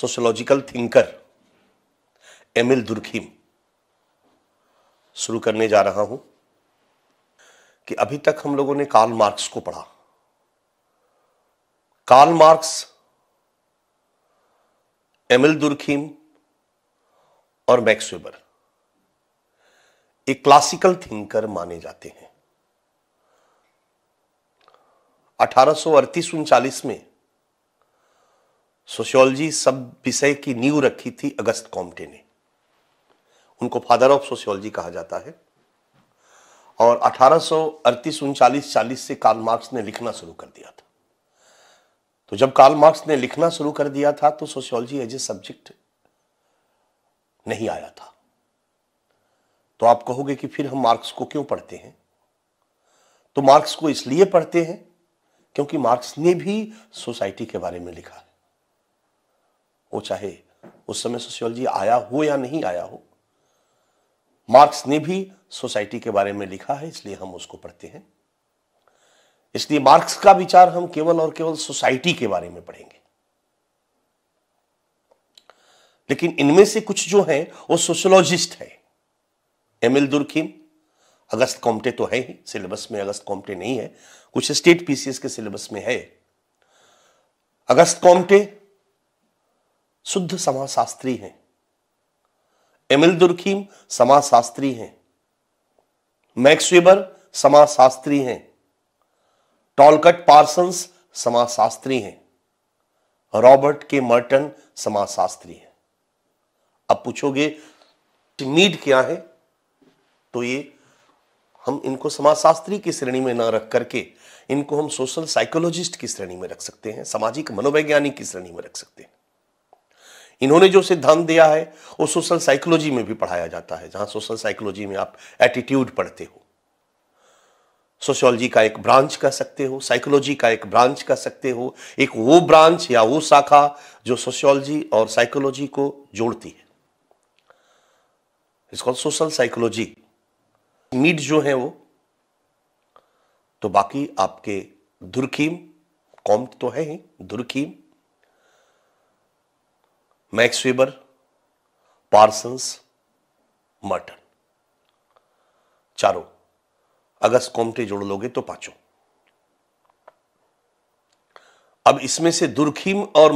Sociological thinker Emil दुर्खीम शुरू करने जा रहा हूं कि अभी तक हम लोगों ने कार्ल मार्क्स को पढ़ा कार्ल मार्क्स एमिल दुर्खीम और मैक्सवेबर एक क्लासिकल थिंकर माने जाते हैं अठारह सो में सोशियोलॉजी सब विषय की नींव रखी थी अगस्त कॉम्टे ने उनको फादर ऑफ सोशियोलॉजी कहा जाता है और अठारह सौ अड़तीस उनचालीस चालीस से कार्ल मार्क्स ने लिखना शुरू कर दिया था तो जब कार्ल मार्क्स ने लिखना शुरू कर दिया था तो सोशियोलॉजी एज ए सब्जेक्ट नहीं आया था तो आप कहोगे कि फिर हम मार्क्स को क्यों पढ़ते हैं तो मार्क्स को इसलिए पढ़ते हैं क्योंकि मार्क्स ने भी सोसाइटी के बारे में लिखा है हो चाहे उस समय सोशियोलॉजी आया हो या नहीं आया हो मार्क्स ने भी सोसाइटी के बारे में लिखा है इसलिए हम उसको पढ़ते हैं इसलिए मार्क्स का विचार हम केवल और केवल सोसाइटी के बारे में पढ़ेंगे लेकिन इनमें से कुछ जो है वो है एम एमिल दुर्खीम अगस्त कॉम्टे तो है ही सिलेबस में अगस्त कॉम्टे नहीं है कुछ स्टेट पीसीएस के सिलेबस में है अगस्त कॉम्टे शुद्ध समाजशास्त्री हैं एमिल दुर्खीम समाजशास्त्री हैं मैक्सवेबर समाशास्त्री समाजशास्त्री हैं टॉलकट पार्सन्स समाजशास्त्री हैं रॉबर्ट के मर्टन समाजशास्त्री हैं अब पूछोगे मीड क्या है तो ये हम इनको समाजशास्त्री की श्रेणी में ना रख करके इनको हम सोशल साइकोलॉजिस्ट की श्रेणी में रख सकते हैं सामाजिक मनोवैज्ञानिक की श्रेणी में रख सकते हैं इन्होंने जो सिद्धांत दिया है वो सोशल साइकोलॉजी में भी पढ़ाया जाता है जहां सोशल साइकोलॉजी में आप एटीट्यूड पढ़ते हो सोशियोलॉजी का एक ब्रांच कह सकते हो साइकोलॉजी का एक ब्रांच कह सकते हो एक वो ब्रांच या वो शाखा जो सोशियोलॉजी और साइकोलॉजी को जोड़ती है इसको सोशल साइकोलॉजी मीट जो है वो तो बाकी आपके दुर्खीम कॉम तो है ही दुर्खीम मैक्स वीबर मर्टन चारों अगस्त कॉमटे जोड़ लोगे तो पांचों अब इसमें से दुर्खीम और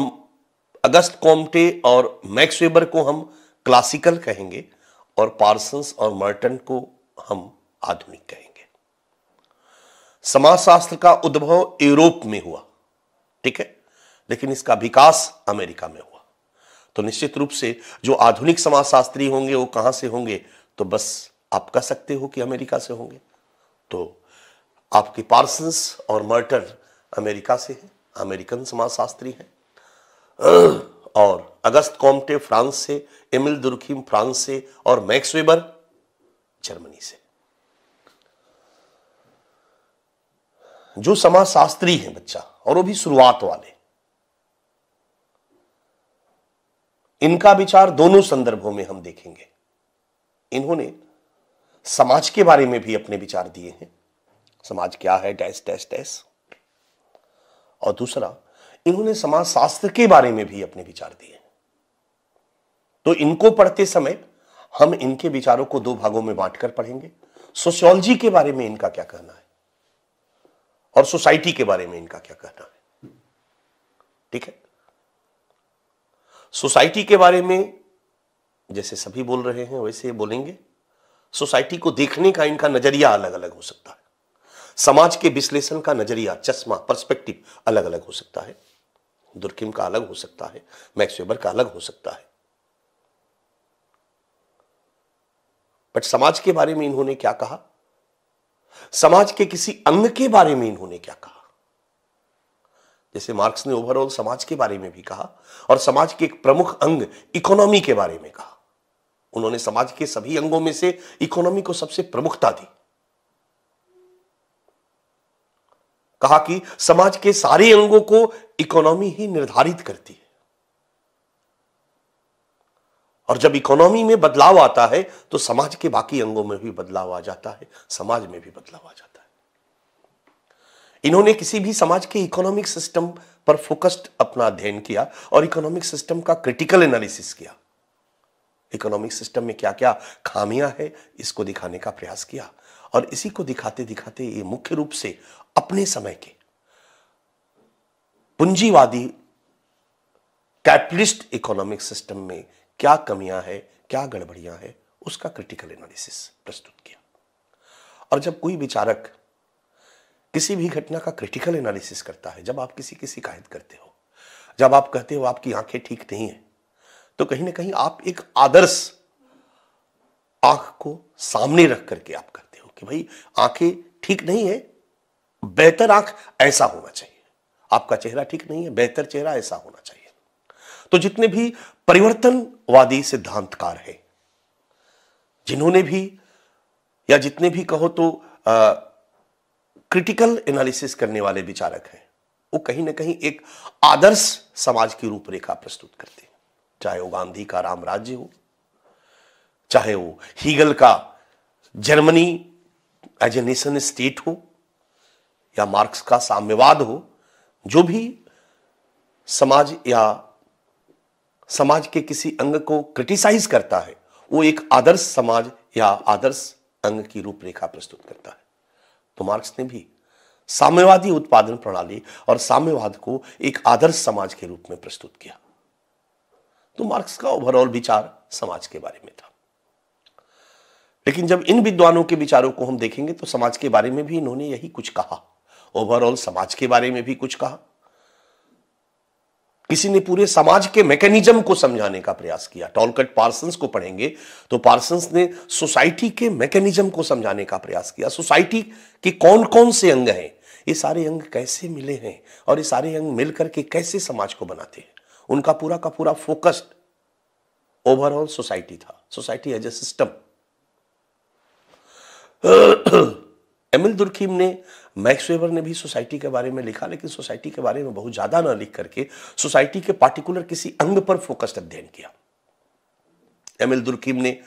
अगस्त कॉमटे और मैक्स वेबर को हम क्लासिकल कहेंगे और पार्सन्स और मर्टन को हम आधुनिक कहेंगे समाजशास्त्र का उद्भव यूरोप में हुआ ठीक है लेकिन इसका विकास अमेरिका में हुआ तो निश्चित रूप से जो आधुनिक समाजशास्त्री होंगे वो कहां से होंगे तो बस आप कह सकते हो कि अमेरिका से होंगे तो आपके पार्सन्स और मर्टर अमेरिका से हैं अमेरिकन समाजशास्त्री हैं और अगस्त कॉम्टे फ्रांस से एमिल दुर्खीम फ्रांस से और मैक्स वेबर जर्मनी से जो समाजशास्त्री हैं बच्चा और वो भी शुरुआत वाले इनका विचार दोनों संदर्भों में हम देखेंगे इन्होंने समाज के बारे में भी अपने विचार दिए हैं समाज क्या है डैश डैश डैश और दूसरा इन्होंने समाज शास्त्र के बारे में भी अपने विचार दिए तो इनको पढ़ते समय हम इनके विचारों को दो भागों में बांटकर पढ़ेंगे सोशियोलॉजी के बारे में इनका क्या कहना है और सोसाइटी के बारे में इनका क्या कहना है ठीक है सोसाइटी के बारे में जैसे सभी बोल रहे हैं वैसे बोलेंगे सोसाइटी को देखने का इनका नजरिया अलग अलग हो सकता है समाज के विश्लेषण का नजरिया चश्मा पर्सपेक्टिव अलग अलग हो सकता है दुर्किम का अलग हो सकता है मैक्सवेबर का अलग हो सकता है बट समाज के बारे में इन्होंने क्या कहा समाज के किसी अंग के बारे में इन्होंने क्या कहा जैसे मार्क्स ने ओवरऑल समाज के बारे में भी कहा और समाज के एक प्रमुख अंग इकोनॉमी के बारे में कहा उन्होंने समाज के सभी अंगों में से इकोनॉमी को सबसे प्रमुखता दी कहा कि समाज के सारे अंगों को इकोनॉमी ही निर्धारित करती है और जब इकोनॉमी में बदलाव आता है तो समाज के बाकी अंगों में भी बदलाव आ जाता है समाज में भी बदलाव आ जाता है इन्होंने किसी भी समाज के इकोनॉमिक सिस्टम पर फोकस्ड अपना अध्ययन किया और इकोनॉमिक सिस्टम का क्रिटिकल एनालिसिस किया इकोनॉमिक सिस्टम में क्या क्या खामियां हैं इसको दिखाने का प्रयास किया और इसी को दिखाते दिखाते ये मुख्य रूप से अपने समय के पूंजीवादी कैपिटलिस्ट इकोनॉमिक सिस्टम में क्या कमियां हैं क्या गड़बड़ियां हैं उसका क्रिटिकल एनालिसिस प्रस्तुत किया और जब कोई विचारक किसी भी घटना का क्रिटिकल एनालिसिस करता है जब आप किसी की शिकायत करते हो जब आप कहते हो आपकी आंखें ठीक नहीं है तो कहीं ना कहीं आप एक आदर्श आंख को सामने रख करके आप करते हो कि भाई आंखें ठीक नहीं है बेहतर आंख ऐसा होना चाहिए आपका चेहरा ठीक नहीं है बेहतर चेहरा ऐसा होना चाहिए तो जितने भी परिवर्तनवादी सिद्धांतकार हैं जिन्होंने भी या जितने भी कहो तो आ, क्रिटिकल एनालिसिस करने वाले विचारक हैं वो कहीं ना कहीं एक आदर्श समाज की रूपरेखा प्रस्तुत करते हैं चाहे वो गांधी का राम राज्य हो चाहे वो हीगल का Germany as a nation state हो या मार्क्स का साम्यवाद हो जो भी समाज या समाज के किसी अंग को क्रिटिसाइज करता है वो एक आदर्श समाज या आदर्श अंग की रूपरेखा प्रस्तुत करता है तो मार्क्स ने भी साम्यवादी उत्पादन प्रणाली और साम्यवाद को एक आदर्श समाज के रूप में प्रस्तुत किया तो मार्क्स का ओवरऑल विचार समाज के बारे में था लेकिन जब इन विद्वानों के विचारों को हम देखेंगे तो समाज के बारे में भी इन्होंने यही कुछ कहा ओवरऑल समाज के बारे में भी कुछ कहा किसी ने पूरे समाज के मैकेनिज्म को समझाने का प्रयास किया टॉलकट पार्सन्स को पढ़ेंगे तो पार्सन्स ने सोसाइटी के मैकेनिज्म को समझाने का प्रयास किया सोसाइटी के कौन कौन से अंग हैं ये सारे अंग कैसे मिले हैं और ये सारे अंग मिल करके कैसे समाज को बनाते हैं उनका पूरा का पूरा फोकस ओवरऑल सोसाइटी था society as a system Emile Durkheim ने मैक्स वेबर ने भी सोसाइटी के बारे में लिखा लेकिन सोसाइटी के बारे में बहुत ज़्यादा ना लिख करके सोसाइटी के पार्टिकुलर किसी अंग पर फोकस्ड अध्ययन किया एम एल दुर्कीम ने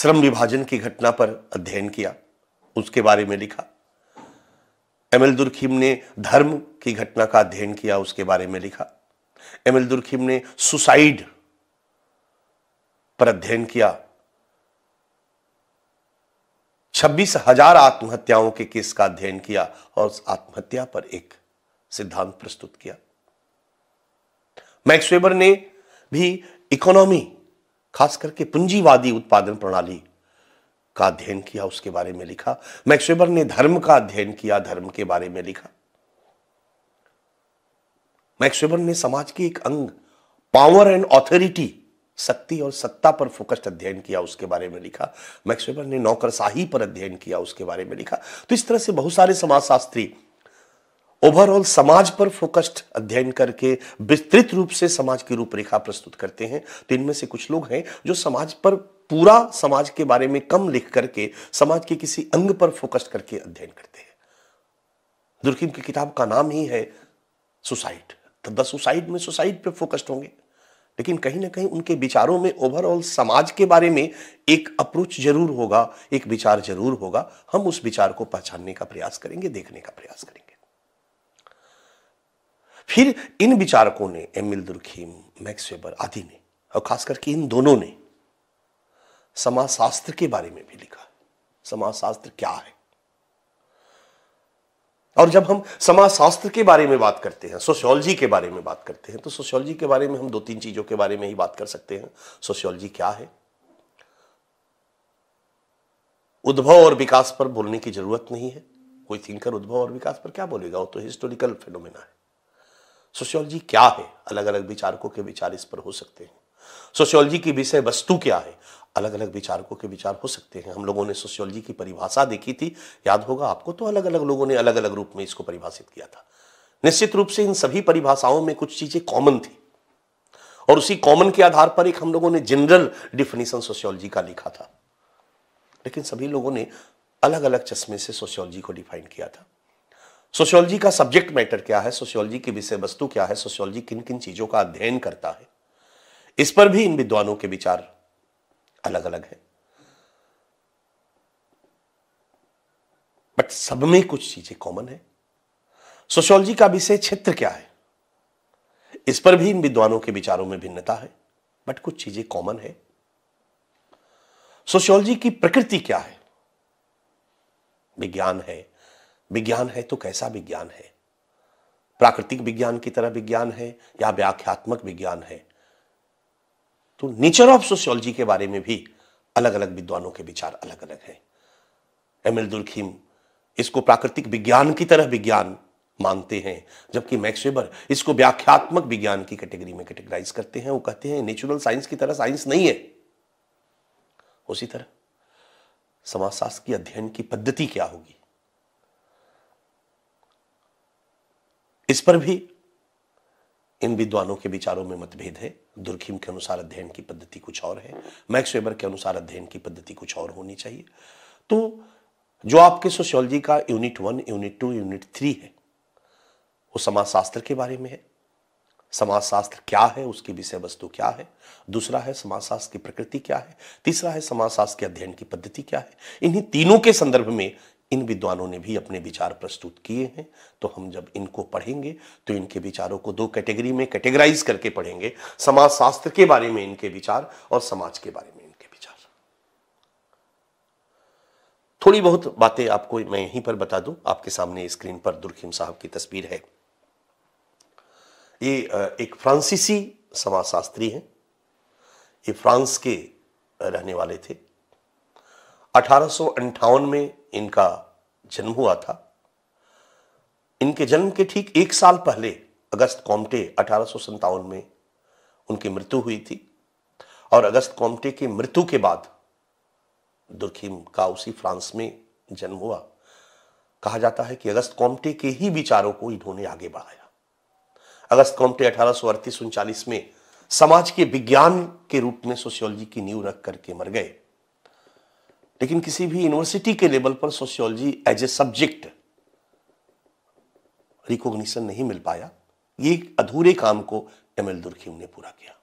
श्रम विभाजन की घटना पर अध्ययन किया उसके बारे में लिखा एम एल दुर्खीम ने धर्म की घटना का अध्ययन किया उसके बारे में लिखा एम एल दुर्खीम ने सुसाइड पर अध्ययन किया छब्बीस हजार आत्महत्याओं के केस का अध्ययन किया और उस आत्महत्या पर एक सिद्धांत प्रस्तुत किया मैक्स वेबर ने भी इकोनॉमी खास करके पूंजीवादी उत्पादन प्रणाली का अध्ययन किया उसके बारे में लिखा मैक्स वेबर ने धर्म का अध्ययन किया धर्म के बारे में लिखा मैक्स वेबर ने समाज के एक अंग पावर एंड ऑथोरिटी शक्ति और सत्ता पर फोकस्ड अध्ययन किया उसके बारे में लिखा मैक्स वेबर ने नौकरशाही पर अध्ययन किया उसके बारे में लिखा तो इस तरह से बहुत सारे समाजशास्त्री ओवरऑल समाज पर फोकस्ड अध्ययन करके विस्तृत रूप से समाज की रूपरेखा प्रस्तुत करते हैं तो इनमें से कुछ लोग हैं जो समाज पर पूरा समाज के बारे में कम लिख करके समाज के किसी अंग पर फोकस्ड करके अध्ययन करते हैं दुर्खिम की किताब का नाम ही है सुसाइड तो द सुसाइड में सुसाइड पे फोकस्ड होंगे लेकिन कहीं ना कहीं उनके विचारों में ओवरऑल समाज के बारे में एक अप्रोच जरूर होगा एक विचार जरूर होगा हम उस विचार को पहचानने का प्रयास करेंगे देखने का प्रयास करेंगे फिर इन विचारकों ने एमिल दुर्खीम मैक्सवेबर आदि ने और खास करके इन दोनों ने समाजशास्त्र के बारे में भी लिखा समाजशास्त्र क्या है और जब हम समाज शास्त्र के बारे में बात करते हैं सोशियोलॉजी के बारे में बात करते हैं तो सोशियोलॉजी के बारे में हम दो तीन चीज़ों के बारे में ही बात कर सकते हैं सोशियोलॉजी क्या है उद्भव और विकास पर बोलने की जरूरत नहीं है कोई थिंकर उद्भव और विकास पर क्या बोलेगा वो तो हिस्टोरिकल फिनोमेना है सोशियोलॉजी क्या है अलग अलग विचारकों के विचार इस पर हो सकते हैं सोशियोलॉजी की विषय वस्तु क्या है अलग अलग विचारकों के विचार हो सकते हैं हम लोगों ने सोशियोलॉजी की परिभाषा देखी थी याद होगा आपको तो अलग अलग लोगों ने अलग अलग रूप में इसको परिभाषित किया था निश्चित रूप से इन सभी परिभाषाओं में कुछ चीज़ें कॉमन थी और उसी कॉमन के आधार पर एक हम लोगों ने जनरल डिफिनीशन सोशियोलॉजी का लिखा था लेकिन सभी लोगों ने अलग अलग चश्मे से सोशियोलॉजी को डिफाइन किया था सोशियोलॉजी का सब्जेक्ट मैटर क्या है सोशियोलॉजी की विषय वस्तु क्या है सोशियोलॉजी किन किन चीज़ों का अध्ययन करता है इस पर भी इन विद्वानों के विचार अलग अलग है बट सब में कुछ चीजें कॉमन है सोशोलॉजी का विषय क्षेत्र क्या है इस पर भी इन विद्वानों के विचारों में भिन्नता है बट कुछ चीजें कॉमन है सोशोलॉजी की प्रकृति क्या है विज्ञान है विज्ञान है तो कैसा विज्ञान है प्राकृतिक विज्ञान की तरह विज्ञान है या व्याख्यात्मक विज्ञान है तो नेचर ऑफ सोशियोलॉजी के बारे में भी अलग अलग विद्वानों के विचार अलग अलग हैं एम एल दुर्खीम इसको प्राकृतिक विज्ञान की तरह विज्ञान मानते हैं जबकि मैक्सवेबर इसको व्याख्यात्मक विज्ञान की कैटेगरी में कैटेगराइज करते हैं वो कहते हैं नेचुरल साइंस की तरह साइंस नहीं है उसी तरह समाजशास्त्र की अध्ययन की पद्धति क्या होगी इस पर भी इन विद्वानों के विचारों में मतभेद है दुर्खिम के अनुसार अध्ययन की पद्धति कुछ और है मैक्स वेबर के अनुसार अध्ययन की पद्धति कुछ और होनी चाहिए तो जो आपके सोशियोलॉजी का unit one unit two unit three है वो समाजशास्त्र के बारे में है समाजशास्त्र क्या है उसकी विषय वस्तु क्या है दूसरा है समाजशास्त्र की प्रकृति क्या है तीसरा है समाजशास्त्र के अध्ययन की पद्धति क्या है इन्हीं तीनों के संदर्भ में इन विद्वानों ने भी अपने विचार प्रस्तुत किए हैं तो हम जब इनको पढ़ेंगे तो इनके विचारों को दो कैटेगरी में कैटेगराइज करके पढ़ेंगे समाज शास्त्र के बारे में इनके विचार और समाज के बारे में इनके विचार थोड़ी बहुत बातें आपको मैं यहीं पर बता दूं आपके सामने स्क्रीन पर दुर्खीम साहब की तस्वीर है ये एक फ्रांसीसी समाजशास्त्री हैं ये फ्रांस के रहने वाले थे अठारह में इनका जन्म हुआ था इनके जन्म के ठीक एक साल पहले अगस्त कॉमटे अठारह में उनकी मृत्यु हुई थी और अगस्त कॉमटे की मृत्यु के बाद दुर्खीम का उसी फ्रांस में जन्म हुआ कहा जाता है कि अगस्त कॉमटे के ही विचारों को इन्होंने आगे बढ़ाया अगस्त कॉमटे अठारह में समाज के विज्ञान के रूप में सोशियोलॉजी की नींव रख करके मर गए लेकिन किसी भी यूनिवर्सिटी के लेवल पर sociology as a subject recognition नहीं मिल पाया ये अधूरे काम को एम एल दुर्खीम ने पूरा किया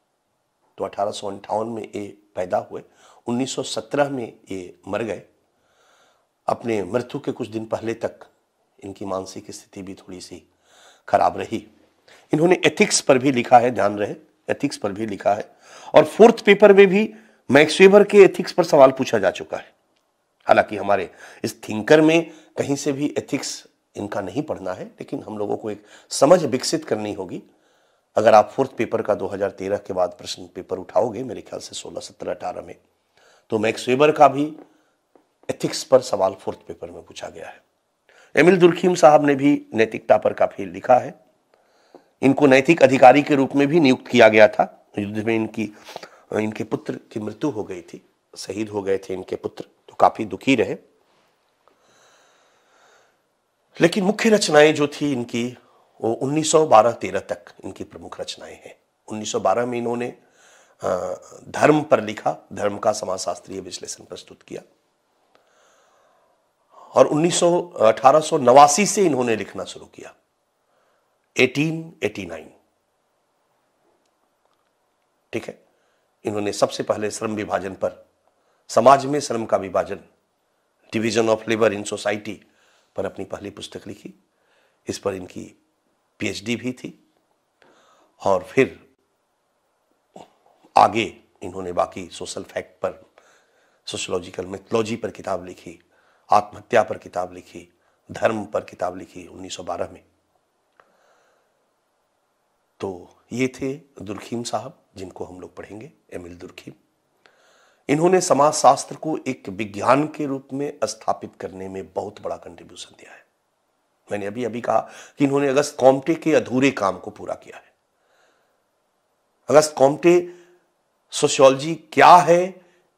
तो अठारह में ये पैदा हुए 1917 में ये मर गए अपने मृत्यु के कुछ दिन पहले तक इनकी मानसिक स्थिति भी थोड़ी सी खराब रही इन्होंने एथिक्स पर भी लिखा है ध्यान रहे एथिक्स पर भी लिखा है और फोर्थ पेपर में भी मैक्सवेबर के एथिक्स पर सवाल पूछा जा चुका है हालांकि हमारे इस थिंकर में कहीं से भी एथिक्स इनका नहीं पढ़ना है लेकिन हम लोगों को एक समझ विकसित करनी होगी अगर आप फोर्थ पेपर का 2013 के बाद प्रश्न पेपर उठाओगे मेरे ख्याल से 16, 17, 18 में तो मैक्स वेबर का भी एथिक्स पर सवाल फोर्थ पेपर में पूछा गया है एमिल दुर्खीम साहब ने भी नैतिकता पर काफी लिखा है इनको नैतिक अधिकारी के रूप में भी नियुक्त किया गया था युद्ध में इनकी इनके पुत्र की मृत्यु हो गई थी शहीद हो गए थे इनके पुत्र काफ़ी दुखी रहे लेकिन मुख्य रचनाएं जो थी इनकी वो 1912-13 तक इनकी प्रमुख रचनाएं हैं 1912 में इन्होंने धर्म पर लिखा धर्म का समाजशास्त्रीय विश्लेषण प्रस्तुत किया और उन्नीस सौ से इन्होंने लिखना शुरू किया 1889 ठीक है इन्होंने सबसे पहले श्रम विभाजन पर समाज में श्रम का विभाजन division of labour in society पर अपनी पहली पुस्तक लिखी इस पर इनकी पीएचडी भी थी और फिर आगे इन्होंने बाकी सोशल फैक्ट पर सोशोलॉजिकल मिथोलॉजी पर किताब लिखी आत्महत्या पर किताब लिखी धर्म पर किताब लिखी 1912 में तो ये थे दुर्खीम साहब जिनको हम लोग पढ़ेंगे एम एल दुर्खीम इन्होंने समाजशास्त्र को एक विज्ञान के रूप में स्थापित करने में बहुत बड़ा कंट्रीब्यूशन दिया है मैंने अभी अभी कहा कि इन्होंने अगस्त कॉम्टे के अधूरे काम को पूरा किया है अगस्त कॉम्टे सोशियोलॉजी क्या है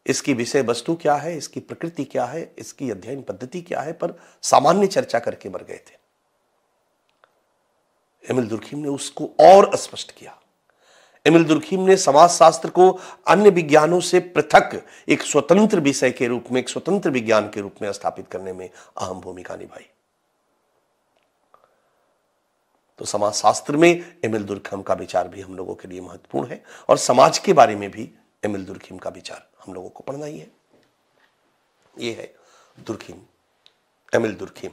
इसकी विषय वस्तु क्या है इसकी प्रकृति क्या है इसकी अध्ययन पद्धति क्या है पर सामान्य चर्चा करके मर गए थे एम एल दुर्खीम ने उसको और स्पष्ट किया एमिल दुर्खीम ने समाजशास्त्र को अन्य विज्ञानों से पृथक एक स्वतंत्र विषय के रूप में एक स्वतंत्र विज्ञान के रूप में स्थापित करने में अहम भूमिका निभाई तो समाजशास्त्र में एमिल दुर्खीम का विचार भी हम लोगों के लिए महत्वपूर्ण है और समाज के बारे में भी एमिल दुर्खीम का विचार हम लोगों को पढ़ना ही है यह है दुर्खीम एमिल दुर्खीम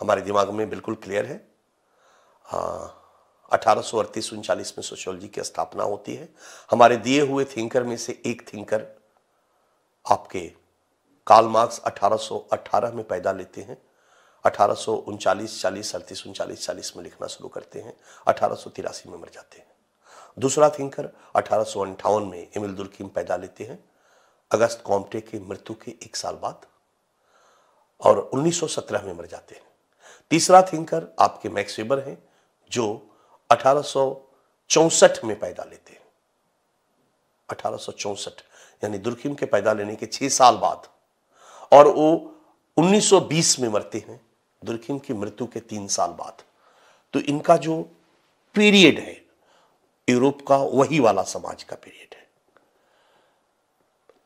हमारे दिमाग में बिल्कुल क्लियर है हाँ अठारह सौ में सोशियोलॉजी की स्थापना होती है हमारे दिए हुए थिंकर में से एक थिंकर आपके कार्ल मार्क्स 1818 में पैदा लेते हैं अठारह सौ उनचालीस चालीस अड़तीस में लिखना शुरू करते हैं अठारह में मर जाते हैं दूसरा थिंकर अठारह में इमिल दुर्कीम पैदा लेते हैं अगस्त कॉम्टे की मृत्यु के एक साल बाद और 1917 में मर जाते हैं तीसरा थिंकर आपके मैक्सवेबर हैं जो अठारह में पैदा लेते हैं अठारह यानी दुर्खिम के पैदा लेने के छह साल बाद और वो 1920 में मरते हैं दुर्खिम की मृत्यु के तीन साल बाद तो इनका जो पीरियड है यूरोप का वही वाला समाज का पीरियड है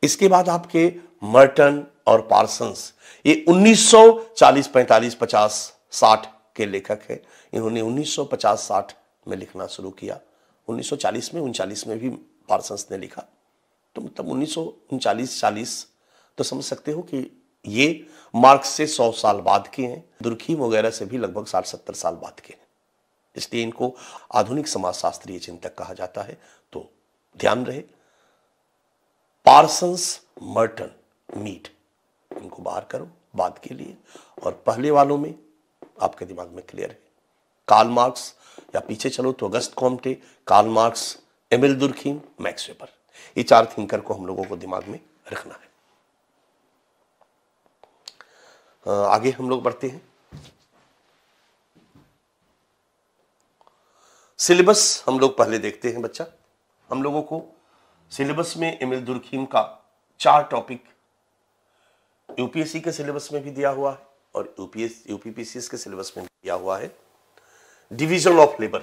इसके बाद आपके मर्टन और पार्सन्स ये 1940 45 50 60 के लेखक है इन्होंने 1950 60 में लिखना शुरू किया 1940 में उनचालीस में भी पार्सन्स ने लिखा तो मतलब उन्नीस उनचालीस तो समझ सकते हो कि ये मार्क्स से सौ साल बाद के हैं दुर्खीम वगैरह से भी लगभग साठ सत्तर साल बाद के हैं इसलिए इनको आधुनिक समाजशास्त्रीय चिंतक कहा जाता है तो ध्यान रहे पार्सन्स मर्टन मीट इनको बाहर करो बाद के लिए और पहले वालों में आपके दिमाग में क्लियर है कार्ल मार्क्स या पीछे चलो तो Auguste Comte Karl Marx Emile Durkheim Max Weber ये चार थिंकर को हम लोगों को दिमाग में रखना है आगे हम लोग बढ़ते हैं सिलेबस हम लोग पहले देखते हैं बच्चा हम लोगों को सिलेबस में एमिल दुर्खीम का चार टॉपिक यूपीएससी के सिलेबस में भी दिया हुआ है और यूपीएस यूपीपीसीएस के सिलेबस में भी दिया हुआ है डिवीजन ऑफ लेबर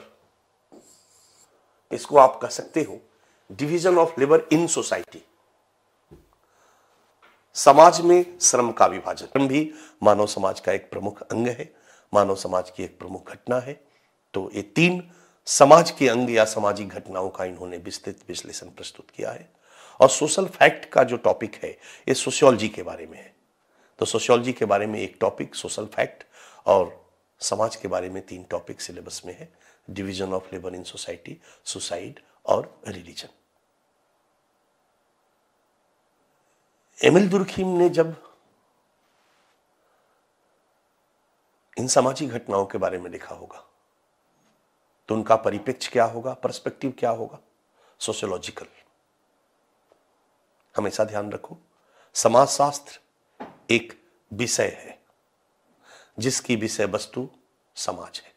इसको आप कह सकते हो division of labour in society समाज में श्रम का विभाजन श्रम भी मानव समाज का एक प्रमुख अंग है मानव समाज की एक प्रमुख घटना है तो ये तीन समाज के अंग या सामाजिक घटनाओं का इन्होंने विस्तृत विश्लेषण प्रस्तुत किया है और सोशल फैक्ट का जो टॉपिक है ये सोशियोलॉजी के बारे में है तो सोशियोलॉजी के बारे में एक टॉपिक सोशल फैक्ट और समाज के बारे में तीन टॉपिक सिलेबस में है division of labour in society suicide और रिलीजन एमिल दुर्खीम ने जब इन सामाजिक घटनाओं के बारे में लिखा होगा तो उनका परिप्रेक्ष्य क्या होगा पर्सपेक्टिव क्या होगा सोशियोलॉजिकल हमेशा ध्यान रखो समाजशास्त्र एक विषय है जिसकी विषय वस्तु समाज है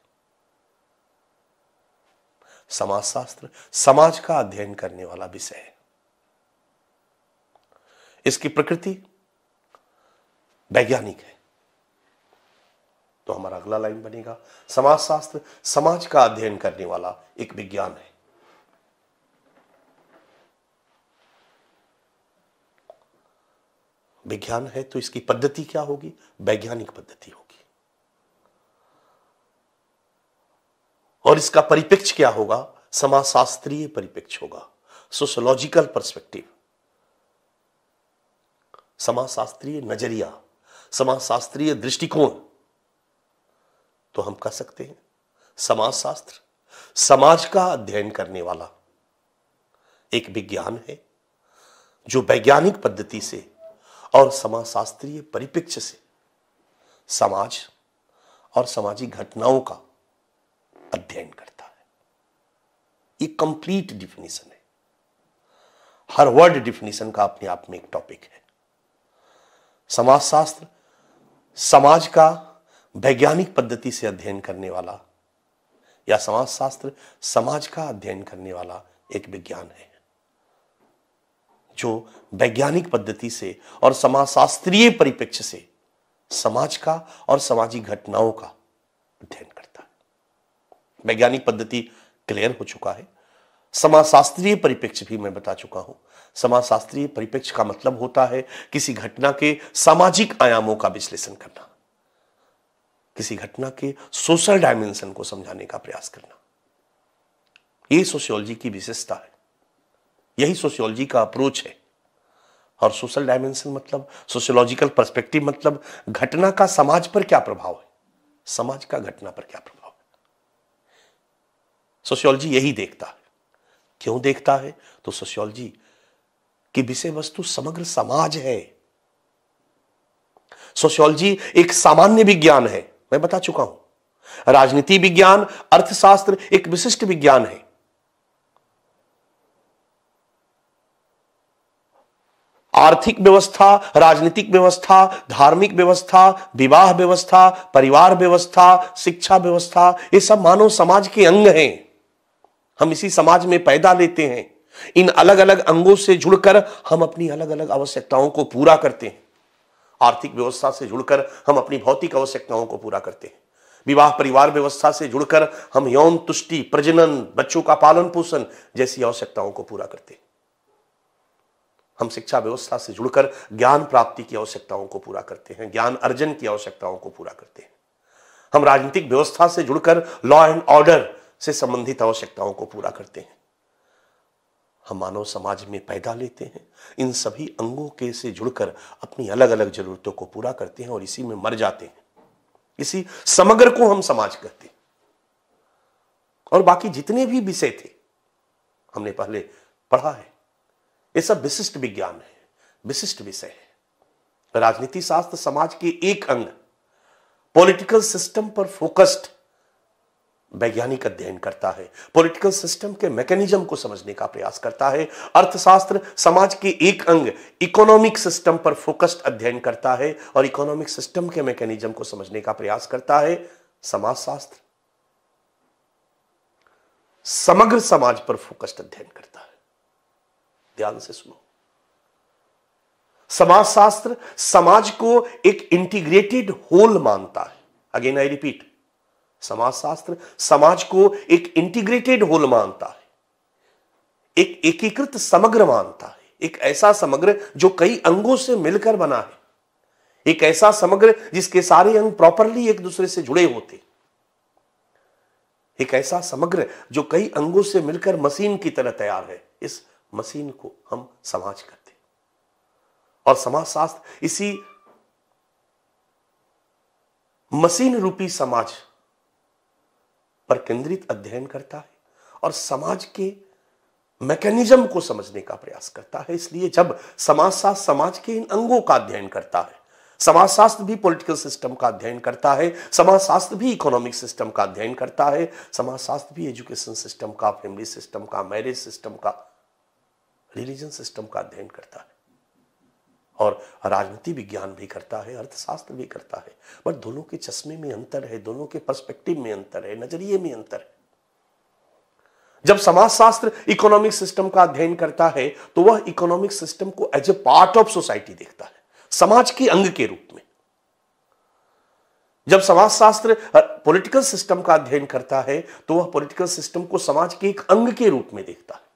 समाजशास्त्र समाज का अध्ययन करने वाला विषय है इसकी प्रकृति वैज्ञानिक है तो हमारा अगला लाइन बनेगा समाजशास्त्र समाज का अध्ययन करने वाला एक विज्ञान है विज्ञान है तो इसकी पद्धति क्या होगी वैज्ञानिक पद्धति होगी और इसका परिपेक्ष क्या होगा समाजशास्त्रीय परिपेक्ष होगा सोशोलॉजिकल परस्पेक्टिव समाजशास्त्रीय नजरिया समाजशास्त्रीय दृष्टिकोण तो हम कह सकते हैं समाजशास्त्र समाज का अध्ययन करने वाला एक विज्ञान है जो वैज्ञानिक पद्धति से और समाजशास्त्रीय परिपेक्ष से समाज और सामाजिक घटनाओं का अध्ययन करता है ये कंप्लीट डिफिनेशन है हर वर्ड डिफिनेशन का अपने आप में एक टॉपिक है समाजशास्त्र समाज का वैज्ञानिक पद्धति से अध्ययन करने वाला या समाजशास्त्र समाज का अध्ययन करने वाला एक विज्ञान है जो वैज्ञानिक पद्धति से और समाजशास्त्रीय परिप्रेक्ष्य से समाज का और सामाजिक घटनाओं का अध्ययन वैज्ञानिक पद्धति क्लियर हो चुका है समाजशास्त्रीय परिप्रेक्ष्य भी मैं बता चुका हूं समाजशास्त्रीय परिप्रेक्ष्य का मतलब होता है किसी घटना के सामाजिक आयामों का विश्लेषण करना किसी घटना के सोशल डायमेंशन को समझाने का प्रयास करना यह सोशियोलॉजी की विशेषता है यही सोशियोलॉजी का अप्रोच है और सोशल डायमेंशन मतलब सोशियोलॉजिकल पर्सपेक्टिव मतलब घटना का समाज पर क्या प्रभाव है समाज का घटना पर क्या प्रभाव सोशियोलॉजी यही देखता है क्यों देखता है तो सोशियोलॉजी की विषय वस्तु समग्र समाज है सोशियोलॉजी एक सामान्य विज्ञान है मैं बता चुका हूं राजनीति विज्ञान अर्थशास्त्र एक विशिष्ट विज्ञान है आर्थिक व्यवस्था राजनीतिक व्यवस्था धार्मिक व्यवस्था विवाह व्यवस्था परिवार व्यवस्था शिक्षा व्यवस्था ये सब मानव समाज के अंग हैं हम इसी समाज में पैदा लेते हैं इन अलग अलग अंगों से जुड़कर हम अपनी अलग अलग आवश्यकताओं को पूरा करते हैं आर्थिक व्यवस्था से जुड़कर हम अपनी भौतिक आवश्यकताओं को पूरा करते हैं विवाह परिवार व्यवस्था से जुड़कर हम यौन तुष्टि प्रजनन बच्चों का पालन पोषण जैसी आवश्यकताओं को पूरा करते हैं हम शिक्षा व्यवस्था से जुड़कर ज्ञान प्राप्ति की आवश्यकताओं को पूरा करते हैं ज्ञान अर्जन की आवश्यकताओं को पूरा करते हैं हम राजनीतिक व्यवस्था से जुड़कर लॉ एंड ऑर्डर से संबंधित आवश्यकताओं को पूरा करते हैं हम मानव समाज में पैदा लेते हैं इन सभी अंगों के से जुड़कर अपनी अलग अलग जरूरतों को पूरा करते हैं और इसी में मर जाते हैं इसी समग्र को हम समाज कहते हैं और बाकी जितने भी विषय थे हमने पहले पढ़ा है ये सब विशिष्ट विज्ञान है विशिष्ट विषय है राजनीति शास्त्र समाज के एक अंग पॉलिटिकल सिस्टम पर फोकस्ड वैज्ञानिक अध्ययन करता है पॉलिटिकल सिस्टम के मैकेनिज्म को समझने का प्रयास करता है अर्थशास्त्र समाज के एक अंग इकोनॉमिक सिस्टम पर फोकस्ड अध्ययन करता है और इकोनॉमिक सिस्टम के मैकेनिज्म को समझने का प्रयास करता है समाजशास्त्र समग्र समाज पर फोकस्ड अध्ययन करता है ध्यान से सुनो समाजशास्त्र समाज को एक इंटीग्रेटेड होल मानता है अगेन आई रिपीट समाजशास्त्र समाज को एक इंटीग्रेटेड होल मानता है एक एकीकृत समग्र मानता है एक ऐसा समग्र जो कई अंगों से मिलकर बना है एक ऐसा समग्र जिसके सारे अंग प्रॉपरली एक दूसरे से जुड़े होते एक ऐसा समग्र जो कई अंगों से मिलकर मशीन की तरह तैयार है इस मशीन को हम समाज कहते और समाजशास्त्र इसी मशीन रूपी समाज पर केंद्रित अध्ययन करता है और समाज के मैकेनिज्म को समझने का प्रयास करता है इसलिए जब समाजशास्त्र समाज के इन अंगों का अध्ययन करता है समाजशास्त्र भी पॉलिटिकल सिस्टम का अध्ययन करता है समाजशास्त्र भी इकोनॉमिक सिस्टम का अध्ययन करता है समाजशास्त्र भी एजुकेशन सिस्टम का फैमिली सिस्टम का मैरिज सिस्टम का रिलीजन सिस्टम का अध्ययन करता है और राजनीति विज्ञान भी करता है अर्थशास्त्र भी करता है बट दोनों के चश्मे में अंतर है दोनों के पर्सपेक्टिव में अंतर है नजरिए में अंतर है जब समाजशास्त्र इकोनॉमिक सिस्टम का अध्ययन करता है तो वह इकोनॉमिक सिस्टम को as a part of society देखता है समाज के अंग के रूप में जब समाजशास्त्र पॉलिटिकल सिस्टम का अध्ययन करता है तो वह पॉलिटिकल सिस्टम को समाज के एक अंग के रूप में देखता है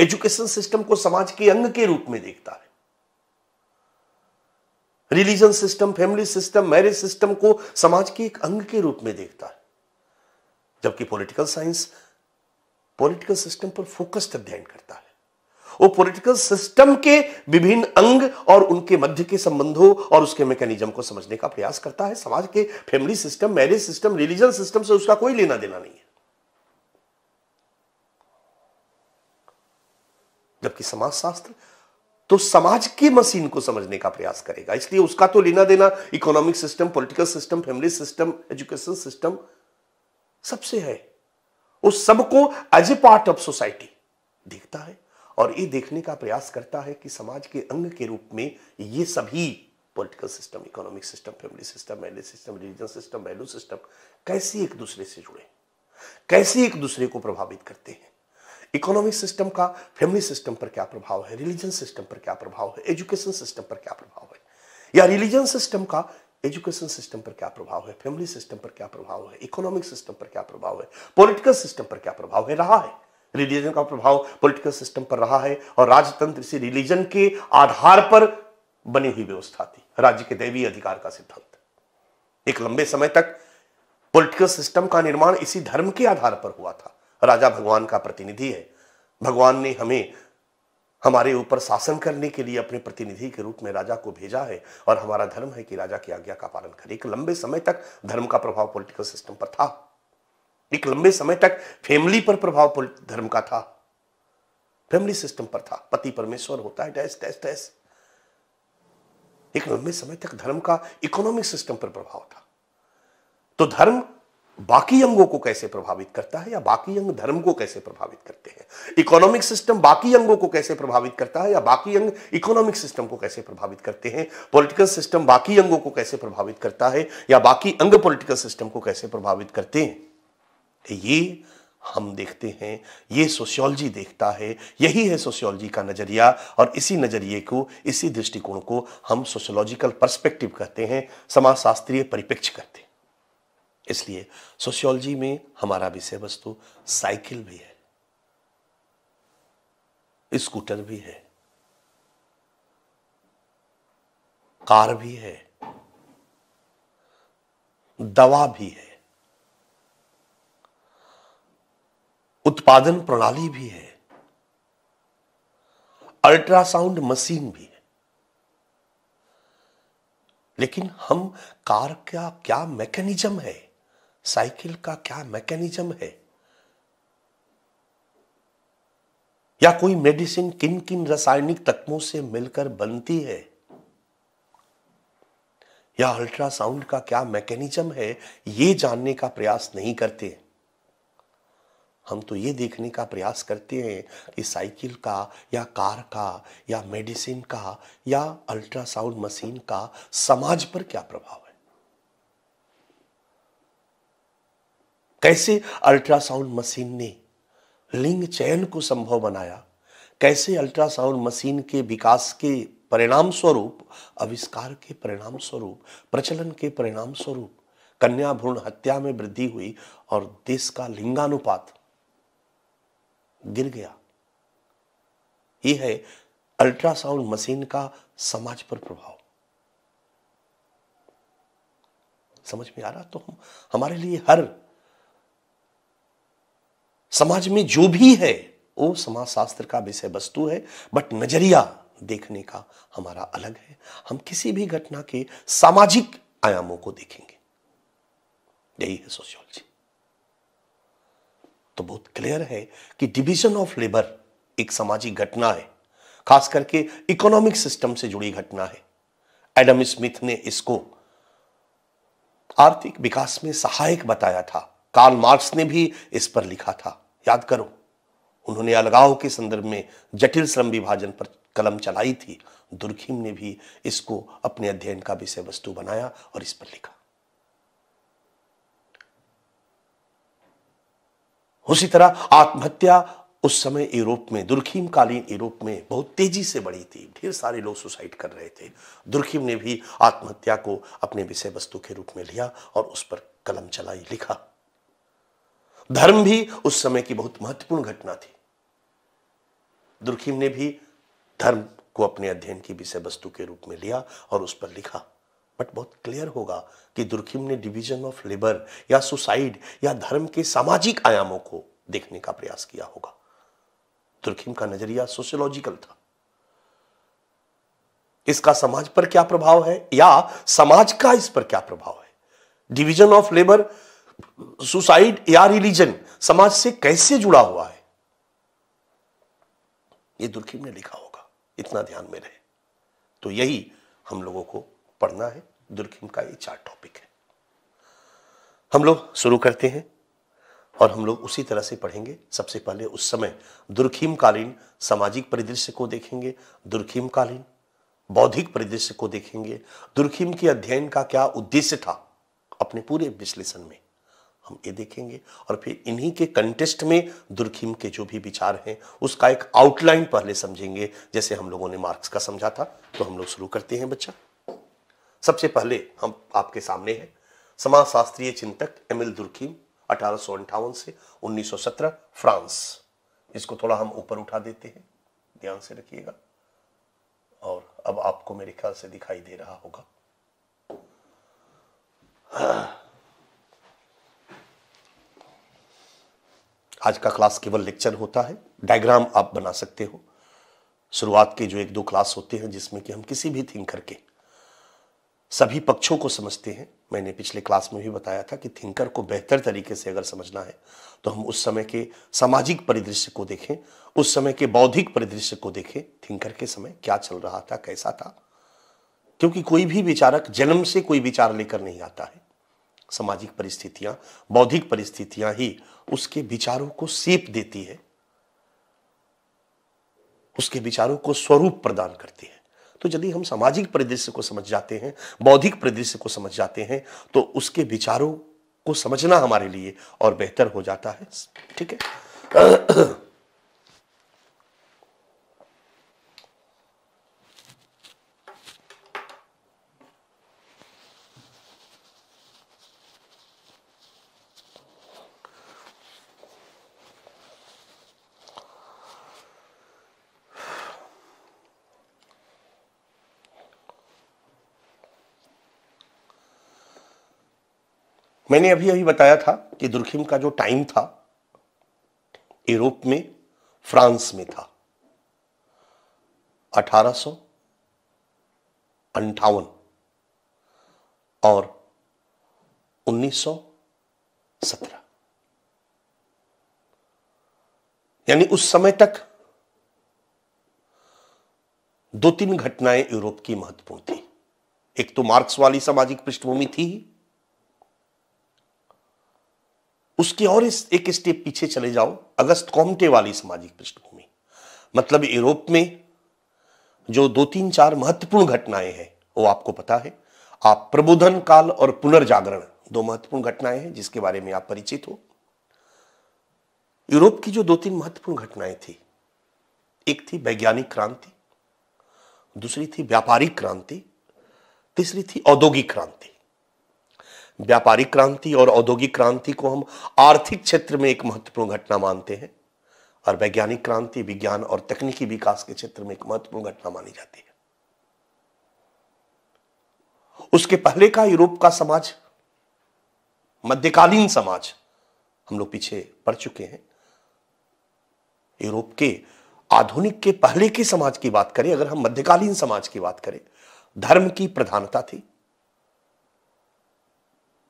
एजुकेशन सिस्टम को समाज के अंग के रूप में देखता है religion system family system marriage system को समाज के एक अंग के रूप में देखता है जबकि पॉलिटिकल साइंस पॉलिटिकल सिस्टम पर फोकस्ड अध्ययन करता है वो पॉलिटिकल सिस्टम के विभिन्न अंग और उनके मध्य के संबंधों और उसके मैकेनिज्म को समझने का प्रयास करता है समाज के family system marriage system religion system से उसका कोई लेना देना नहीं है जबकि समाजशास्त्र तो समाज की मशीन को समझने का प्रयास करेगा इसलिए उसका तो लेना देना economic system political system family system education system सबसे है उस सबको as a part of society देखता है और ये देखने का प्रयास करता है कि समाज के अंग के रूप में ये सभी political system economic system family system L system religion system value system कैसे एक दूसरे से जुड़े कैसे एक दूसरे को प्रभावित करते हैं इकोनॉमिक सिस्टम का फैमिली सिस्टम पर क्या प्रभाव है रिलीजन सिस्टम पर क्या प्रभाव है एजुकेशन सिस्टम पर क्या प्रभाव है या रिलीजन सिस्टम का एजुकेशन सिस्टम पर क्या प्रभाव है फैमिली सिस्टम पर क्या प्रभाव है इकोनॉमिक सिस्टम पर क्या प्रभाव है पॉलिटिकल सिस्टम पर क्या प्रभाव है रहा है रिलीजन का प्रभाव पॉलिटिकल सिस्टम पर रहा है और राजतंत्र से रिलीजन के आधार पर बनी हुई व्यवस्था थी राज्य के दैवीय अधिकार का सिद्धांत एक लंबे समय तक पॉलिटिकल सिस्टम का निर्माण इसी धर्म के आधार पर हुआ था राजा भगवान का प्रतिनिधि है भगवान ने हमें हमारे ऊपर शासन करने के लिए अपने प्रतिनिधि के रूप में राजा को भेजा है और हमारा धर्म है कि राजा की आज्ञा का पालन करें एक लंबे समय तक धर्म का प्रभाव पॉलिटिकल सिस्टम पर था एक लंबे समय तक फैमिली पर प्रभाव धर्म का था फैमिली सिस्टम पर था पति परमेश्वर होता है डैश डैस डैश एक लंबे समय तक धर्म का इकोनॉमिक सिस्टम पर प्रभाव था तो धर्म बाकी अंगों को कैसे प्रभावित करता है या बाकी अंग धर्म को कैसे प्रभावित करते हैं इकोनॉमिक सिस्टम बाकी अंगों को कैसे प्रभावित करता है या बाकी अंग इकोनॉमिक सिस्टम को कैसे प्रभावित करते हैं पॉलिटिकल सिस्टम बाकी अंगों को कैसे प्रभावित करता है या बाकी अंग पॉलिटिकल सिस्टम को कैसे प्रभावित करते हैं ये हम देखते हैं ये सोशियोलॉजी देखता है यही है सोशियोलॉजी का नज़रिया और इसी नज़रिए को इसी दृष्टिकोण को हम सोशियोलॉजिकल पर्सपेक्टिव कहते हैं समाजशास्त्रीय परिप्रेक्ष्य कहते हैं इसलिए सोशियोलॉजी में हमारा विषय वस्तु साइकिल भी है स्कूटर भी है कार भी है दवा भी है उत्पादन प्रणाली भी है अल्ट्रासाउंड मशीन भी है लेकिन हम कार का क्या मैकेनिज्म है साइकिल का क्या मैकेनिज्म है या कोई मेडिसिन किन किन रासायनिक तत्वों से मिलकर बनती है या अल्ट्रासाउंड का क्या मैकेनिज्म है ये जानने का प्रयास नहीं करते हम तो ये देखने का प्रयास करते हैं कि साइकिल का या कार का या मेडिसिन का या अल्ट्रासाउंड मशीन का समाज पर क्या प्रभाव है कैसे अल्ट्रासाउंड मशीन ने लिंग चयन को संभव बनाया कैसे अल्ट्रासाउंड मशीन के विकास के परिणाम स्वरूप अविष्कार के परिणाम स्वरूप प्रचलन के परिणाम स्वरूप कन्या भ्रूण हत्या में वृद्धि हुई और देश का लिंगानुपात गिर गया ये है अल्ट्रासाउंड मशीन का समाज पर प्रभाव समझ में आ रहा तो हम हमारे लिए हर समाज में जो भी है वो समाज शास्त्र का विषय वस्तु है बट नजरिया देखने का हमारा अलग है हम किसी भी घटना के सामाजिक आयामों को देखेंगे यही है सोशियोलॉजी तो बहुत क्लियर है कि डिवीजन ऑफ लेबर एक सामाजिक घटना है खास करके इकोनॉमिक सिस्टम से जुड़ी घटना है एडम स्मिथ ने इसको आर्थिक विकास में सहायक बताया था कार्ल मार्क्स ने भी इस पर लिखा था याद करो उन्होंने अलगाव के संदर्भ में जटिल श्रम विभाजन पर कलम चलाई थी दुर्खीम ने भी इसको अपने अध्ययन का विषय वस्तु बनाया और इस पर लिखा उसी तरह आत्महत्या उस समय यूरोप में दुर्खीम कालीन यूरोप में बहुत तेजी से बढ़ी थी ढेर सारे लोग सुसाइड कर रहे थे दुर्खीम ने भी आत्महत्या को अपने विषय वस्तु के रूप में लिया और उस पर कलम चलाई लिखा धर्म भी उस समय की बहुत महत्वपूर्ण घटना थी दुर्खीम ने भी धर्म को अपने अध्ययन की विषय वस्तु के रूप में लिया और उस पर लिखा बट बहुत क्लियर होगा कि दुर्खीम ने डिवीजन ऑफ लेबर या सुसाइड या धर्म के सामाजिक आयामों को देखने का प्रयास किया होगा दुर्खीम का नजरिया सोशियोलॉजिकल था इसका समाज पर क्या प्रभाव है या समाज का इस पर क्या प्रभाव है डिवीजन ऑफ लेबर सुसाइड या रिलीजन समाज से कैसे जुड़ा हुआ है ये दुर्खीम ने लिखा होगा इतना ध्यान में रहे तो यही हम लोगों को पढ़ना है दुर्खीम का ये चार टॉपिक है हम लोग शुरू करते हैं और हम लोग उसी तरह से पढ़ेंगे सबसे पहले उस समय दुर्खीम कालीन सामाजिक परिदृश्य को देखेंगे दुर्खीम कालीन बौद्धिक परिदृश्य को देखेंगे दुर्खीम के अध्ययन का क्या उद्देश्य था अपने पूरे विश्लेषण में हम ये देखेंगे और फिर इन्हीं के कंटेस्ट में दुर्खिम के जो भी विचार हैं उसका एक आउटलाइन पहले समझेंगे जैसे हम लोगों ने मार्क्स का समझा था तो हम लोग शुरू करते हैं बच्चा सबसे पहले हम आपके सामने हैं समाजशास्त्रीय शास्त्रीय चिंतक एमिल दुर्खिम अठारह से 1917 फ्रांस इसको थोड़ा हम ऊपर उठा देते हैं ध्यान से रखिएगा और अब आपको मेरे ख्याल से दिखाई दे रहा होगा हाँ। आज का क्लास केवल लेक्चर होता है डायग्राम आप बना सकते हो शुरुआत के जो एक दो क्लास होते हैं जिसमें कि हम किसी भी थिंकर के सभी पक्षों को समझते हैं मैंने पिछले क्लास में भी बताया था कि थिंकर को बेहतर तरीके से अगर समझना है तो हम उस समय के सामाजिक परिदृश्य को देखें उस समय के बौद्धिक परिदृश्य को देखें थिंकर के समय क्या चल रहा था कैसा था क्योंकि कोई भी विचारक जन्म से कोई विचार लेकर नहीं आता है सामाजिक परिस्थितियां बौद्धिक परिस्थितियां ही उसके विचारों को सेप देती है उसके विचारों को स्वरूप प्रदान करती है तो यदि हम सामाजिक परिदृश्य को समझ जाते हैं बौद्धिक परिदृश्य को समझ जाते हैं तो उसके विचारों को समझना हमारे लिए और बेहतर हो जाता है ठीक है मैंने अभी अभी बताया था कि दुर्खिम का जो टाइम था यूरोप में फ्रांस में था अठारह अंठावन और 1917 यानी उस समय तक दो तीन घटनाएं यूरोप की महत्वपूर्ण थी एक तो मार्क्स वाली सामाजिक पृष्ठभूमि थी ही उसके और इस एक स्टेप पीछे चले जाओ अगस्त कॉमटे वाली सामाजिक पृष्ठभूमि मतलब यूरोप में जो दो तीन चार महत्वपूर्ण घटनाएं हैं वो आपको पता है आप प्रबोधन काल और पुनर्जागरण दो महत्वपूर्ण घटनाएं हैं जिसके बारे में आप परिचित हो यूरोप की जो दो तीन महत्वपूर्ण घटनाएं थी एक थी वैज्ञानिक क्रांति दूसरी थी व्यापारिक क्रांति तीसरी थी औद्योगिक क्रांति व्यापारिक क्रांति और औद्योगिक क्रांति को हम आर्थिक क्षेत्र में एक महत्वपूर्ण घटना मानते हैं और वैज्ञानिक क्रांति विज्ञान और तकनीकी विकास के क्षेत्र में एक महत्वपूर्ण घटना मानी जाती है उसके पहले का यूरोप का समाज मध्यकालीन समाज हम लोग पीछे पड़ चुके हैं यूरोप के आधुनिक के पहले के समाज की बात करें अगर हम मध्यकालीन समाज की बात करें धर्म की प्रधानता थी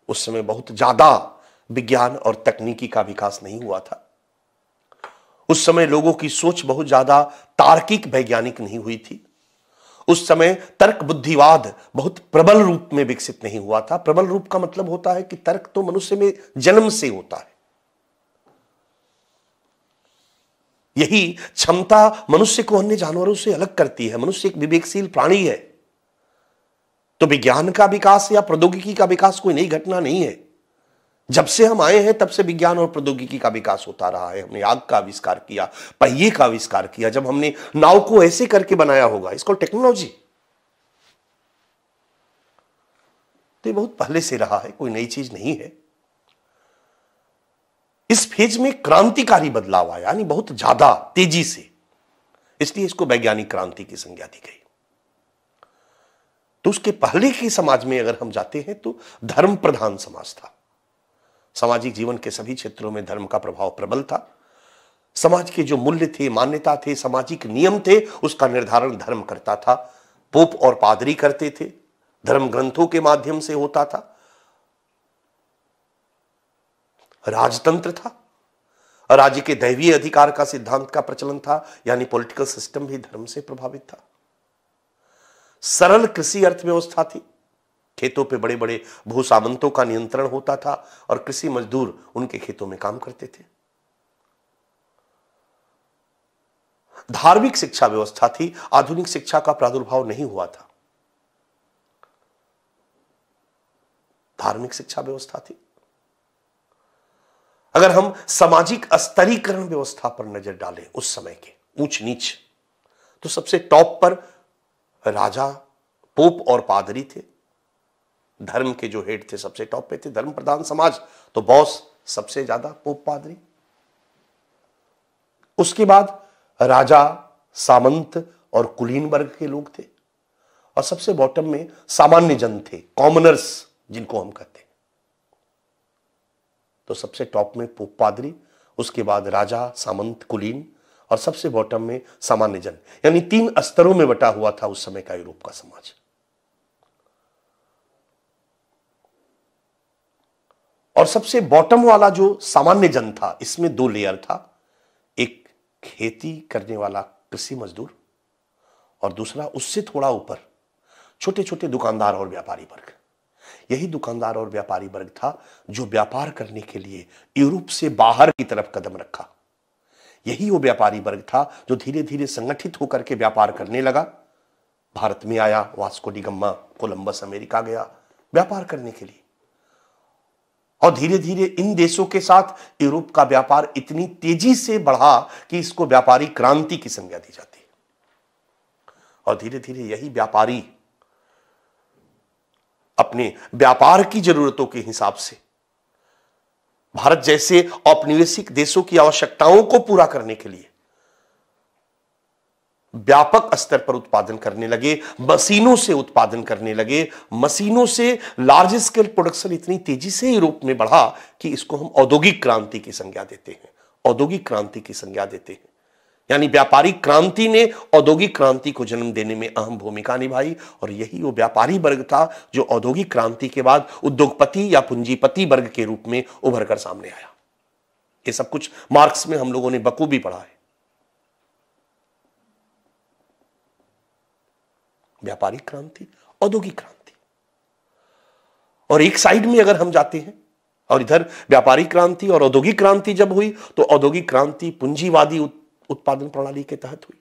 उस समय बहुत ज्यादा विज्ञान और तकनीकी का विकास नहीं हुआ था उस समय लोगों की सोच बहुत ज्यादा तार्किक वैज्ञानिक नहीं हुई थी उस समय तर्क बुद्धिवाद बहुत प्रबल रूप में विकसित नहीं हुआ था प्रबल रूप का मतलब होता है कि तर्क तो मनुष्य में जन्म से होता है यही क्षमता मनुष्य को अन्य जानवरों से अलग करती है मनुष्य एक विवेकशील प्राणी है तो विज्ञान का विकास या प्रौद्योगिकी का विकास कोई नई घटना नहीं है जब से हम आए हैं तब से विज्ञान और प्रौद्योगिकी का विकास होता रहा है हमने आग का आविष्कार किया पहिए का आविष्कार किया जब हमने नाव को ऐसे करके बनाया होगा इसको टेक्नोलॉजी तो ये बहुत पहले से रहा है कोई नई चीज नहीं है इस फेज में क्रांतिकारी बदलाव आया यानी बहुत ज्यादा तेजी से इसलिए इसको वैज्ञानिक क्रांति की संज्ञा दी गई तो उसके पहले के समाज में अगर हम जाते हैं तो धर्म प्रधान समाज था सामाजिक जीवन के सभी क्षेत्रों में धर्म का प्रभाव प्रबल था समाज के जो मूल्य थे मान्यता थे सामाजिक नियम थे उसका निर्धारण धर्म करता था पोप और पादरी करते थे धर्म ग्रंथों के माध्यम से होता था राजतंत्र था राज्य के दैवीय अधिकार का सिद्धांत का प्रचलन था यानी पॉलिटिकल सिस्टम भी धर्म से प्रभावित था सरल कृषि अर्थव्यवस्था थी खेतों पे बड़े बड़े भूसामंतों का नियंत्रण होता था और कृषि मजदूर उनके खेतों में काम करते थे धार्मिक शिक्षा व्यवस्था थी आधुनिक शिक्षा का प्रादुर्भाव नहीं हुआ था धार्मिक शिक्षा व्यवस्था थी अगर हम सामाजिक स्तरीकरण व्यवस्था पर नजर डालें उस समय के ऊंच नीच तो सबसे टॉप पर राजा पोप और पादरी थे धर्म के जो हेड थे सबसे टॉप पे थे धर्म प्रधान समाज तो बॉस सबसे ज्यादा पोप पादरी उसके बाद राजा सामंत और कुलीन वर्ग के लोग थे और सबसे बॉटम में सामान्य जन थे कॉमनर्स जिनको हम कहते तो सबसे टॉप में पोप पादरी उसके बाद राजा सामंत कुलीन और सबसे बॉटम में सामान्य जन यानी तीन स्तरों में बटा हुआ था उस समय का यूरोप का समाज और सबसे बॉटम वाला जो सामान्य जन था इसमें दो लेयर था एक खेती करने वाला कृषि मजदूर और दूसरा उससे थोड़ा ऊपर छोटे छोटे दुकानदार और व्यापारी वर्ग यही दुकानदार और व्यापारी वर्ग था जो व्यापार करने के लिए यूरोप से बाहर की तरफ कदम रखा यही वो व्यापारी वर्ग था जो धीरे धीरे संगठित होकर के व्यापार करने लगा भारत में आया वास्को डिगम्मा कोलंबस अमेरिका गया व्यापार करने के लिए और धीरे धीरे इन देशों के साथ यूरोप का व्यापार इतनी तेजी से बढ़ा कि इसको व्यापारी क्रांति की संज्ञा दी जाती और धीरे धीरे यही व्यापारी अपने व्यापार की जरूरतों के हिसाब से भारत जैसे औपनिवेशिक देशों की आवश्यकताओं को पूरा करने के लिए व्यापक स्तर पर उत्पादन करने लगे मशीनों से उत्पादन करने लगे मशीनों से लार्ज स्केल प्रोडक्शन इतनी तेजी से यूरोप में बढ़ा कि इसको हम औद्योगिक क्रांति की संज्ञा देते हैं औद्योगिक क्रांति की संज्ञा देते हैं यानी व्यापारिक क्रांति ने औद्योगिक क्रांति को जन्म देने में अहम भूमिका निभाई और यही वो व्यापारी वर्ग था जो औद्योगिक क्रांति के बाद उद्योगपति या पूंजीपति वर्ग के रूप में उभर कर सामने आया ये सब कुछ मार्क्स में हम लोगों ने बखूबी पढ़ा है व्यापारिक क्रांति औद्योगिक क्रांति और एक साइड में अगर हम जाते हैं और इधर व्यापारिक क्रांति और औद्योगिक क्रांति जब हुई तो औद्योगिक क्रांति पूंजीवादी उत्पादन प्रणाली के तहत हुई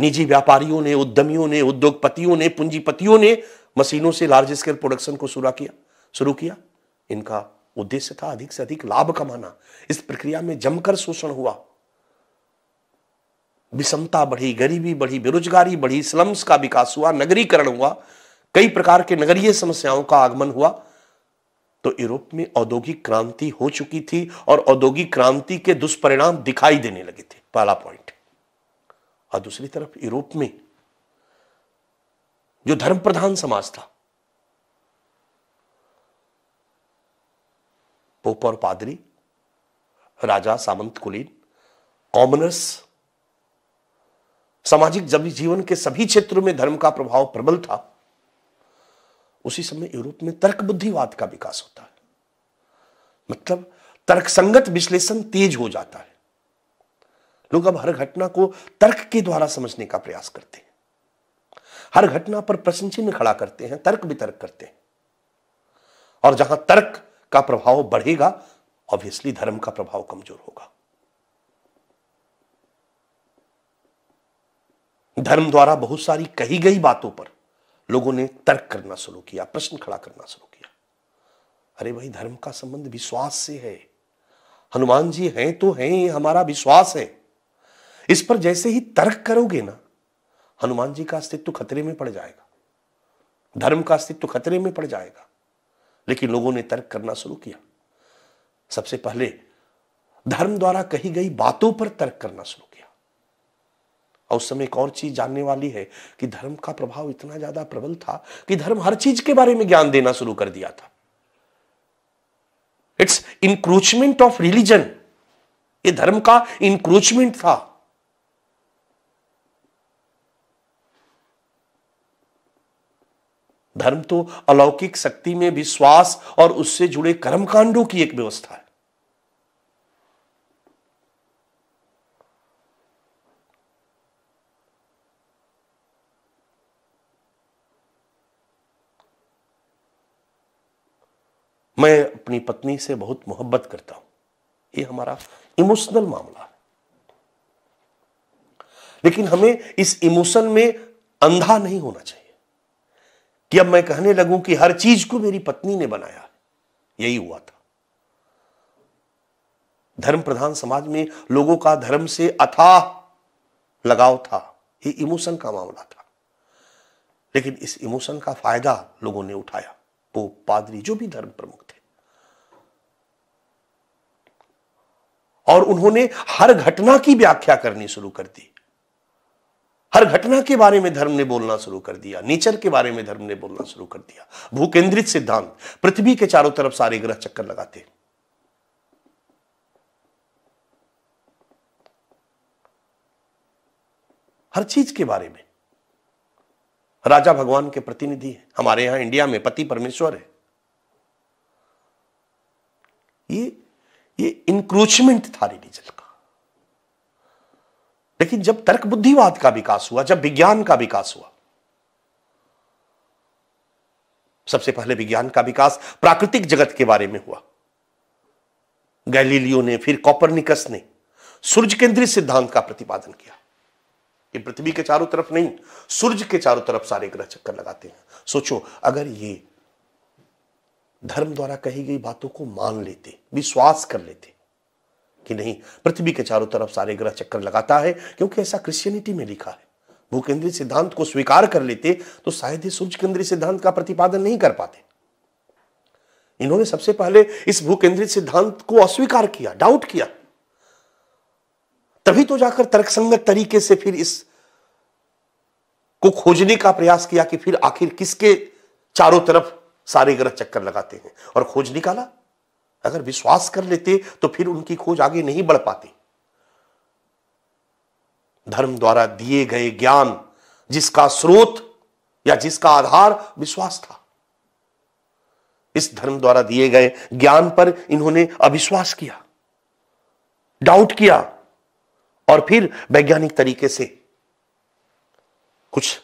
निजी व्यापारियों ने उद्यमियों ने उद्योगपतियों ने पूंजीपतियों ने मशीनों से लार्ज स्केल प्रोडक्शन को शुरू किया शुरू किया इनका उद्देश्य था अधिक से अधिक लाभ कमाना इस प्रक्रिया में जमकर शोषण हुआ विषमता बढ़ी गरीबी बढ़ी बेरोजगारी बढ़ी स्लम्स का विकास हुआ नगरीकरण हुआ कई प्रकार के नगरीय समस्याओं का आगमन हुआ तो यूरोप में औद्योगिक क्रांति हो चुकी थी और औद्योगिक क्रांति के दुष्परिणाम दिखाई देने लगे थे पहला पॉइंट और दूसरी तरफ यूरोप में जो धर्म प्रधान समाज था पोप और पादरी राजा सामंत कुलीन कॉमनर्स सामाजिक जीवन के सभी क्षेत्रों में धर्म का प्रभाव प्रबल था उसी समय यूरोप में तर्क बुद्धिवाद का विकास होता है मतलब तर्कसंगत विश्लेषण तेज हो जाता है लोग अब हर घटना को तर्क के द्वारा समझने का प्रयास करते हैं हर घटना पर प्रश्न चिन्ह खड़ा करते हैं तर्क वितर्क करते हैं और जहां तर्क का प्रभाव बढ़ेगा ऑब्वियसली धर्म का प्रभाव कमजोर होगा धर्म द्वारा बहुत सारी कही गई बातों पर लोगों ने तर्क करना शुरू किया प्रश्न खड़ा करना शुरू किया अरे भाई धर्म का संबंध विश्वास से है हनुमान जी हैं तो हैं ये हमारा विश्वास है इस पर जैसे ही तर्क करोगे ना हनुमान जी का अस्तित्व खतरे में पड़ जाएगा धर्म का अस्तित्व खतरे में पड़ जाएगा लेकिन लोगों ने तर्क करना शुरू किया सबसे पहले धर्म द्वारा कही गई बातों पर तर्क करना शुरू और उस समय एक और चीज जानने वाली है कि धर्म का प्रभाव इतना ज्यादा प्रबल था कि धर्म हर चीज के बारे में ज्ञान देना शुरू कर दिया था इट्स इंक्रोचमेंट ऑफ रिलीजन ये धर्म का इंक्रोचमेंट था धर्म तो अलौकिक शक्ति में विश्वास और उससे जुड़े कर्मकांडों की एक व्यवस्था है मैं अपनी पत्नी से बहुत मोहब्बत करता हूं ये हमारा इमोशनल मामला है लेकिन हमें इस इमोशन में अंधा नहीं होना चाहिए कि अब मैं कहने लगूं कि हर चीज को मेरी पत्नी ने बनाया है यही हुआ था धर्म प्रधान समाज में लोगों का धर्म से अथाह लगाव था ये इमोशन का मामला था लेकिन इस इमोशन का फायदा लोगों ने उठाया पोप पादरी जो भी धर्म प्रमुख और उन्होंने हर घटना की व्याख्या करनी शुरू कर दी हर घटना के बारे में धर्म ने बोलना शुरू कर दिया नेचर के बारे में धर्म ने बोलना शुरू कर दिया भूकेंद्रित सिद्धांत पृथ्वी के चारों तरफ सारे ग्रह चक्कर लगाते हर चीज के बारे में राजा भगवान के प्रतिनिधि है हमारे यहां इंडिया में पति परमेश्वर है ये ये इंक्रोचमेंट था रिलीजन का लेकिन जब तर्क बुद्धिवाद का विकास हुआ जब विज्ञान का विकास हुआ सबसे पहले विज्ञान का विकास प्राकृतिक जगत के बारे में हुआ गैलीलियो ने फिर कॉपरनिकस ने सूर्य केंद्रित सिद्धांत का प्रतिपादन किया कि पृथ्वी के चारों तरफ नहीं सूर्य के चारों तरफ सारे ग्रह चक्कर लगाते हैं सोचो अगर ये धर्म द्वारा कही गई बातों को मान लेते विश्वास कर लेते कि नहीं पृथ्वी के चारों तरफ सारे ग्रह चक्कर लगाता है क्योंकि ऐसा क्रिश्चियनिटी में लिखा है भूकेंद्रीय सिद्धांत को स्वीकार कर लेते तो शायद ही सूर्य केंद्रीय सिद्धांत का प्रतिपादन नहीं कर पाते इन्होंने सबसे पहले इस भूकेंद्रित सिद्धांत को अस्वीकार किया डाउट किया तभी तो जाकर तर्कसंगत तरीके से फिर इस को खोजने का प्रयास किया कि फिर आखिर किसके चारों तरफ सारे ग्रह चक्कर लगाते हैं और खोज निकाला अगर विश्वास कर लेते तो फिर उनकी खोज आगे नहीं बढ़ पाती धर्म द्वारा दिए गए ज्ञान जिसका स्रोत या जिसका आधार विश्वास था इस धर्म द्वारा दिए गए ज्ञान पर इन्होंने अविश्वास किया डाउट किया और फिर वैज्ञानिक तरीके से कुछ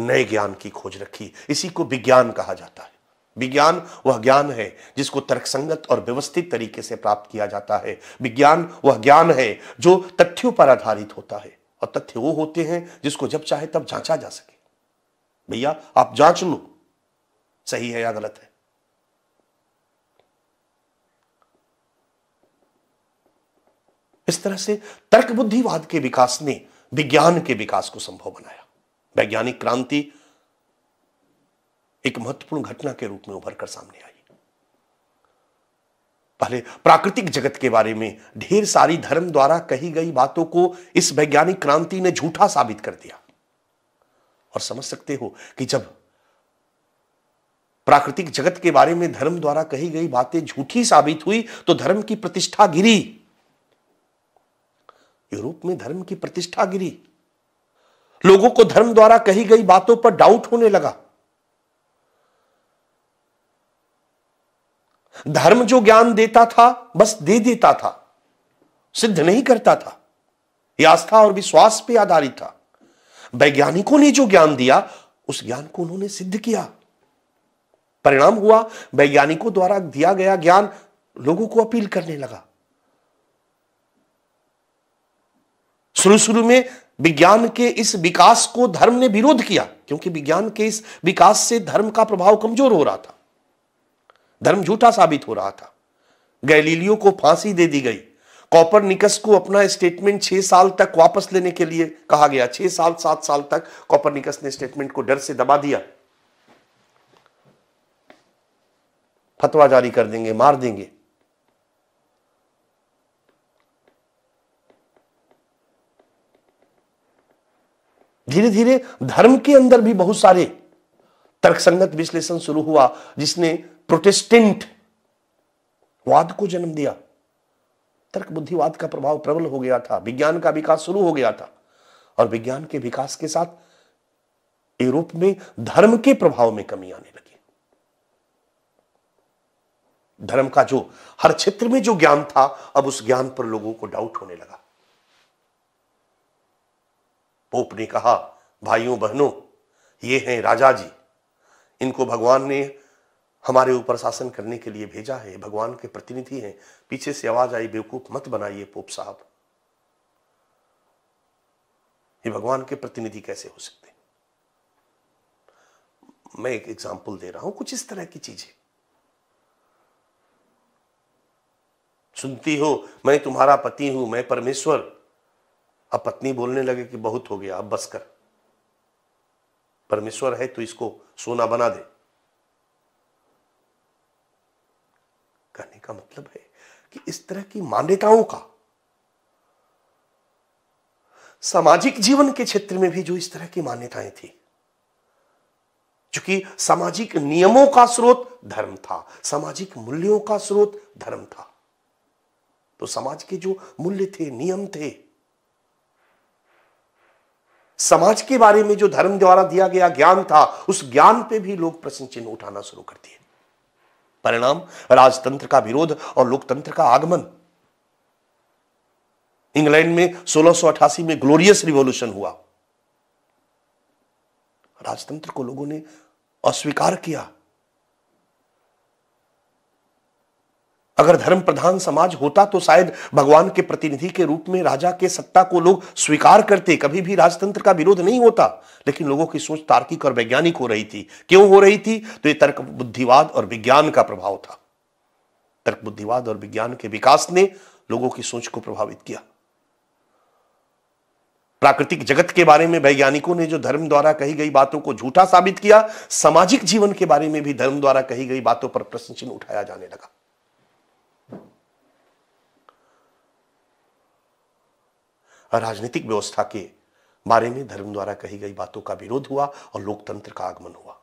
नए ज्ञान की खोज रखी इसी को विज्ञान कहा जाता है विज्ञान वह ज्ञान है जिसको तर्कसंगत और व्यवस्थित तरीके से प्राप्त किया जाता है विज्ञान वह ज्ञान है जो तथ्यों पर आधारित होता है और तथ्य वो होते हैं जिसको जब चाहे तब जांचा जा सके भैया आप जांच लो सही है या गलत है इस तरह से तर्क बुद्धिवाद के विकास ने विज्ञान के विकास को संभव बनाया वैज्ञानिक क्रांति एक महत्वपूर्ण घटना के रूप में उभर कर सामने आई पहले प्राकृतिक जगत के बारे में ढेर सारी धर्म द्वारा कही गई बातों को इस वैज्ञानिक क्रांति ने झूठा साबित कर दिया और समझ सकते हो कि जब प्राकृतिक जगत के बारे में धर्म द्वारा कही गई बातें झूठी साबित हुई तो धर्म की प्रतिष्ठा गिरी यूरोप में धर्म की प्रतिष्ठा गिरी लोगों को धर्म द्वारा कही गई बातों पर डाउट होने लगा धर्म जो ज्ञान देता था बस दे देता था सिद्ध नहीं करता था यह आस्था और विश्वास पर आधारित था वैज्ञानिकों ने जो ज्ञान दिया उस ज्ञान को उन्होंने सिद्ध किया परिणाम हुआ वैज्ञानिकों द्वारा दिया गया ज्ञान लोगों को अपील करने लगा शुरू शुरू में विज्ञान के इस विकास को धर्म ने विरोध किया क्योंकि विज्ञान के इस विकास से धर्म का प्रभाव कमजोर हो रहा था धर्म झूठा साबित हो रहा था गैलीलियो को फांसी दे दी गई कॉपर निकस को अपना स्टेटमेंट छह साल तक वापस लेने के लिए कहा गया छह साल सात साल तक कॉपर निकस ने स्टेटमेंट को डर से दबा दिया फतवा जारी कर देंगे मार देंगे धीरे धीरे धर्म के अंदर भी बहुत सारे तर्कसंगत विश्लेषण शुरू हुआ जिसने प्रोटेस्टेंट वाद को जन्म दिया तर्क बुद्धिवाद का प्रभाव प्रबल हो गया था विज्ञान का विकास शुरू हो गया था और विज्ञान के विकास के साथ यूरोप में धर्म के प्रभाव में कमी आने लगी धर्म का जो हर क्षेत्र में जो ज्ञान था अब उस ज्ञान पर लोगों को डाउट होने लगा पोप ने कहा भाइयों बहनों ये हैं राजा जी इनको भगवान ने हमारे ऊपर शासन करने के लिए भेजा है भगवान के प्रतिनिधि हैं पीछे से आवाज आई बेवकूफ मत बनाइए पोप साहब ये भगवान के प्रतिनिधि कैसे हो सकते मैं एक एग्जाम्पल दे रहा हूं कुछ इस तरह की चीजें सुनती हो मैं तुम्हारा पति हूं मैं परमेश्वर अब पत्नी बोलने लगे कि बहुत हो गया अब बस कर परमेश्वर है तो इसको सोना बना दे कहने का मतलब है कि इस तरह की मान्यताओं का सामाजिक जीवन के क्षेत्र में भी जो इस तरह की मान्यताएं थी क्योंकि सामाजिक नियमों का स्रोत धर्म था सामाजिक मूल्यों का स्रोत धर्म था तो समाज के जो मूल्य थे नियम थे समाज के बारे में जो धर्म द्वारा दिया गया ज्ञान था उस ज्ञान पे भी लोग प्रश्न चिन्ह उठाना शुरू कर दिए परिणाम राजतंत्र का विरोध और लोकतंत्र का आगमन इंग्लैंड में सोलह में ग्लोरियस रिवॉल्यूशन हुआ राजतंत्र को लोगों ने अस्वीकार किया अगर धर्म प्रधान समाज होता तो शायद भगवान के प्रतिनिधि के रूप में राजा के सत्ता को लोग स्वीकार करते कभी भी राजतंत्र का विरोध नहीं होता लेकिन लोगों की सोच तार्किक और वैज्ञानिक हो रही थी क्यों हो रही थी तो ये तर्क बुद्धिवाद और विज्ञान का प्रभाव था तर्क बुद्धिवाद और विज्ञान के विकास ने लोगों की सोच को प्रभावित किया प्राकृतिक जगत के बारे में वैज्ञानिकों ने जो धर्म द्वारा कही गई बातों को झूठा साबित किया सामाजिक जीवन के बारे में भी धर्म द्वारा कही गई बातों पर प्रश्न चिन्ह उठाया जाने लगा राजनीतिक व्यवस्था के बारे में धर्म द्वारा कही गई बातों का विरोध हुआ और लोकतंत्र का आगमन हुआ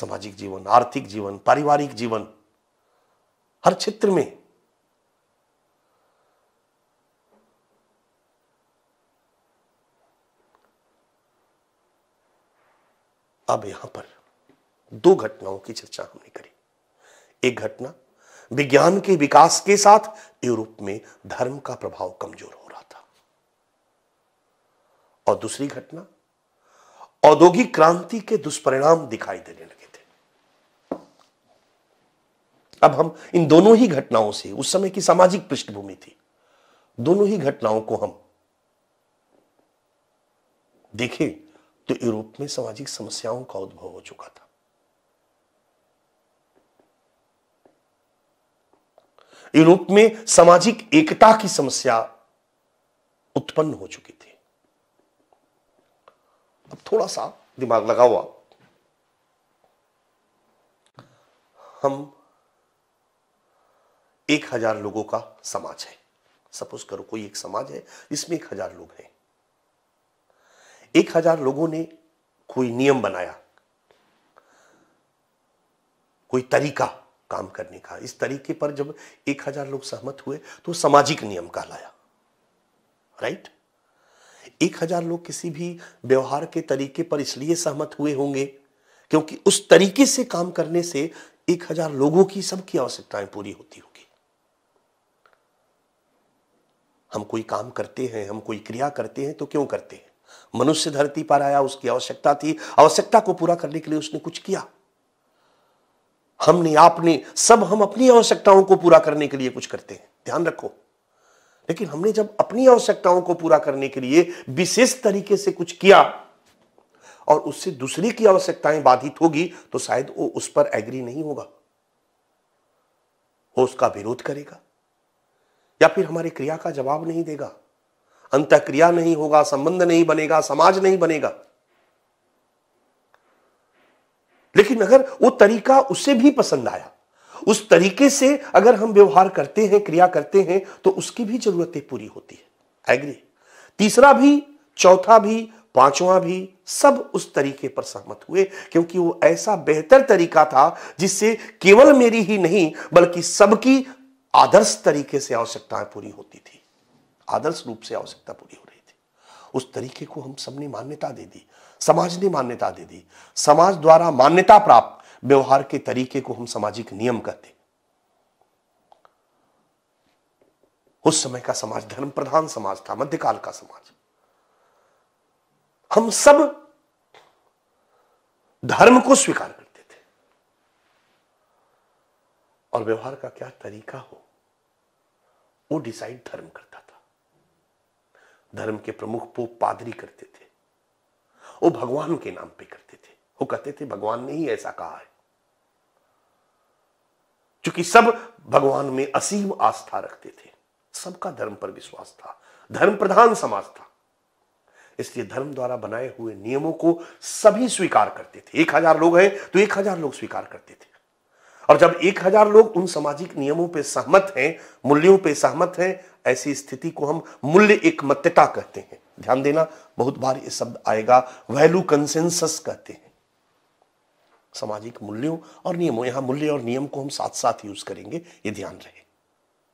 सामाजिक जीवन आर्थिक जीवन पारिवारिक जीवन हर क्षेत्र में अब यहां पर दो घटनाओं की चर्चा हमने करी एक घटना विज्ञान के विकास के साथ यूरोप में धर्म का प्रभाव कमजोर हो रहा था और दूसरी घटना औद्योगिक क्रांति के दुष्परिणाम दिखाई देने लगे थे अब हम इन दोनों ही घटनाओं से उस समय की सामाजिक पृष्ठभूमि थी दोनों ही घटनाओं को हम देखें तो यूरोप में सामाजिक समस्याओं का उद्भव हो चुका था यूरोप में सामाजिक एकता की समस्या उत्पन्न हो चुकी थी अब थोड़ा सा दिमाग लगाओ आप हम एक हजार लोगों का समाज है सपोज करो कोई एक समाज है इसमें एक हजार लोग हैं एक हजार लोगों ने कोई नियम बनाया कोई तरीका काम करने का इस तरीके पर जब एक हजार लोग सहमत हुए तो सामाजिक नियम कहलाया राइट एक हजार लोग किसी भी व्यवहार के तरीके पर इसलिए सहमत हुए होंगे क्योंकि उस तरीके से काम करने से एक हजार लोगों की सबकी आवश्यकताएं पूरी होती होंगी हम कोई काम करते हैं हम कोई क्रिया करते हैं तो क्यों करते हैं मनुष्य धरती पर आया उसकी आवश्यकता थी आवश्यकता को पूरा करने के लिए उसने कुछ किया हम नहीं आप नहीं सब हम अपनी आवश्यकताओं को पूरा करने के लिए कुछ करते हैं ध्यान रखो लेकिन हमने जब अपनी आवश्यकताओं को पूरा करने के लिए विशेष तरीके से कुछ किया और उससे दूसरे की आवश्यकताएं बाधित होगी तो शायद वो उस पर एग्री नहीं होगा वो उसका विरोध करेगा या फिर हमारी क्रिया का जवाब नहीं देगा अंत क्रिया नहीं होगा संबंध नहीं बनेगा समाज नहीं बनेगा लेकिन अगर वो तरीका उसे भी पसंद आया उस तरीके से अगर हम व्यवहार करते हैं क्रिया करते हैं तो उसकी भी जरूरतें पूरी होती है एग्री तीसरा भी चौथा भी पांचवा भी सब उस तरीके पर सहमत हुए क्योंकि वो ऐसा बेहतर तरीका था जिससे केवल मेरी ही नहीं बल्कि सबकी आदर्श तरीके से आवश्यकताएं पूरी होती थी आदर्श रूप से आवश्यकता पूरी हो रही थी उस तरीके को हम सबने मान्यता दे दी समाज ने मान्यता दे दी समाज द्वारा मान्यता प्राप्त व्यवहार के तरीके को हम सामाजिक नियम कहते उस समय का समाज धर्म प्रधान समाज था मध्यकाल का समाज हम सब धर्म को स्वीकार करते थे और व्यवहार का क्या तरीका हो वो डिसाइड धर्म करता था धर्म के प्रमुख पोप पादरी करते थे वो भगवान के नाम पे करते थे वो कहते थे भगवान ने ही ऐसा कहा है क्योंकि सब भगवान में असीम आस्था रखते थे सबका धर्म पर विश्वास था धर्म प्रधान समाज था इसलिए धर्म द्वारा बनाए हुए नियमों को सभी स्वीकार करते थे एक हजार लोग हैं तो एक हजार लोग स्वीकार करते थे और जब एक हजार लोग उन सामाजिक नियमों पर सहमत हैं मूल्यों पर सहमत हैं ऐसी स्थिति को हम मूल्य एकमत्यता कहते हैं ध्यान देना बहुत बार ये शब्द आएगा वैल्यू कंसेंसस कहते हैं सामाजिक मूल्यों और नियमों यहां मूल्य और नियम को हम साथ साथ यूज करेंगे ये ध्यान रहे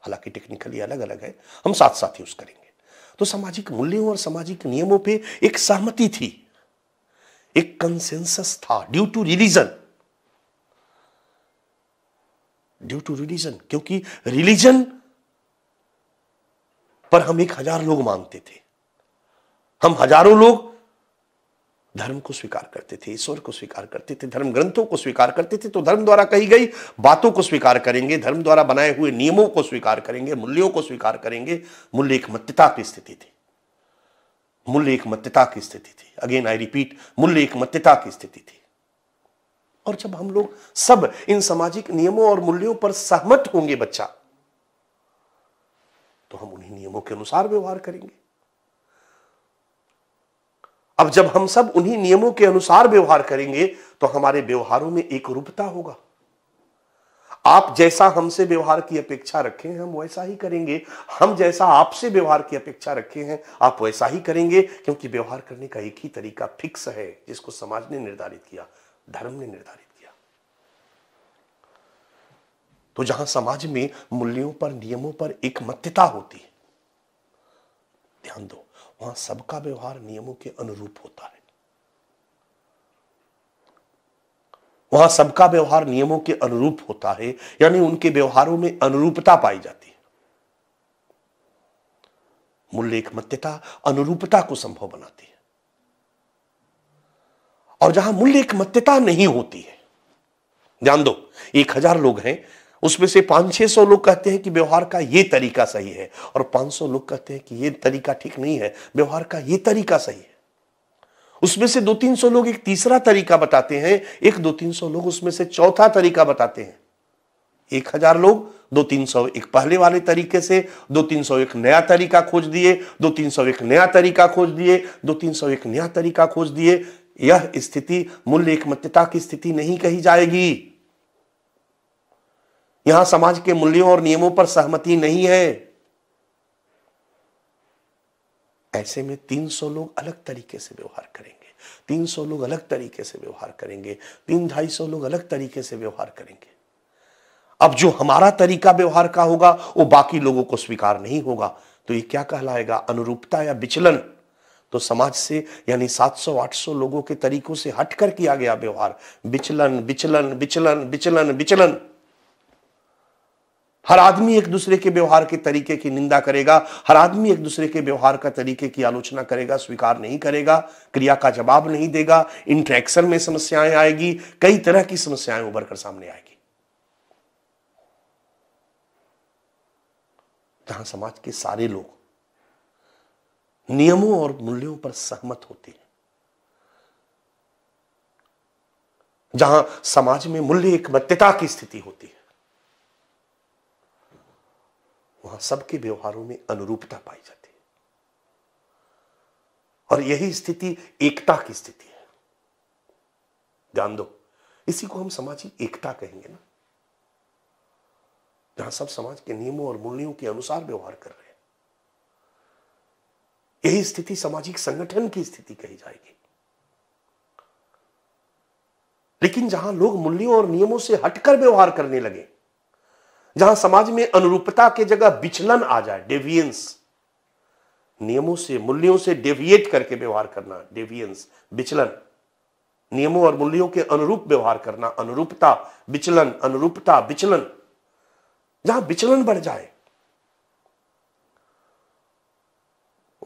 हालांकि टेक्निकली अलग अलग है हम साथ साथ यूज करेंगे तो सामाजिक मूल्यों और सामाजिक नियमों पे एक सहमति थी एक कंसेंसस था due to religion due to religion क्योंकि रिलीजन पर हम एक हजार लोग मानते थे हम हजारों लोग धर्म को स्वीकार करते थे ईश्वर को स्वीकार करते थे धर्म ग्रंथों को स्वीकार करते थे तो धर्म द्वारा कही गई बातों को स्वीकार करेंगे धर्म द्वारा बनाए हुए नियमों को स्वीकार करेंगे मूल्यों को स्वीकार करेंगे मूल्य एक मत्यता की स्थिति थी मूल्य एक मत्यता की स्थिति थी अगेन आई रिपीट मूल्य एक मत्यता की स्थिति थी और जब हम लोग सब इन सामाजिक नियमों और मूल्यों पर सहमत होंगे बच्चा तो हम उन्हीं नियमों के अनुसार व्यवहार करेंगे अब जब हम सब उन्हीं नियमों के अनुसार व्यवहार करेंगे तो हमारे व्यवहारों में एक रूपता होगा आप जैसा हमसे व्यवहार की अपेक्षा रखे हैं हम वैसा ही करेंगे हम जैसा आपसे व्यवहार की अपेक्षा रखे हैं आप वैसा ही करेंगे क्योंकि व्यवहार करने का एक ही तरीका फिक्स है जिसको समाज ने निर्धारित किया धर्म ने निर्धारित किया तो जहां समाज में मूल्यों पर नियमों पर एक होती है ध्यान दो वहां सबका व्यवहार नियमों के अनुरूप होता है वहां सबका व्यवहार नियमों के अनुरूप होता है यानी उनके व्यवहारों में अनुरूपता पाई जाती है मूल्य एकमत्यता अनुरूपता को संभव बनाती है और जहां मूल्य एकमत्यता नहीं होती है ध्यान दो एक हजार लोग हैं उसमें से पांच छह सौ लोग कहते हैं कि व्यवहार का ये तरीका सही है और पांच सौ लोग कहते हैं कि ये तरीका ठीक नहीं है व्यवहार का ये तरीका सही है उसमें से दो तीन सौ लोग एक तीसरा तरीका बताते हैं एक दो तीन सौ लोग उसमें से चौथा तरीका बताते हैं एक हजार लोग दो तीन सौ एक पहले वाले तरीके से दो तीन सौ एक नया तरीका खोज दिए दो तीन सौ एक नया तरीका खोज दिए दो तीन सौ एक नया तरीका खोज दिए यह स्थिति मूल्य एकमत्यता की स्थिति नहीं कही जाएगी यहां समाज के मूल्यों और नियमों पर सहमति नहीं है ऐसे में 300 लोग अलग तरीके से व्यवहार करेंगे 300 लोग अलग तरीके से व्यवहार करेंगे तीन ढाई सौ लोग अलग तरीके से व्यवहार करेंगे अब जो हमारा तरीका व्यवहार का होगा वो बाकी लोगों को स्वीकार नहीं होगा तो ये क्या कहलाएगा अनुरूपता या विचलन तो समाज से यानी 700-800 लोगों के तरीकों से हटकर किया गया व्यवहार विचलन विचलन विचलन विचलन विचलन हर आदमी एक दूसरे के व्यवहार के तरीके की निंदा करेगा हर आदमी एक दूसरे के व्यवहार का तरीके की आलोचना करेगा स्वीकार नहीं करेगा क्रिया का जवाब नहीं देगा इंट्रैक्शन में समस्याएं आएगी कई तरह की समस्याएं उभर कर सामने आएगी जहां समाज के सारे लोग नियमों और मूल्यों पर सहमत होते हैं जहां समाज में मूल्य एक मत्यता की स्थिति होती है वहां सबके व्यवहारों में अनुरूपता पाई जाती है और यही स्थिति एकता की स्थिति है ध्यान दो इसी को हम सामाजिक एकता कहेंगे ना जहां सब समाज के नियमों और मूल्यों के अनुसार व्यवहार कर रहे हैं यही स्थिति सामाजिक संगठन की स्थिति कही जाएगी लेकिन जहां लोग मूल्यों और नियमों से हटकर व्यवहार करने लगे जहां समाज में अनुरूपता के जगह विचलन आ जाए डेवियंस नियमों से मूल्यों से डेविएट करके व्यवहार करना डेवियंस विचलन नियमों और मूल्यों के अनुरूप व्यवहार करना अनुरूपता विचलन अनुरूपता विचलन जहां विचलन बढ़ जाए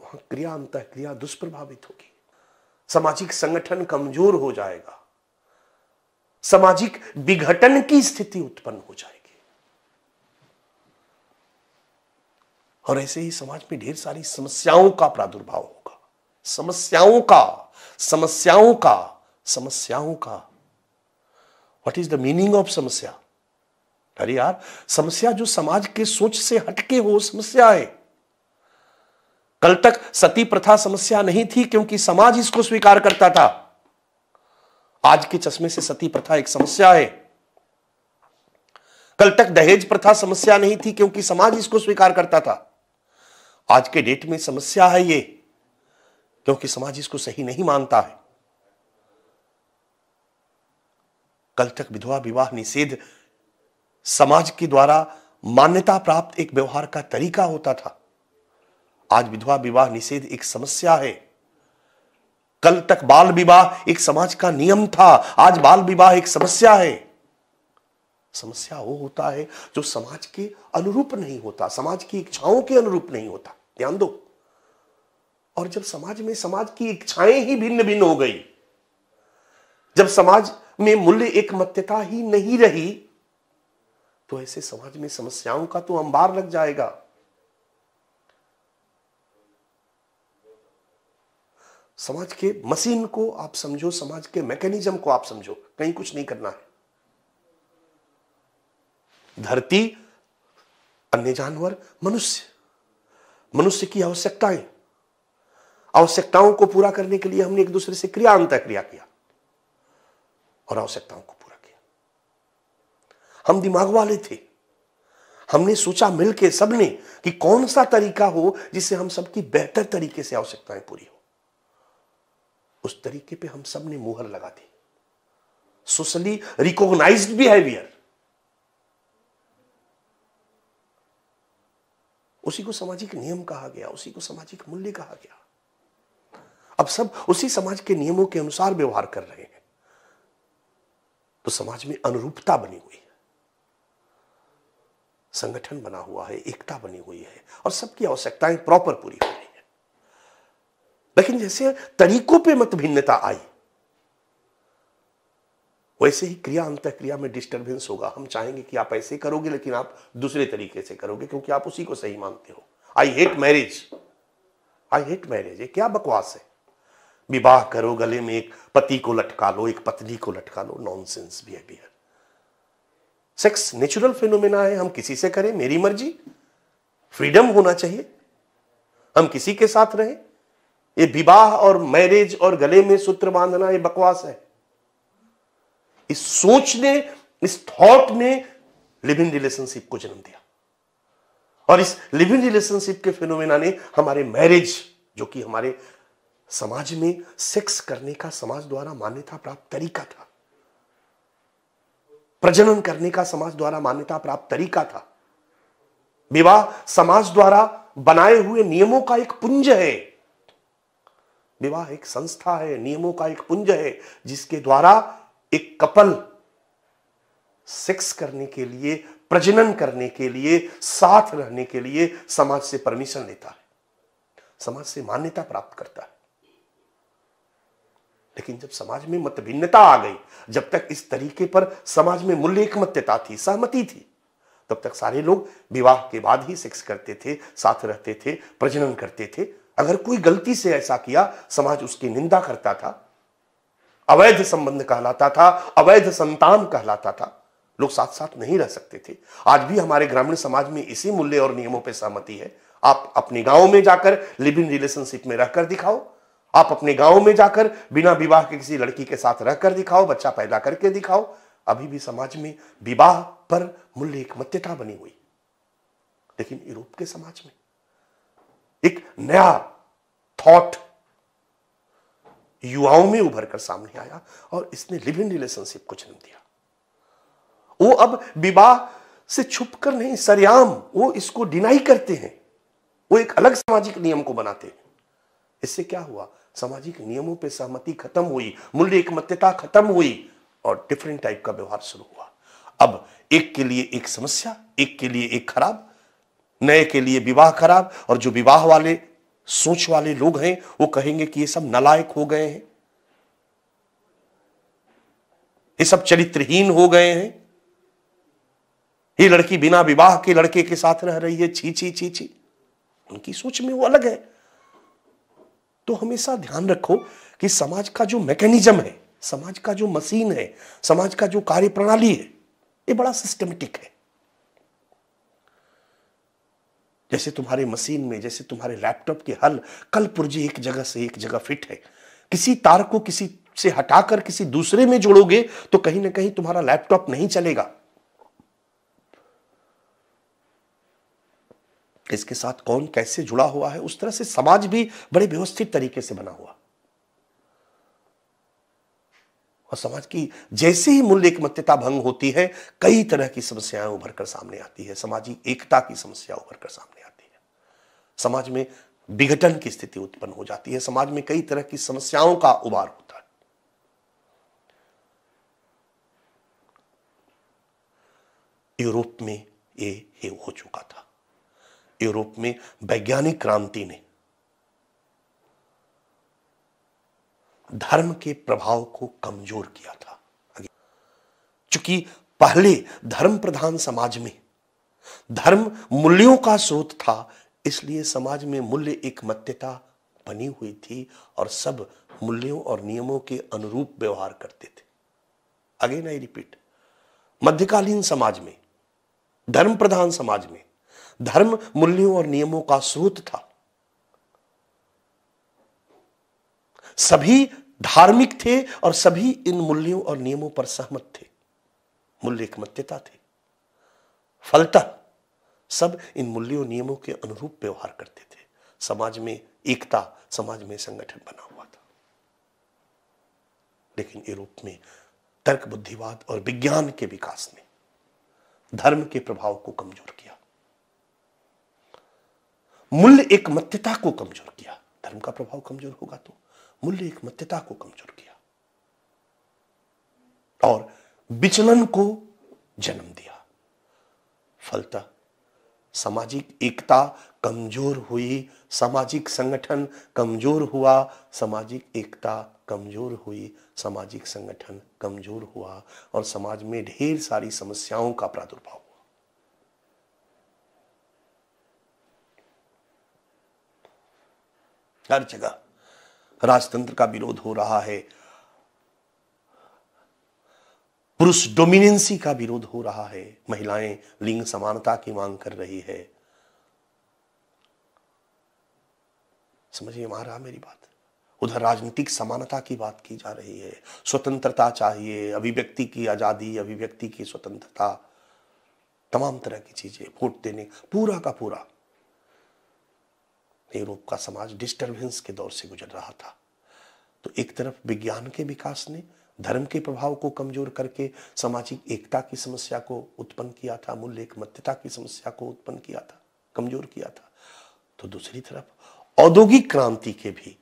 वहां क्रिया अंत क्रिया दुष्प्रभावित होगी सामाजिक संगठन कमजोर हो जाएगा सामाजिक विघटन की स्थिति उत्पन्न हो जाएगी और ऐसे ही समाज में ढेर सारी समस्याओं का प्रादुर्भाव होगा समस्याओं का समस्याओं का समस्याओं का what is the meaning of समस्या अरे यार समस्या जो समाज के सोच से हटके हो समस्या है कल तक सती प्रथा समस्या नहीं थी क्योंकि समाज इसको स्वीकार करता था आज के चश्मे से सती प्रथा एक समस्या है कल तक दहेज प्रथा समस्या नहीं थी क्योंकि समाज इसको स्वीकार करता था आज के डेट में समस्या है ये क्योंकि समाज इसको सही नहीं मानता है कल तक विधवा विवाह निषेध समाज के द्वारा मान्यता प्राप्त एक व्यवहार का तरीका होता था आज विधवा विवाह निषेध एक समस्या है कल तक बाल विवाह एक समाज का नियम था आज बाल विवाह एक समस्या है समस्या वो होता है जो समाज के अनुरूप नहीं होता समाज की इच्छाओं के अनुरूप नहीं होता ध्यान दो और जब समाज में समाज की इच्छाएं ही भिन्न भिन्न हो गई जब समाज में मूल्य एक ही नहीं रही तो ऐसे समाज में समस्याओं का तो अंबार लग जाएगा समाज के मशीन को आप समझो समाज के मैकेनिज्म को आप समझो कहीं कुछ नहीं करना है धरती अन्य जानवर मनुष्य मनुष्य की आवश्यकताएं आवश्यकताओं को पूरा करने के लिए हमने एक दूसरे से क्रिया अंत क्रिया किया और आवश्यकताओं को पूरा किया हम दिमाग वाले थे हमने सोचा मिलके सबने कि कौन सा तरीका हो जिससे हम सबकी बेहतर तरीके से आवश्यकताएं पूरी हो उस तरीके पे हम सबने मुहर लगा दी सोशली रिकॉग्नाइज्ड बिहेवियर उसी को सामाजिक नियम कहा गया उसी को सामाजिक मूल्य कहा गया अब सब उसी समाज के नियमों के अनुसार व्यवहार कर रहे हैं तो समाज में अनुरूपता बनी हुई है संगठन बना हुआ है एकता बनी हुई है और सबकी आवश्यकताएं प्रॉपर पूरी हो रही है लेकिन जैसे तरीकों पे मत भिन्नता आई वैसे ही क्रिया अंत क्रिया में डिस्टर्बेंस होगा हम चाहेंगे कि आप ऐसे करोगे लेकिन आप दूसरे तरीके से करोगे क्योंकि आप उसी को सही मानते हो I hate marriage I hate marriage ये क्या बकवास है विवाह करो गले में एक पति को लटका लो एक पत्नी को लटका लो sense behaviour sex natural phenomena है हम किसी से करें मेरी मर्जी फ्रीडम होना चाहिए हम किसी के साथ रहें ये विवाह और मैरिज और गले में सूत्र बांधना ये बकवास है इस सोच ने इस थॉट ने लिव इन रिलेशनशिप को जन्म दिया और इस लिव इन रिलेशनशिप के फिनोमेना ने हमारे मैरिज जो कि हमारे समाज में सेक्स करने का समाज द्वारा मान्यता प्राप्त तरीका था प्रजनन करने का समाज द्वारा मान्यता प्राप्त तरीका था विवाह समाज द्वारा बनाए हुए नियमों का एक पुंज है विवाह एक संस्था है नियमों का एक पुंज है जिसके द्वारा एक कपल सेक्स करने के लिए प्रजनन करने के लिए साथ रहने के लिए समाज से परमिशन लेता है समाज से मान्यता प्राप्त करता है लेकिन जब समाज में मतभिन्नता आ गई जब तक इस तरीके पर समाज में मूल्य एकमत्यता थी सहमति थी तब तक सारे लोग विवाह के बाद ही सेक्स करते थे साथ रहते थे प्रजनन करते थे अगर कोई गलती से ऐसा किया समाज उसकी निंदा करता था अवैध संबंध कहलाता था अवैध संतान कहलाता था लोग साथ साथ नहीं रह सकते थे आज भी हमारे ग्रामीण समाज में इसी मूल्य और नियमों पर सहमति है आप अपने गांव में जाकर लिव इन रिलेशनशिप में रहकर दिखाओ आप अपने गांव में जाकर बिना विवाह के किसी लड़की के साथ रहकर दिखाओ बच्चा पैदा करके दिखाओ अभी भी समाज में विवाह पर मूल्य मत्यता बनी हुई लेकिन यूरोप के समाज में एक नया थॉट युवाओं में उभर कर सामने आया और इसने लिव इन रिलेशनशिप को जन्म दिया वो अब विवाह से छुप कर नहीं सरयाम वो इसको डिनाई करते हैं वो एक अलग सामाजिक नियम को बनाते हैं इससे क्या हुआ सामाजिक नियमों पे सहमति खत्म हुई मूल्य एकमत्यता खत्म हुई और डिफरेंट टाइप का व्यवहार शुरू हुआ अब एक के लिए एक समस्या एक के लिए एक खराब नए के लिए विवाह खराब और जो विवाह वाले सोच वाले लोग हैं वो कहेंगे कि ये सब नलायक हो गए हैं ये सब चरित्रहीन हो गए हैं ये लड़की बिना विवाह के लड़के के साथ रह रही है छी छी छी छी उनकी सोच में वो अलग है तो हमेशा ध्यान रखो कि समाज का जो मैकेनिज्म है समाज का जो मशीन है समाज का जो कार्य प्रणाली है ये बड़ा सिस्टमेटिक है जैसे तुम्हारे मशीन में जैसे तुम्हारे लैपटॉप के हल कल पुर्जे एक जगह से एक जगह फिट है किसी तार को किसी से हटाकर किसी दूसरे में जोड़ोगे तो कहीं ना कहीं तुम्हारा लैपटॉप नहीं चलेगा इसके साथ कौन कैसे जुड़ा हुआ है उस तरह से समाज भी बड़े व्यवस्थित तरीके से बना हुआ और समाज की जैसे ही मूल्य एकमत्यता भंग होती है कई तरह की समस्याएं उभर कर सामने आती है सामाजिक एकता की समस्या उभर कर सामने समाज में विघटन की स्थिति उत्पन्न हो जाती है समाज में कई तरह की समस्याओं का उबार होता है यूरोप में ये हो चुका था यूरोप में वैज्ञानिक क्रांति ने धर्म के प्रभाव को कमजोर किया था चूंकि पहले धर्म प्रधान समाज में धर्म मूल्यों का स्रोत था इसलिए समाज में मूल्य एक मत्यता बनी हुई थी और सब मूल्यों और नियमों के अनुरूप व्यवहार करते थे अगेन आई रिपीट मध्यकालीन समाज में धर्म प्रधान समाज में धर्म मूल्यों और नियमों का स्रोत था सभी धार्मिक थे और सभी इन मूल्यों और नियमों पर सहमत थे मूल्य एकमत्यता थे फलतः सब इन मूल्यों नियमों के अनुरूप व्यवहार करते थे समाज में एकता समाज में संगठन बना हुआ था लेकिन यूरोप में तर्क बुद्धिवाद और विज्ञान के विकास ने धर्म के प्रभाव को कमजोर किया मूल्य एक मत्यता को कमजोर किया धर्म का प्रभाव कमजोर होगा तो मूल्य एक मत्यता को कमजोर किया और विचलन को जन्म दिया फलता सामाजिक एकता कमजोर हुई सामाजिक संगठन कमजोर हुआ सामाजिक एकता कमजोर हुई सामाजिक संगठन कमजोर हुआ और समाज में ढेर सारी समस्याओं का प्रादुर्भाव हुआ हर जगह राजतंत्र का विरोध हो रहा है पुरुष डोमिनेंसी का विरोध हो रहा है महिलाएं लिंग समानता की मांग कर रही है समझिए महाराज मेरी बात उधर राजनीतिक समानता की बात की जा रही है स्वतंत्रता चाहिए अभिव्यक्ति की आज़ादी अभिव्यक्ति की स्वतंत्रता तमाम तरह की चीजें वोट देने पूरा का पूरा यूरोप का समाज डिस्टरबेंस के दौर से गुजर रहा था तो एक तरफ विज्ञान के विकास ने धर्म के प्रभाव को कमजोर करके सामाजिक एकता की समस्या को उत्पन्न किया था मूल्य एकमत्यता की समस्या को उत्पन्न किया था कमजोर किया था तो दूसरी तरफ औद्योगिक क्रांति के भी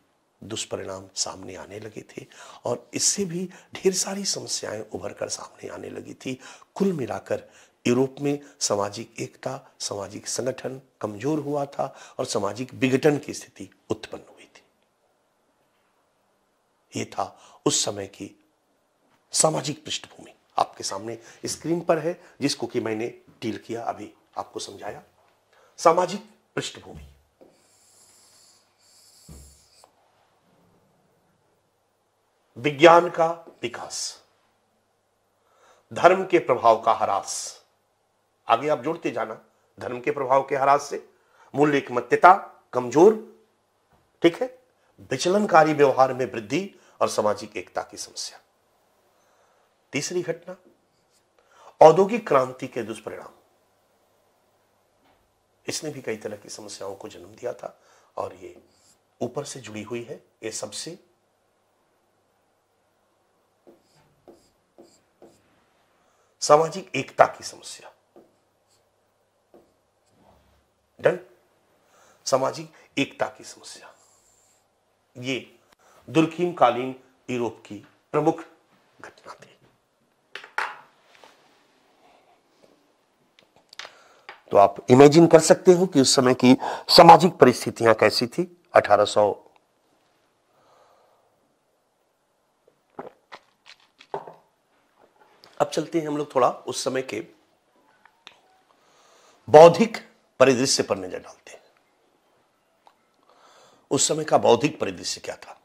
दुष्परिणाम सामने आने लगे थे और इससे भी ढेर सारी समस्याएं उभर कर सामने आने लगी थी कुल मिलाकर यूरोप में सामाजिक एकता सामाजिक संगठन कमजोर हुआ था और सामाजिक विघटन की स्थिति उत्पन्न हुई थी ये था उस समय की सामाजिक पृष्ठभूमि आपके सामने स्क्रीन पर है जिसको कि मैंने डील किया अभी आपको समझाया सामाजिक पृष्ठभूमि विज्ञान का विकास धर्म के प्रभाव का हरास आगे आप जोड़ते जाना धर्म के प्रभाव के हरास से मूल्य की मत्यता कमजोर ठीक है विचलनकारी व्यवहार में वृद्धि और सामाजिक एकता की समस्या तीसरी घटना औद्योगिक क्रांति के दुष्परिणाम इसने भी कई तरह की समस्याओं को जन्म दिया था और ये ऊपर से जुड़ी हुई है ये सबसे सामाजिक एकता की समस्या डन सामाजिक एकता की समस्या ये दुर्खीम कालीन यूरोप की प्रमुख घटना थी तो आप इमेजिन कर सकते हो कि उस समय की सामाजिक परिस्थितियां कैसी थी 1800 अब चलते हैं हम लोग थोड़ा उस समय के बौद्धिक परिदृश्य पर नजर डालते हैं उस समय का बौद्धिक परिदृश्य क्या था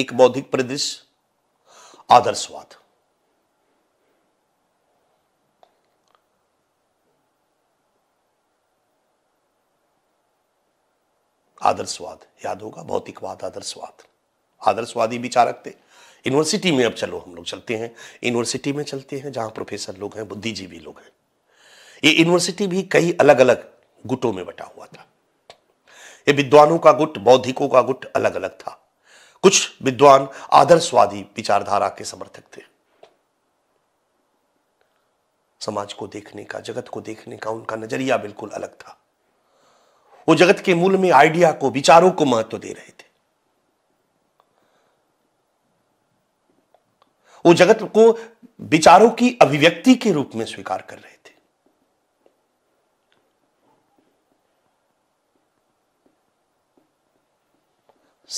एक बौद्धिक परिदृश्य आदर्शवाद आदर्शवाद याद होगा भौतिकवाद आदर्शवाद आदर्शवादी विचारक थे यूनिवर्सिटी में अब चलो हम लोग चलते हैं यूनिवर्सिटी में चलते हैं जहां प्रोफेसर लोग हैं बुद्धिजीवी लोग हैं ये यूनिवर्सिटी भी कई अलग अलग गुटों में बटा हुआ था ये विद्वानों का गुट बौद्धिकों का गुट अलग अलग था कुछ विद्वान आदर्शवादी विचारधारा के समर्थक थे समाज को देखने का जगत को देखने का उनका नजरिया बिल्कुल अलग था वो जगत के मूल में आइडिया को विचारों को महत्व दे रहे थे वो जगत को विचारों की अभिव्यक्ति के रूप में स्वीकार कर रहे थे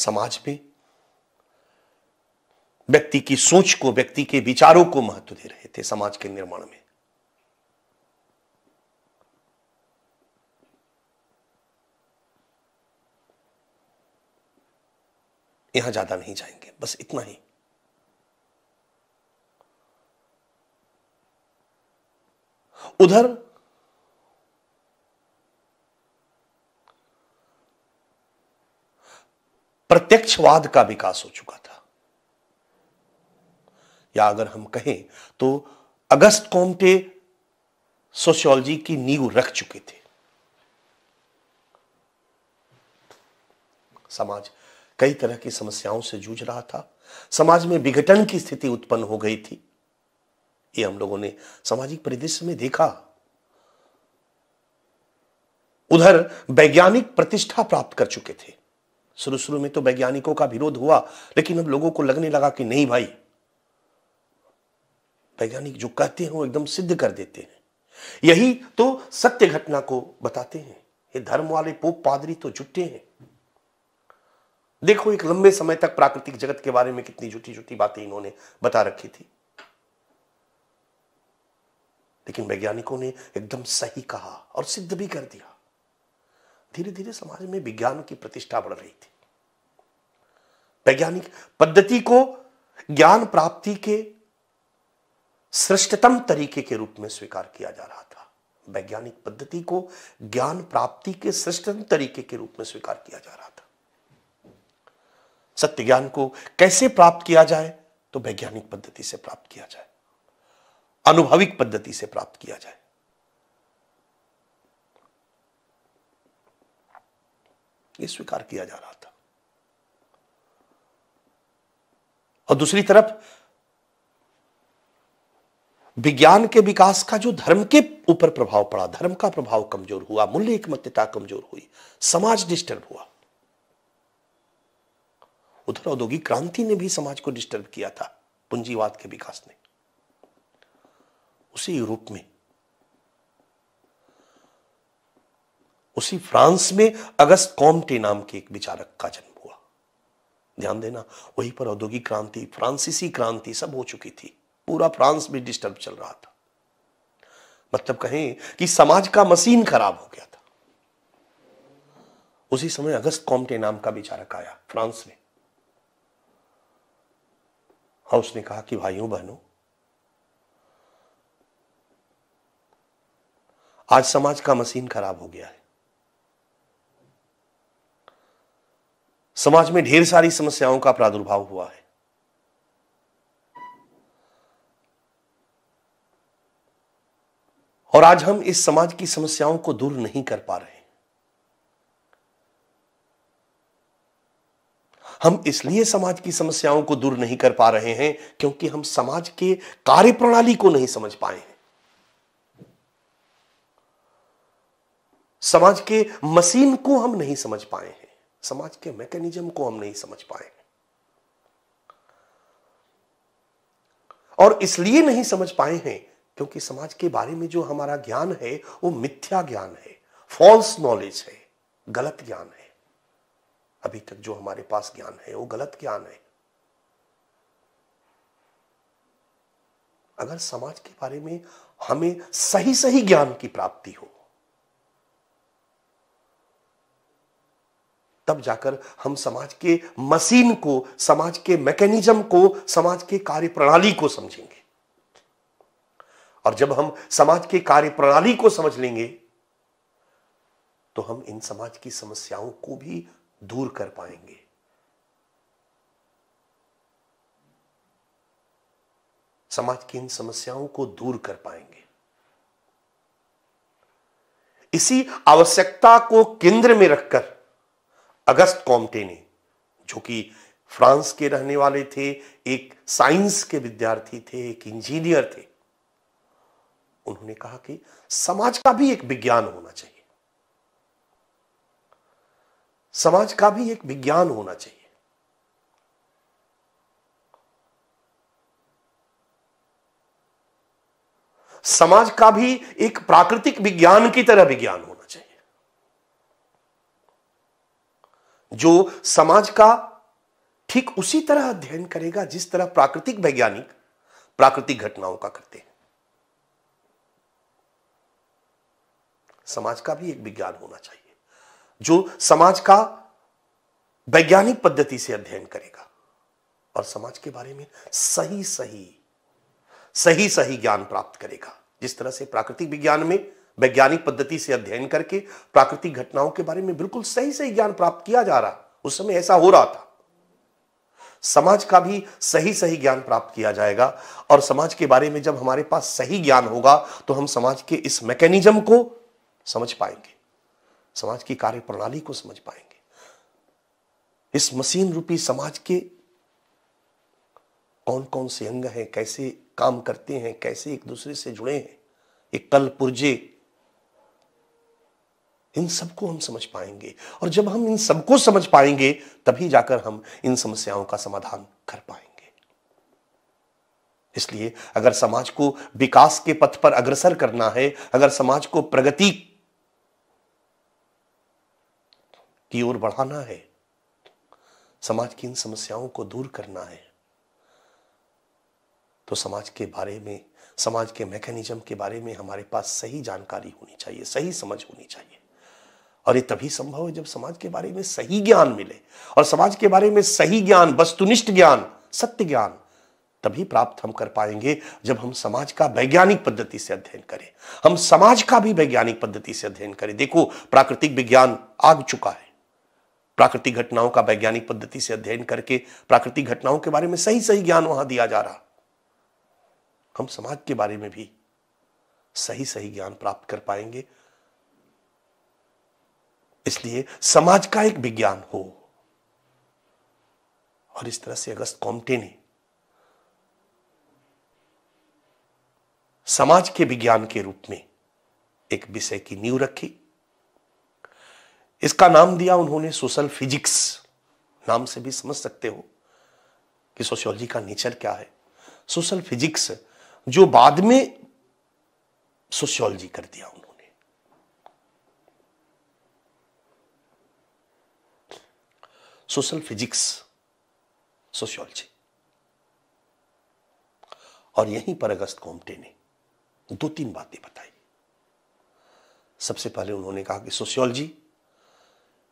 समाज में व्यक्ति की सोच को व्यक्ति के विचारों को महत्व दे रहे थे समाज के निर्माण में यहां ज्यादा नहीं जाएंगे बस इतना ही उधर प्रत्यक्षवाद का विकास हो चुका था या अगर हम कहें तो अगस्त कॉम्टे सोशियोलॉजी की नींव रख चुके थे समाज कई तरह की समस्याओं से जूझ रहा था समाज में विघटन की स्थिति उत्पन्न हो गई थी ये हम लोगों ने सामाजिक परिदृश्य में देखा उधर वैज्ञानिक प्रतिष्ठा प्राप्त कर चुके थे शुरू शुरू में तो वैज्ञानिकों का विरोध हुआ लेकिन अब लोगों को लगने लगा कि नहीं भाई वैज्ञानिक जो कहते हैं वो एकदम सिद्ध कर देते हैं यही तो सत्य घटना को बताते हैं ये धर्म वाले पोप पादरी तो झुट्टे हैं देखो एक लंबे समय तक प्राकृतिक जगत के बारे में कितनी झूठी झूठी बातें इन्होंने बता रखी थी लेकिन वैज्ञानिकों ने एकदम सही कहा और सिद्ध भी कर दिया धीरे धीरे समाज में विज्ञान की प्रतिष्ठा बढ़ रही थी वैज्ञानिक पद्धति को ज्ञान प्राप्ति के श्रेष्ठतम तरीके के रूप में स्वीकार किया जा रहा था वैज्ञानिक पद्धति को ज्ञान प्राप्ति के श्रेष्ठतम तरीके के रूप में स्वीकार किया जा रहा था सत्य ज्ञान को कैसे प्राप्त किया जाए तो वैज्ञानिक पद्धति से प्राप्त किया जाए अनुभविक पद्धति से प्राप्त किया जाए यह स्वीकार किया जा रहा था और दूसरी तरफ विज्ञान के विकास का जो धर्म के ऊपर प्रभाव पड़ा धर्म का प्रभाव कमजोर हुआ मूल्य एकमत्यता कमजोर हुई समाज डिस्टर्ब हुआ उधर औद्योगिक क्रांति ने भी समाज को डिस्टर्ब किया था पूंजीवाद के विकास ने उसी यूरोप में उसी फ्रांस में अगस्त कॉमटे नाम के एक विचारक का जन्म हुआ ध्यान देना वहीं पर औद्योगिक क्रांति फ्रांसीसी क्रांति सब हो चुकी थी पूरा फ्रांस भी डिस्टर्ब चल रहा था मतलब कहें कि समाज का मशीन खराब हो गया था उसी समय अगस्त कॉम्टे नाम का विचारक आया फ्रांस में और हाँ, उसने कहा कि भाइयों बहनों आज समाज का मशीन खराब हो गया है समाज में ढेर सारी समस्याओं का प्रादुर्भाव हुआ है और आज हम इस समाज की समस्याओं को दूर नहीं कर पा रहे हम इसलिए समाज की समस्याओं को दूर नहीं कर पा रहे हैं क्योंकि हम समाज के कार्य प्रणाली को नहीं समझ पाए हैं समाज के मशीन को हम नहीं समझ पाए हैं समाज के मैकेनिज्म को हम नहीं समझ पाए और इसलिए नहीं समझ पाए हैं क्योंकि समाज के बारे में जो हमारा ज्ञान है वो मिथ्या ज्ञान है फॉल्स नॉलेज है गलत ज्ञान है अभी तक जो हमारे पास ज्ञान है वो गलत ज्ञान है अगर समाज के बारे में हमें सही सही ज्ञान की प्राप्ति हो तब जाकर हम समाज के मशीन को समाज के मैकेनिज्म को समाज के कार्य प्रणाली को समझेंगे और जब हम समाज के कार्य प्रणाली को समझ लेंगे तो हम इन समाज की समस्याओं को भी दूर कर पाएंगे समाज की इन समस्याओं को दूर कर पाएंगे इसी आवश्यकता को केंद्र में रखकर अगस्त कॉमटे ने जो कि फ्रांस के रहने वाले थे एक साइंस के विद्यार्थी थे एक इंजीनियर थे उन्होंने कहा कि समाज का भी एक विज्ञान होना चाहिए समाज का भी एक विज्ञान होना चाहिए समाज का भी एक प्राकृतिक विज्ञान की तरह विज्ञान होना चाहिए जो समाज का ठीक उसी तरह अध्ययन करेगा जिस तरह प्राकृतिक वैज्ञानिक प्राकृतिक घटनाओं का करते हैं समाज का भी एक विज्ञान होना चाहिए जो समाज का वैज्ञानिक पद्धति से अध्ययन करेगा और समाज के बारे में सही सही सही सही ज्ञान प्राप्त करेगा जिस तरह से प्राकृतिक विज्ञान में वैज्ञानिक पद्धति से अध्ययन करके प्राकृतिक घटनाओं के बारे में बिल्कुल सही सही ज्ञान प्राप्त किया जा रहा उस समय ऐसा हो रहा था समाज का भी सही सही ज्ञान प्राप्त किया जाएगा और समाज के बारे में जब हमारे पास सही ज्ञान होगा तो हम समाज के इस मैकेनिज्म को समझ पाएंगे समाज की कार्य प्रणाली को समझ पाएंगे इस मशीन रूपी समाज के कौन कौन से अंग हैं कैसे काम करते हैं कैसे एक दूसरे से जुड़े हैं एक कल पुर्जे इन सबको हम समझ पाएंगे और जब हम इन सबको समझ पाएंगे तभी जाकर हम इन समस्याओं का समाधान कर पाएंगे इसलिए अगर समाज को विकास के पथ पर अग्रसर करना है अगर समाज को प्रगति की ओर बढ़ाना है समाज की इन समस्याओं को दूर करना है तो समाज के बारे में समाज के मैकेनिज्म के बारे में हमारे पास सही जानकारी होनी चाहिए सही समझ होनी चाहिए और ये तभी संभव है जब समाज के बारे में सही ज्ञान मिले और समाज के बारे में सही ज्ञान वस्तुनिष्ठ ज्ञान सत्य ज्ञान तभी प्राप्त हम कर पाएंगे जब हम समाज का वैज्ञानिक पद्धति से अध्ययन करें हम समाज का भी वैज्ञानिक पद्धति से अध्ययन करें देखो प्राकृतिक विज्ञान आग चुका है प्राकृतिक घटनाओं का वैज्ञानिक पद्धति से अध्ययन करके प्राकृतिक घटनाओं के बारे में सही सही ज्ञान वहां दिया जा रहा हम समाज के बारे में भी सही सही ज्ञान प्राप्त कर पाएंगे इसलिए समाज का एक विज्ञान हो और इस तरह से अगस्त कॉम्टे ने समाज के विज्ञान के रूप में एक विषय की नींव रखी इसका नाम दिया उन्होंने सोशल फिजिक्स नाम से भी समझ सकते हो कि सोशियोलॉजी का नेचर क्या है सोशल फिजिक्स जो बाद में सोशियोलॉजी कर दिया उन्होंने सोशल फिजिक्स सोशियोलॉजी और यहीं पर अगस्त कोमटे ने दो तीन बातें बताई सबसे पहले उन्होंने कहा कि सोशियोलॉजी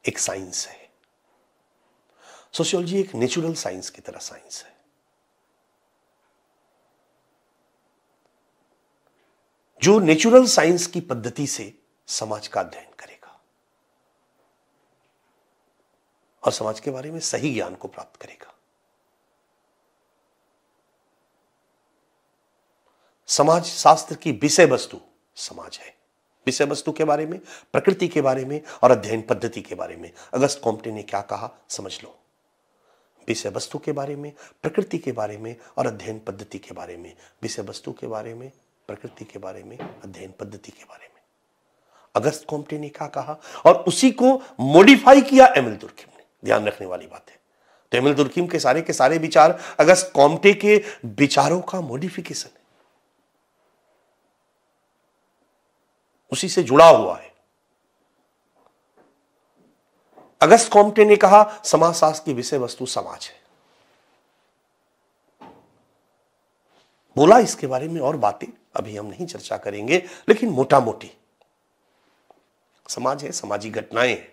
एक साइंस है सोशियोलॉजी एक नेचुरल साइंस की तरह साइंस है जो नेचुरल साइंस की पद्धति से समाज का अध्ययन करेगा और समाज के बारे में सही ज्ञान को प्राप्त करेगा समाज शास्त्र की विषय वस्तु समाज है विषय वस्तु के बारे में प्रकृति के बारे में और अध्ययन पद्धति के बारे में अगस्त कॉम्टे ने क्या कहा समझ लो विषय वस्तु के बारे में प्रकृति के बारे में और अध्ययन पद्धति के बारे में विषय वस्तु के बारे में प्रकृति के बारे में अध्ययन पद्धति के बारे में अगस्त कॉम्टे ने क्या कहा और उसी को मॉडिफाई किया एमिल दुर्खिम ने ध्यान रखने वाली बात है तो एमिल दुर्खिम के सारे के सारे विचार अगस्त कॉम्टे के विचारों का मॉडिफिकेशन है उसी से जुड़ा हुआ है अगस्त कॉमटे ने कहा समाजशास्त्र की विषय वस्तु समाज है बोला इसके बारे में और बातें अभी हम नहीं चर्चा करेंगे लेकिन मोटा मोटी समाज है सामाजिक घटनाएं हैं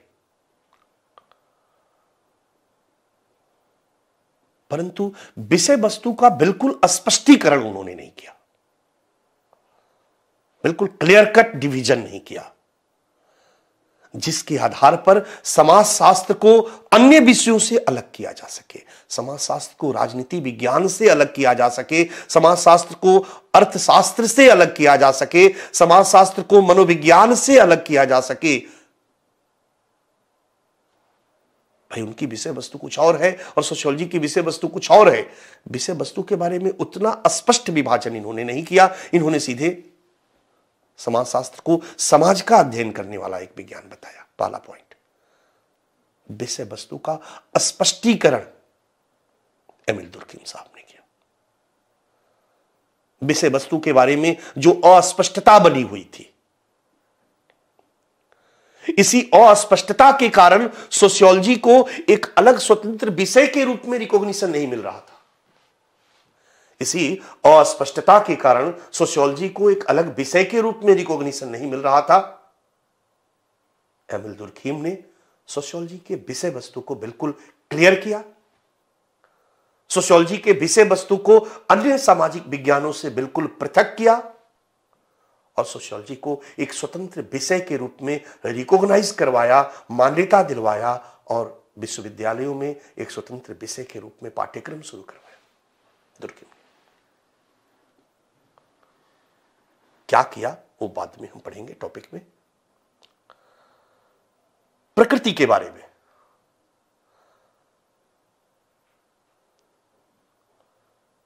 परंतु विषय वस्तु का बिल्कुल स्पष्टीकरण उन्होंने नहीं किया बिल्कुल क्लियर कट डिवीजन नहीं किया जिसके आधार पर समाजशास्त्र को अन्य विषयों से अलग किया जा सके समाजशास्त्र को राजनीति विज्ञान से अलग किया जा सके समाजशास्त्र को अर्थशास्त्र से अलग किया जा सके समाजशास्त्र को मनोविज्ञान से अलग किया जा सके भाई उनकी विषय वस्तु कुछ और है और सोशियोलॉजी की विषय वस्तु कुछ और है विषय वस्तु के बारे में उतना स्पष्ट विभाजन इन्होंने नहीं किया इन्होंने सीधे समाजशास्त्र को समाज का अध्ययन करने वाला एक विज्ञान बताया पहला पॉइंट विषय वस्तु का स्पष्टीकरण एमिल दुर्कीम साहब ने किया विषय वस्तु के बारे में जो अस्पष्टता बनी हुई थी इसी अस्पष्टता के कारण सोशियोलॉजी को एक अलग स्वतंत्र विषय के रूप में रिकॉग्निशन नहीं मिल रहा था इसी अस्पष्टता के कारण सोशियोलॉजी को एक अलग विषय के रूप में रिकॉग्निशन नहीं मिल रहा था एम एल दुर्खीम ने सोशियोलॉजी के विषय वस्तु को बिल्कुल क्लियर किया सोशियोलॉजी के विषय वस्तु को अन्य सामाजिक विज्ञानों से बिल्कुल पृथक किया और सोशियोलॉजी को एक स्वतंत्र विषय के रूप में रिकॉग्नाइज करवाया मान्यता दिलवाया और विश्वविद्यालयों में एक स्वतंत्र विषय के रूप में पाठ्यक्रम शुरू करवाया दुर्खीम क्या किया वो बाद में हम पढ़ेंगे टॉपिक में प्रकृति के बारे में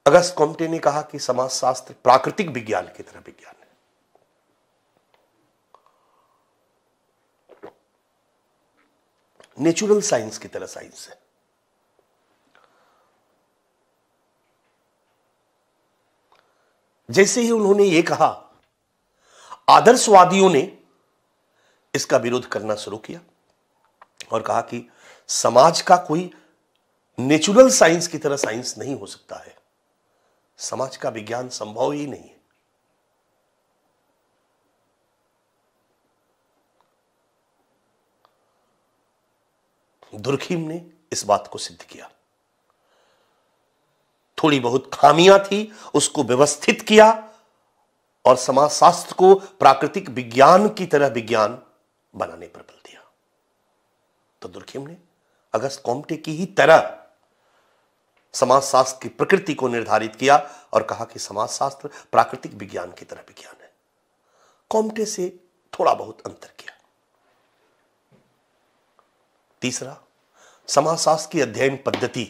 अगस्त कॉम्टे ने कहा कि समाजशास्त्र प्राकृतिक विज्ञान की तरह विज्ञान है नेचुरल साइंस की तरह साइंस है जैसे ही उन्होंने ये कहा आदर्शवादियों ने इसका विरोध करना शुरू किया और कहा कि समाज का कोई नेचुरल साइंस की तरह साइंस नहीं हो सकता है समाज का विज्ञान संभव ही नहीं है दुर्खीम ने इस बात को सिद्ध किया थोड़ी बहुत खामियां थी उसको व्यवस्थित किया और समाजशास्त्र को प्राकृतिक विज्ञान की तरह विज्ञान बनाने पर बल दिया तो दुर्खेम ने अगस्त कॉम्टे की ही तरह समाजशास्त्र की प्रकृति को निर्धारित किया और कहा कि समाजशास्त्र प्राकृतिक विज्ञान की तरह विज्ञान है कॉम्टे से थोड़ा बहुत अंतर किया तीसरा समाजशास्त्र की अध्ययन पद्धति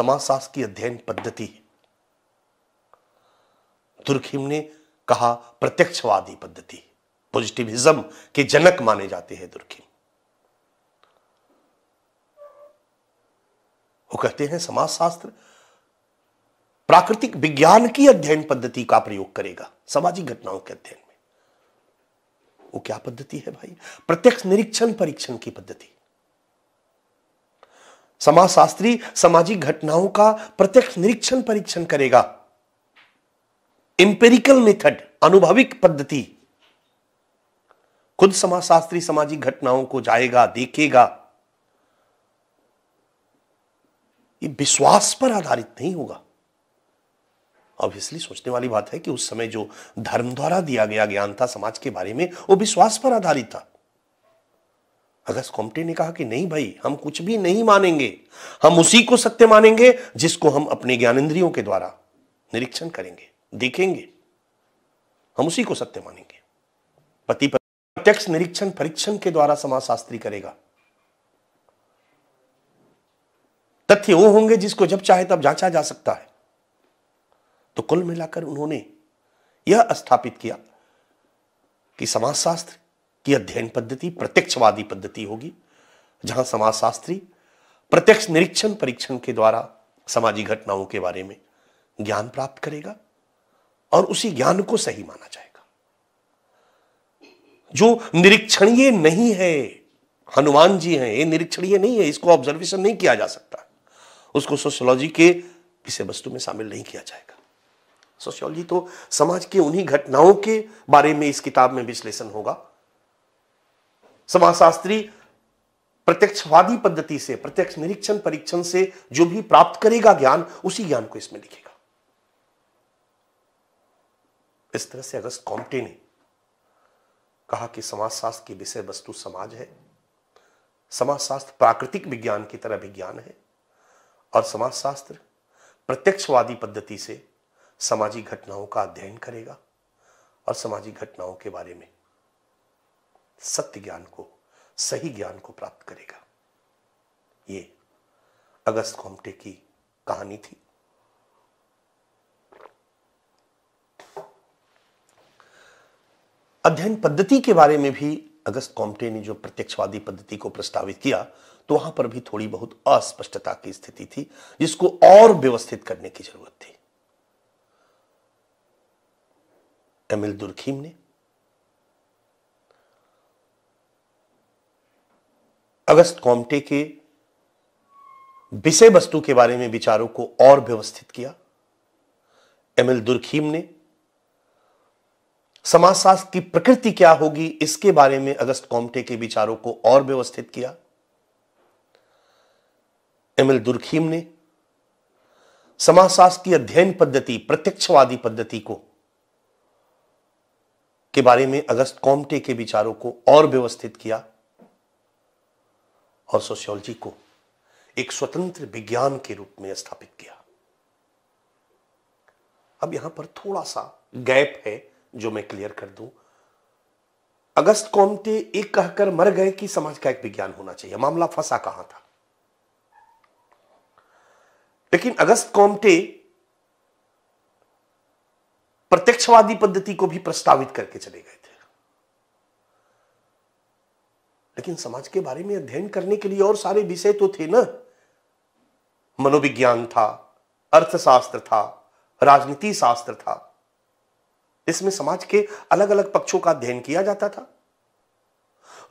समाजशास्त्र की अध्ययन पद्धति दुर्खिम ने कहा प्रत्यक्षवादी पद्धति पॉजिटिविज्म के जनक माने जाते हैं दुर्खिम वो कहते हैं समाजशास्त्र प्राकृतिक विज्ञान की अध्ययन पद्धति का प्रयोग करेगा सामाजिक घटनाओं के अध्ययन में वो क्या पद्धति है भाई प्रत्यक्ष निरीक्षण परीक्षण की पद्धति समाजशास्त्री सामाजिक घटनाओं का प्रत्यक्ष निरीक्षण परीक्षण करेगा एम्पेरिकल मेथड अनुभविक पद्धति खुद समाजशास्त्री सामाजिक घटनाओं को जाएगा देखेगा ये विश्वास पर आधारित नहीं होगा ऑब्वियसली सोचने वाली बात है कि उस समय जो धर्म द्वारा दिया गया ज्ञान था समाज के बारे में वो विश्वास पर आधारित था अगस्त कॉम्पटे ने कहा कि नहीं भाई हम कुछ भी नहीं मानेंगे हम उसी को सत्य मानेंगे जिसको हम अपने ज्ञानेन्द्रियों के द्वारा निरीक्षण करेंगे देखेंगे हम उसी को सत्य मानेंगे पति प्रत्यक्ष निरीक्षण परीक्षण के द्वारा समाज शास्त्री करेगा तथ्य वो होंगे जिसको जब चाहे तब जांचा जा सकता है तो कुल मिलाकर उन्होंने यह स्थापित किया कि समाजशास्त्र की अध्ययन पद्धति प्रत्यक्षवादी पद्धति होगी जहां समाजशास्त्री प्रत्यक्ष निरीक्षण परीक्षण के द्वारा सामाजिक घटनाओं के बारे में ज्ञान प्राप्त करेगा और उसी ज्ञान को सही माना जाएगा जो निरीक्षणीय नहीं है हनुमान जी हैं ये निरीक्षणीय नहीं है इसको ऑब्जर्वेशन नहीं किया जा सकता उसको सोशियोलॉजी के विषय वस्तु में शामिल नहीं किया जाएगा सोशियोलॉजी तो समाज के उन्हीं घटनाओं के बारे में इस किताब में विश्लेषण होगा समाजशास्त्री प्रत्यक्षवादी पद्धति से प्रत्यक्ष निरीक्षण परीक्षण से जो भी प्राप्त करेगा ज्ञान उसी ज्ञान को इसमें लिखेगा इस तरह से अगस्त कॉम्टे ने कहा कि समाजशास्त्र की विषय वस्तु समाज है समाजशास्त्र प्राकृतिक विज्ञान की तरह विज्ञान है और समाजशास्त्र प्रत्यक्षवादी पद्धति से सामाजिक घटनाओं का अध्ययन करेगा और सामाजिक घटनाओं के बारे में सत्य ज्ञान को सही ज्ञान को प्राप्त करेगा ये अगस्त कॉम्टे की कहानी थी अध्ययन पद्धति के बारे में भी अगस्त कॉम्टे ने जो प्रत्यक्षवादी पद्धति को प्रस्तावित किया तो वहां पर भी थोड़ी बहुत अस्पष्टता की स्थिति थी जिसको और व्यवस्थित करने की जरूरत थी एम एल दुर्खीम ने अगस्त कॉम्टे के विषय वस्तु के बारे में विचारों को और व्यवस्थित किया एम एल दुर्खीम ने समाजशास्त्र की प्रकृति क्या होगी इसके बारे में अगस्त कॉम्टे के विचारों को और व्यवस्थित किया एम एल दुर्खीम ने समाजशास्त्र की अध्ययन पद्धति प्रत्यक्षवादी पद्धति को के बारे में अगस्त कॉम्टे के विचारों को और व्यवस्थित किया और सोशियोलॉजी को एक स्वतंत्र विज्ञान के रूप में स्थापित किया अब यहां पर थोड़ा सा गैप है जो मैं क्लियर कर दूं अगस्त कोमते एक कहकर मर गए कि समाज का एक विज्ञान होना चाहिए मामला फंसा कहां था लेकिन अगस्त कोमटे प्रत्यक्षवादी पद्धति को भी प्रस्तावित करके चले गए थे लेकिन समाज के बारे में अध्ययन करने के लिए और सारे विषय तो थे ना मनोविज्ञान था अर्थशास्त्र था राजनीति शास्त्र था जिसमें समाज के अलग अलग पक्षों का अध्ययन किया जाता था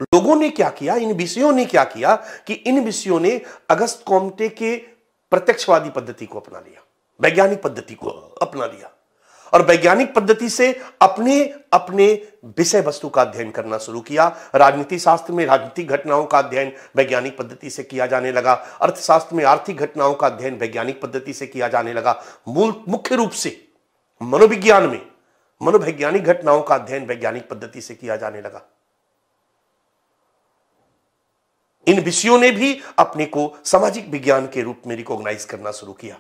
लोगों ने क्या किया इन विषयों ने क्या किया कि इन विषयों ने अगस्त कोमटे के प्रत्यक्षवादी पद्धति को अपना लिया वैज्ञानिक पद्धति को अपना लिया और वैज्ञानिक पद्धति से अपने अपने विषय वस्तु का अध्ययन करना शुरू किया राजनीति शास्त्र में राजनीतिक घटनाओं का अध्ययन वैज्ञानिक पद्धति से किया जाने लगा अर्थशास्त्र में आर्थिक घटनाओं का अध्ययन वैज्ञानिक पद्धति से किया जाने लगा मूल मुख्य रूप से मनोविज्ञान में मनोवैज्ञानिक घटनाओं का अध्ययन वैज्ञानिक पद्धति से किया जाने लगा इन विषयों ने भी अपने को सामाजिक विज्ञान के रूप में रिकॉग्नाइज करना शुरू किया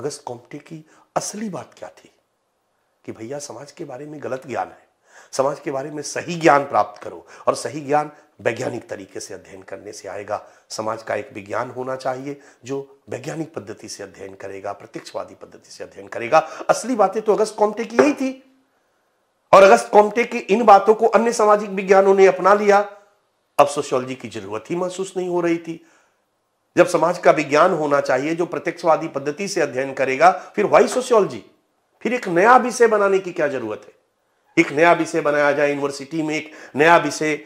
अगस्त कॉम्पटे की असली बात क्या थी कि भैया समाज के बारे में गलत ज्ञान है समाज के बारे में सही ज्ञान प्राप्त करो और सही ज्ञान वैज्ञानिक तरीके से अध्ययन करने से आएगा समाज का एक विज्ञान होना चाहिए जो वैज्ञानिक पद्धति से अध्ययन करेगा प्रत्यक्षवादी पद्धति से अध्ययन करेगा असली बातें तो अगस्त कौमटे की यही थी और अगस्त कौमटे की इन बातों को अन्य सामाजिक विज्ञानों ने अपना लिया अब सोशियोलॉजी की जरूरत ही महसूस नहीं हो रही थी जब समाज का विज्ञान होना चाहिए जो प्रत्यक्षवादी पद्धति से अध्ययन करेगा फिर वाई सोशियोलॉजी फिर एक नया विषय बनाने की क्या जरूरत है एक नया विषय बनाया जाए यूनिवर्सिटी में एक नया विषय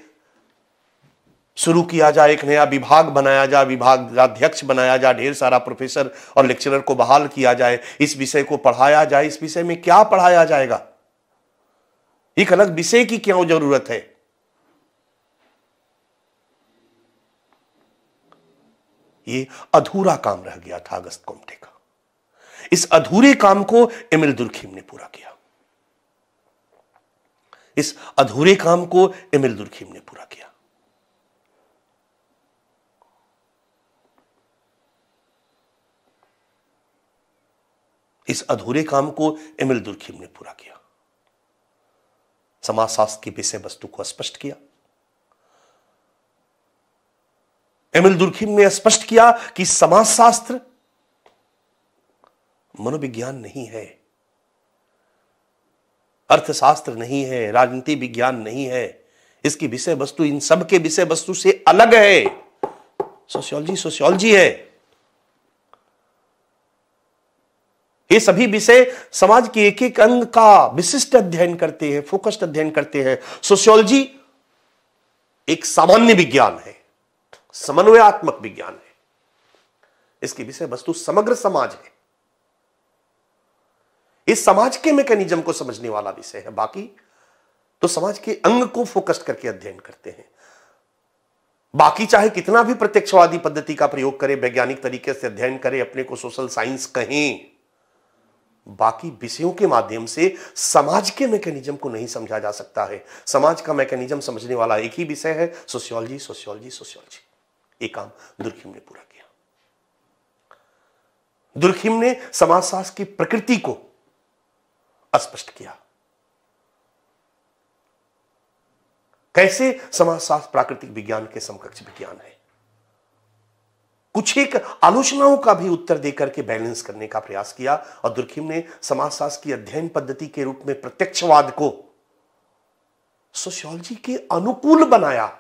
शुरू किया जाए एक नया विभाग बनाया जाए विभाग अध्यक्ष बनाया जाए ढेर सारा प्रोफेसर और लेक्चरर को बहाल किया जाए इस विषय को पढ़ाया जाए इस विषय में क्या पढ़ाया जाएगा एक अलग विषय की क्यों जरूरत है ये अधूरा काम रह गया था अगस्त कोमटे का इस अधूरे काम को एमिल दुर्खीम ने पूरा किया इस अधूरे काम को एमिल दुर्खीम ने पूरा किया इस अधूरे काम को एमिल दुर्खीम ने पूरा किया समाजशास्त्र की विषय वस्तु को स्पष्ट किया एमिल दुर्खीम ने स्पष्ट किया कि समाजशास्त्र मनोविज्ञान नहीं है अर्थशास्त्र नहीं है राजनीति विज्ञान नहीं है इसकी विषय वस्तु इन सब के विषय वस्तु से अलग है सोशियोलॉजी सोशियोलॉजी है ये सभी विषय समाज के एक एक अंग का विशिष्ट अध्ययन करते हैं फोकस्ड अध्ययन करते हैं सोशियोलॉजी एक सामान्य विज्ञान है समन्वयात्मक विज्ञान है इसकी विषय वस्तु समग्र समाज है इस समाज के मैकेनिज्म को समझने वाला विषय है बाकी तो समाज के अंग को फोकस करके अध्ययन करते हैं बाकी चाहे कितना भी प्रत्यक्षवादी पद्धति का प्रयोग करे वैज्ञानिक तरीके से अध्ययन करें अपने को सोशल साइंस कहें बाकी विषयों के माध्यम से समाज के मैकेनिज्म को नहीं समझा जा सकता है समाज का मैकेनिज्म समझने वाला एक ही विषय है सोशियोलॉजी सोशियोलॉजी सोशियोलॉजी ये काम दुर्खिम ने पूरा किया दुर्खिम ने समाजशास्त्र की प्रकृति को स्पष्ट किया कैसे समाजशास्त्र प्राकृतिक विज्ञान के समकक्ष विज्ञान है कुछ एक आलोचनाओं का भी उत्तर देकर के बैलेंस करने का प्रयास किया और दुर्खिम ने समाजशास्त्र की अध्ययन पद्धति के रूप में प्रत्यक्षवाद को सोशियोलॉजी के अनुकूल बनाया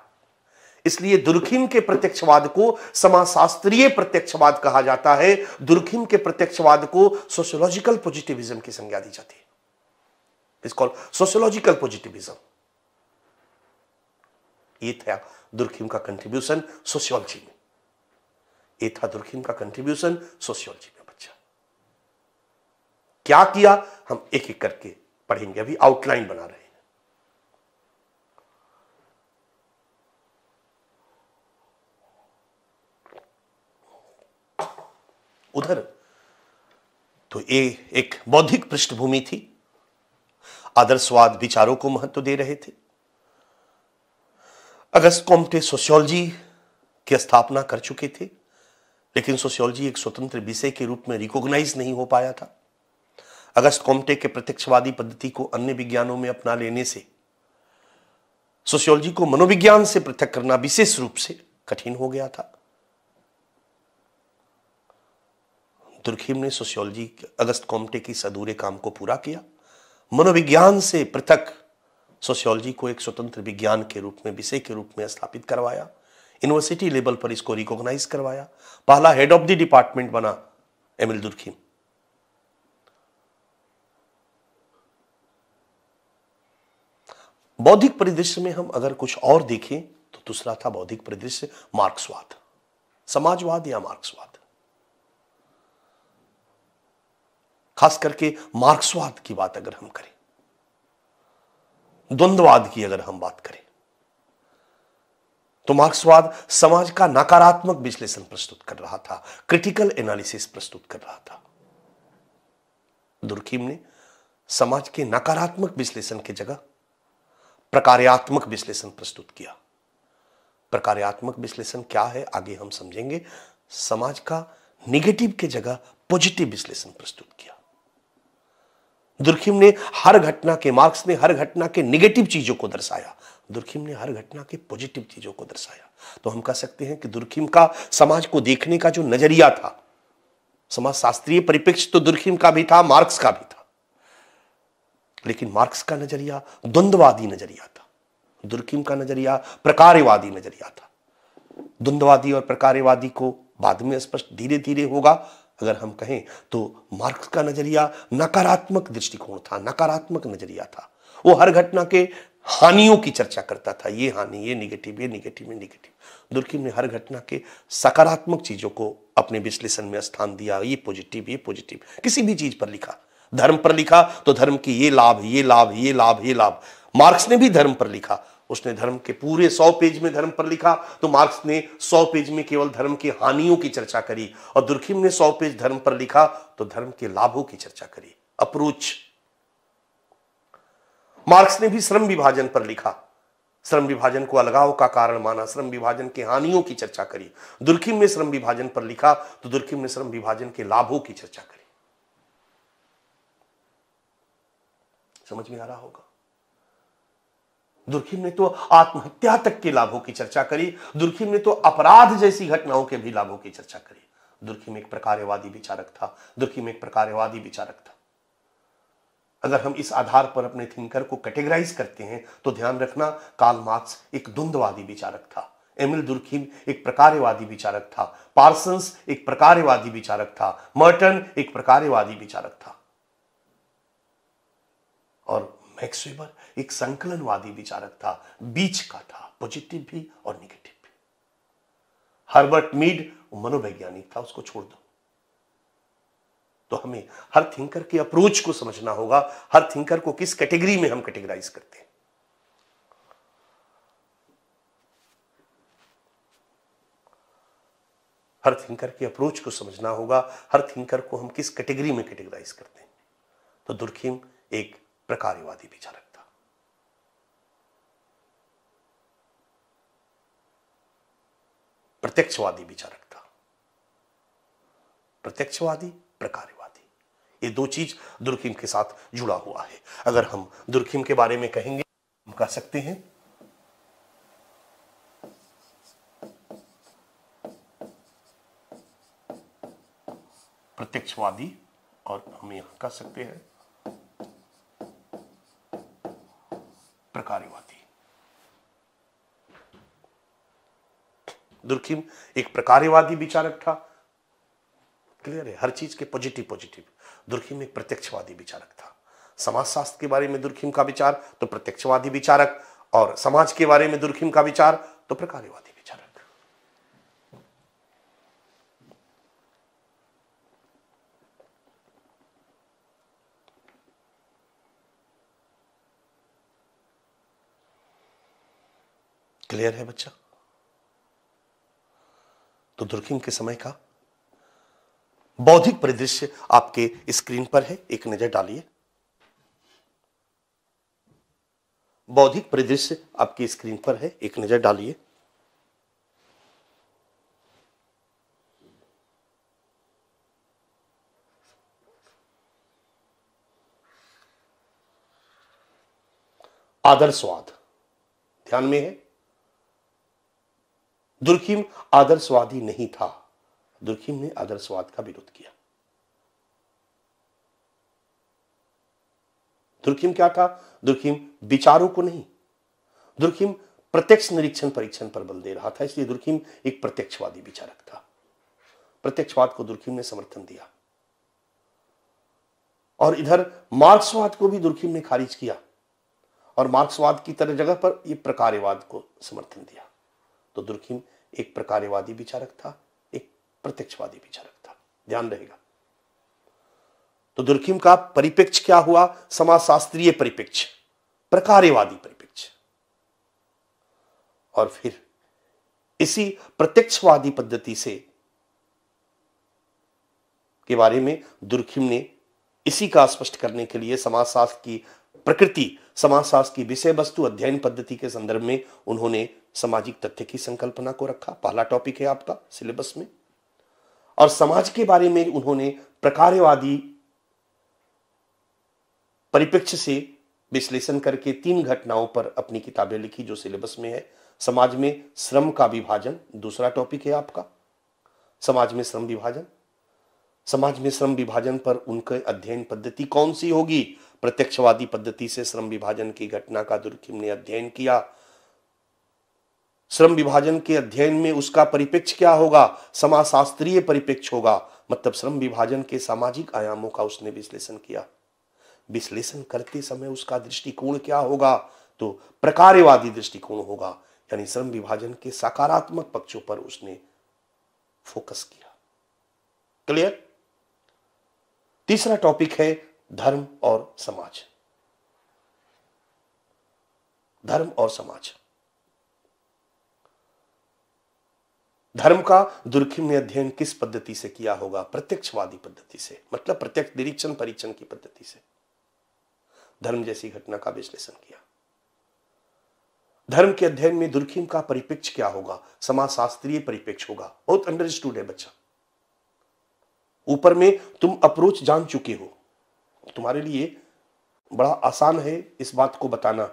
इसलिए दुर्खिम के प्रत्यक्षवाद को समाजशास्त्रीय प्रत्यक्षवाद कहा जाता है दुर्खिम के प्रत्यक्षवाद को सोशियोलॉजिकल पॉजिटिविज्म की संज्ञा दी जाती है It's called sociological positivism. ये था दुर्खिम का कंट्रीब्यूशन सोशियोलॉजी में ये था दुर्खिम का कंट्रीब्यूशन सोशियोलॉजी में बच्चा क्या किया हम एक एक करके पढ़ेंगे अभी आउटलाइन बना रहे हैं उधर तो ये एक बौद्धिक पृष्ठभूमि थी आदर्शवाद विचारों को महत्व दे रहे थे अगस्त कोमटे सोशियोलॉजी की स्थापना कर चुके थे लेकिन सोशियोलॉजी एक स्वतंत्र विषय के रूप में रिकॉग्नाइज नहीं हो पाया था अगस्त कोमटे के प्रत्यक्षवादी पद्धति को अन्य विज्ञानों में अपना लेने से सोशियोलॉजी को मनोविज्ञान से पृथक करना विशेष रूप से कठिन हो गया था दुर्खीम ने सोशियोलॉजी अगस्त कोमटे की सदूरे काम को पूरा किया मनोविज्ञान से पृथक सोशियोलॉजी को एक स्वतंत्र विज्ञान के रूप में विषय के रूप में स्थापित करवाया यूनिवर्सिटी लेवल पर इसको रिकॉग्नाइज करवाया पहला हेड ऑफ द डिपार्टमेंट बना एम एल दुर्खीम बौद्धिक परिदृश्य में हम अगर कुछ और देखें तो दूसरा था बौद्धिक परिदृश्य मार्क्सवाद समाजवाद या मार्क्सवाद खास करके मार्क्सवाद की बात अगर हम करें द्वंद्ववाद की अगर हम बात करें तो मार्क्सवाद समाज का नकारात्मक विश्लेषण प्रस्तुत कर रहा था क्रिटिकल एनालिसिस प्रस्तुत कर रहा था दुर्खीम ने समाज के नकारात्मक विश्लेषण की जगह प्रकार्यात्मक विश्लेषण प्रस्तुत किया प्रकार्यात्मक विश्लेषण क्या है आगे हम समझेंगे समाज का निगेटिव के जगह पॉजिटिव विश्लेषण प्रस्तुत किया दुर्खिम ने हर घटना के मार्क्स ने हर घटना के निगेटिव चीजों को दर्शाया दुर्खिम ने हर घटना के पॉजिटिव चीजों को दर्शाया तो हम कह सकते हैं कि दुर्खिम का समाज को देखने का जो नजरिया था समाज शास्त्रीय परिप्रेक्ष्य तो दुर्खिम का भी था मार्क्स का भी था लेकिन मार्क्स का नजरिया द्वंद्ववादी नजरिया था दुर्खिम का नजरिया प्रकारवादी नजरिया था द्वंद्ववादी और प्रकारवादी को बाद में स्पष्ट धीरे धीरे होगा अगर हम कहें तो मार्क्स का नजरिया नकारात्मक दृष्टिकोण था नकारात्मक नजरिया था वो हर घटना के हानियों की चर्चा करता था ये हानि ये निगेटिव ये निगेटिव ये निगेटिव दुर्किम ने हर घटना के सकारात्मक चीज़ों को अपने विश्लेषण में स्थान दिया ये पॉजिटिव ये पॉजिटिव किसी भी चीज़ पर लिखा धर्म पर लिखा तो धर्म की ये लाभ ये लाभ ये लाभ ये लाभ मार्क्स ने भी धर्म पर लिखा उसने धर्म के पूरे सौ पेज में धर्म पर लिखा तो मार्क्स ने सौ पेज में केवल धर्म की हानियों की चर्चा करी और दुर्खिम ने सौ पेज धर्म पर लिखा तो धर्म के लाभों की चर्चा करी अप्रोच मार्क्स ने भी श्रम विभाजन पर लिखा श्रम विभाजन को अलगाव का कारण माना श्रम विभाजन के हानियों की चर्चा करी दुर्खिम ने श्रम विभाजन पर लिखा तो दुर्खिम ने श्रम विभाजन के लाभों की चर्चा करी समझ में आ रहा होगा दुर्खिम ने तो आत्महत्या तक के लाभों की चर्चा करी दुर्खिम ने तो अपराध जैसी घटनाओं के भी लाभों की चर्चा करी दुर्खिम एक प्रकारवादी विचारक था दुर्खिम एक प्रकारवादी विचारक था अगर हम इस आधार पर अपने थिंकर को कैटेगराइज करते हैं तो ध्यान रखना काल मार्क्स एक द्वंद्ववादी विचारक था एमिल दुर्खिम एक प्रकारवादी विचारक था पार्सन्स एक प्रकारवादी विचारक था मर्टन एक प्रकारवादी विचारक था और मैक्सवेबर एक संकलनवादी विचारक था बीच का था पॉजिटिव भी और निगेटिव भी हर्बर्ट मीड मनोवैज्ञानिक था उसको छोड़ दो तो हमें हर थिंकर के अप्रोच को समझना होगा हर थिंकर को किस कैटेगरी में हम कैटेगराइज करते हैं हर थिंकर के अप्रोच को समझना होगा हर थिंकर को हम किस कैटेगरी में कैटेगराइज करते हैं तो दुर्खिम एक प्रकारवादी भी था प्रत्यक्षवादी भी था प्रत्यक्षवादी प्रकारवादी ये दो चीज दुर्खिम के साथ जुड़ा हुआ है अगर हम दुर्खिम के बारे में कहेंगे हम कह सकते हैं प्रत्यक्षवादी और हम यहां कह सकते हैं प्रकार दुर्खिम एक प्रकार्यवादी विचारक था क्लियर है हर चीज के पॉजिटिव पॉजिटिव दुर्खिम एक प्रत्यक्षवादी विचारक था समाजशास्त्र के बारे में दुर्खिम का विचार तो प्रत्यक्षवादी विचारक और समाज के बारे में दुर्खिम का विचार तो प्रकारवादी क्लियर है बच्चा तो दुर्किंग के समय का बौद्धिक परिदृश्य आपके स्क्रीन पर है एक नजर डालिए बौद्धिक परिदृश्य आपकी स्क्रीन पर है एक नजर डालिए आदर्शवाद ध्यान में है दुर्खिम आदर्शवादी नहीं था दुर्खिम ने आदर्शवाद का विरोध किया दुर्खीम क्या था दुर्खिम विचारों को नहीं दुर्खिम प्रत्यक्ष निरीक्षण परीक्षण पर बल दे रहा था इसलिए दुर्खीम एक प्रत्यक्षवादी विचारक था प्रत्यक्षवाद को दुर्खीम ने समर्थन दिया और इधर मार्क्सवाद को भी दुर्खीम ने खारिज किया और मार्क्सवाद की तरह जगह पर यह प्रकार्यवाद को समर्थन दिया तो दुर्खीम एक प्रकार्यवादी विचारक था एक प्रत्यक्षवादी विचारक था ध्यान रहेगा तो दुर्खीम का परिपेक्ष क्या हुआ समाजशास्त्रीय परिपेक्ष प्रकार्यवादी परिपेक्ष और फिर इसी प्रत्यक्षवादी पद्धति से के बारे में दुर्खिम ने इसी का स्पष्ट करने के लिए समाजशास्त्र की प्रकृति समाजशास्त्र की विषय वस्तु अध्ययन पद्धति के संदर्भ में उन्होंने सामाजिक तथ्य की संकल्पना को रखा पहला टॉपिक है आपका सिलेबस में और समाज के बारे में उन्होंने प्रकार्यवादी परिप्रेक्ष्य से विश्लेषण करके तीन घटनाओं पर अपनी किताबें लिखी जो सिलेबस में है समाज में श्रम का विभाजन दूसरा टॉपिक है आपका समाज में श्रम विभाजन समाज में श्रम विभाजन पर उनके अध्ययन पद्धति कौन सी होगी प्रत्यक्षवादी पद्धति से श्रम विभाजन की घटना का दुर्खिम ने अध्ययन किया श्रम विभाजन के अध्ययन में उसका परिपेक्ष क्या होगा समाजशास्त्रीय परिपेक्ष होगा मतलब श्रम विभाजन के सामाजिक आयामों का उसने विश्लेषण किया विश्लेषण करते समय उसका दृष्टिकोण क्या होगा तो प्रकार्यवादी दृष्टिकोण होगा यानी श्रम विभाजन के सकारात्मक पक्षों पर उसने फोकस किया क्लियर तीसरा टॉपिक है धर्म और समाज धर्म और समाज धर्म का दुर्खिम ने अध्ययन किस पद्धति से किया होगा प्रत्यक्षवादी पद्धति से मतलब प्रत्यक्ष निरीक्षण परीक्षण की पद्धति से धर्म जैसी घटना का विश्लेषण किया धर्म के अध्ययन में दुर्खिम का परिपेक्ष क्या होगा समाजशास्त्रीय परिपेक्ष होगा बहुत अंडरस्टूड है बच्चा ऊपर में तुम अप्रोच जान चुके हो तुम्हारे लिए बड़ा आसान है इस बात को बताना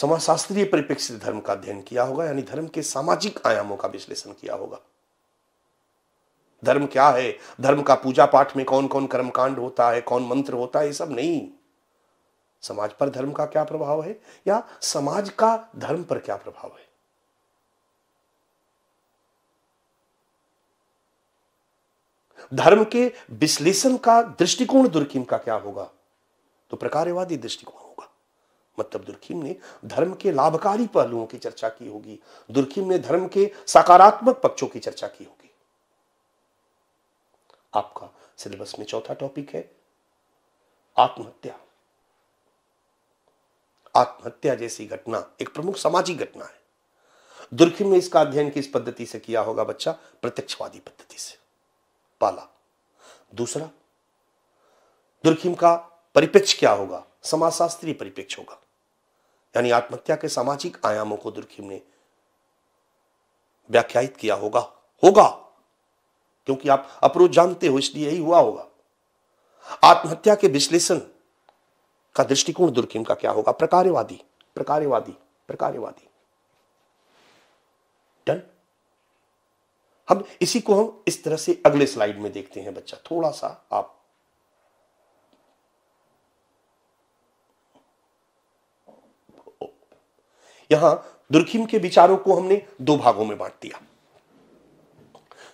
समाजशास्त्रीय परिप्रेक्ष्य धर्म का अध्ययन किया होगा यानी धर्म के सामाजिक आयामों का विश्लेषण किया होगा धर्म क्या है धर्म का पूजा पाठ में कौन कौन कर्मकांड होता है कौन मंत्र होता है ये सब नहीं समाज पर धर्म का क्या प्रभाव है या समाज का धर्म पर क्या प्रभाव है धर्म के विश्लेषण का दृष्टिकोण दुर्किम का क्या होगा तो प्रकारवादी दृष्टिकोण मतलब दुर्खीम ने धर्म के लाभकारी पहलुओं की चर्चा की होगी दुर्खीम ने धर्म के सकारात्मक पक्षों की चर्चा की होगी आपका सिलेबस में चौथा टॉपिक है आत्महत्या आत्महत्या जैसी घटना एक प्रमुख सामाजिक घटना है दुर्खिम ने इसका अध्ययन किस पद्धति से किया होगा बच्चा प्रत्यक्षवादी पद्धति से पाला दूसरा दुर्खिम का परिपेक्ष क्या होगा समाजशास्त्रीय परिपेक्ष होगा यानी आत्महत्या के सामाजिक आयामों को दुर्खिम ने व्याख्यात किया होगा होगा क्योंकि आप अप्रोच जानते हो इसलिए यही हुआ होगा आत्महत्या के विश्लेषण का दृष्टिकोण दुर्खिम का क्या होगा प्रकार्यवादी प्रकार्यवादी प्रकार्यवादी डन हम इसी को हम इस तरह से अगले स्लाइड में देखते हैं बच्चा थोड़ा सा आप यहां दुर्खिम के विचारों को हमने दो भागों में बांट दिया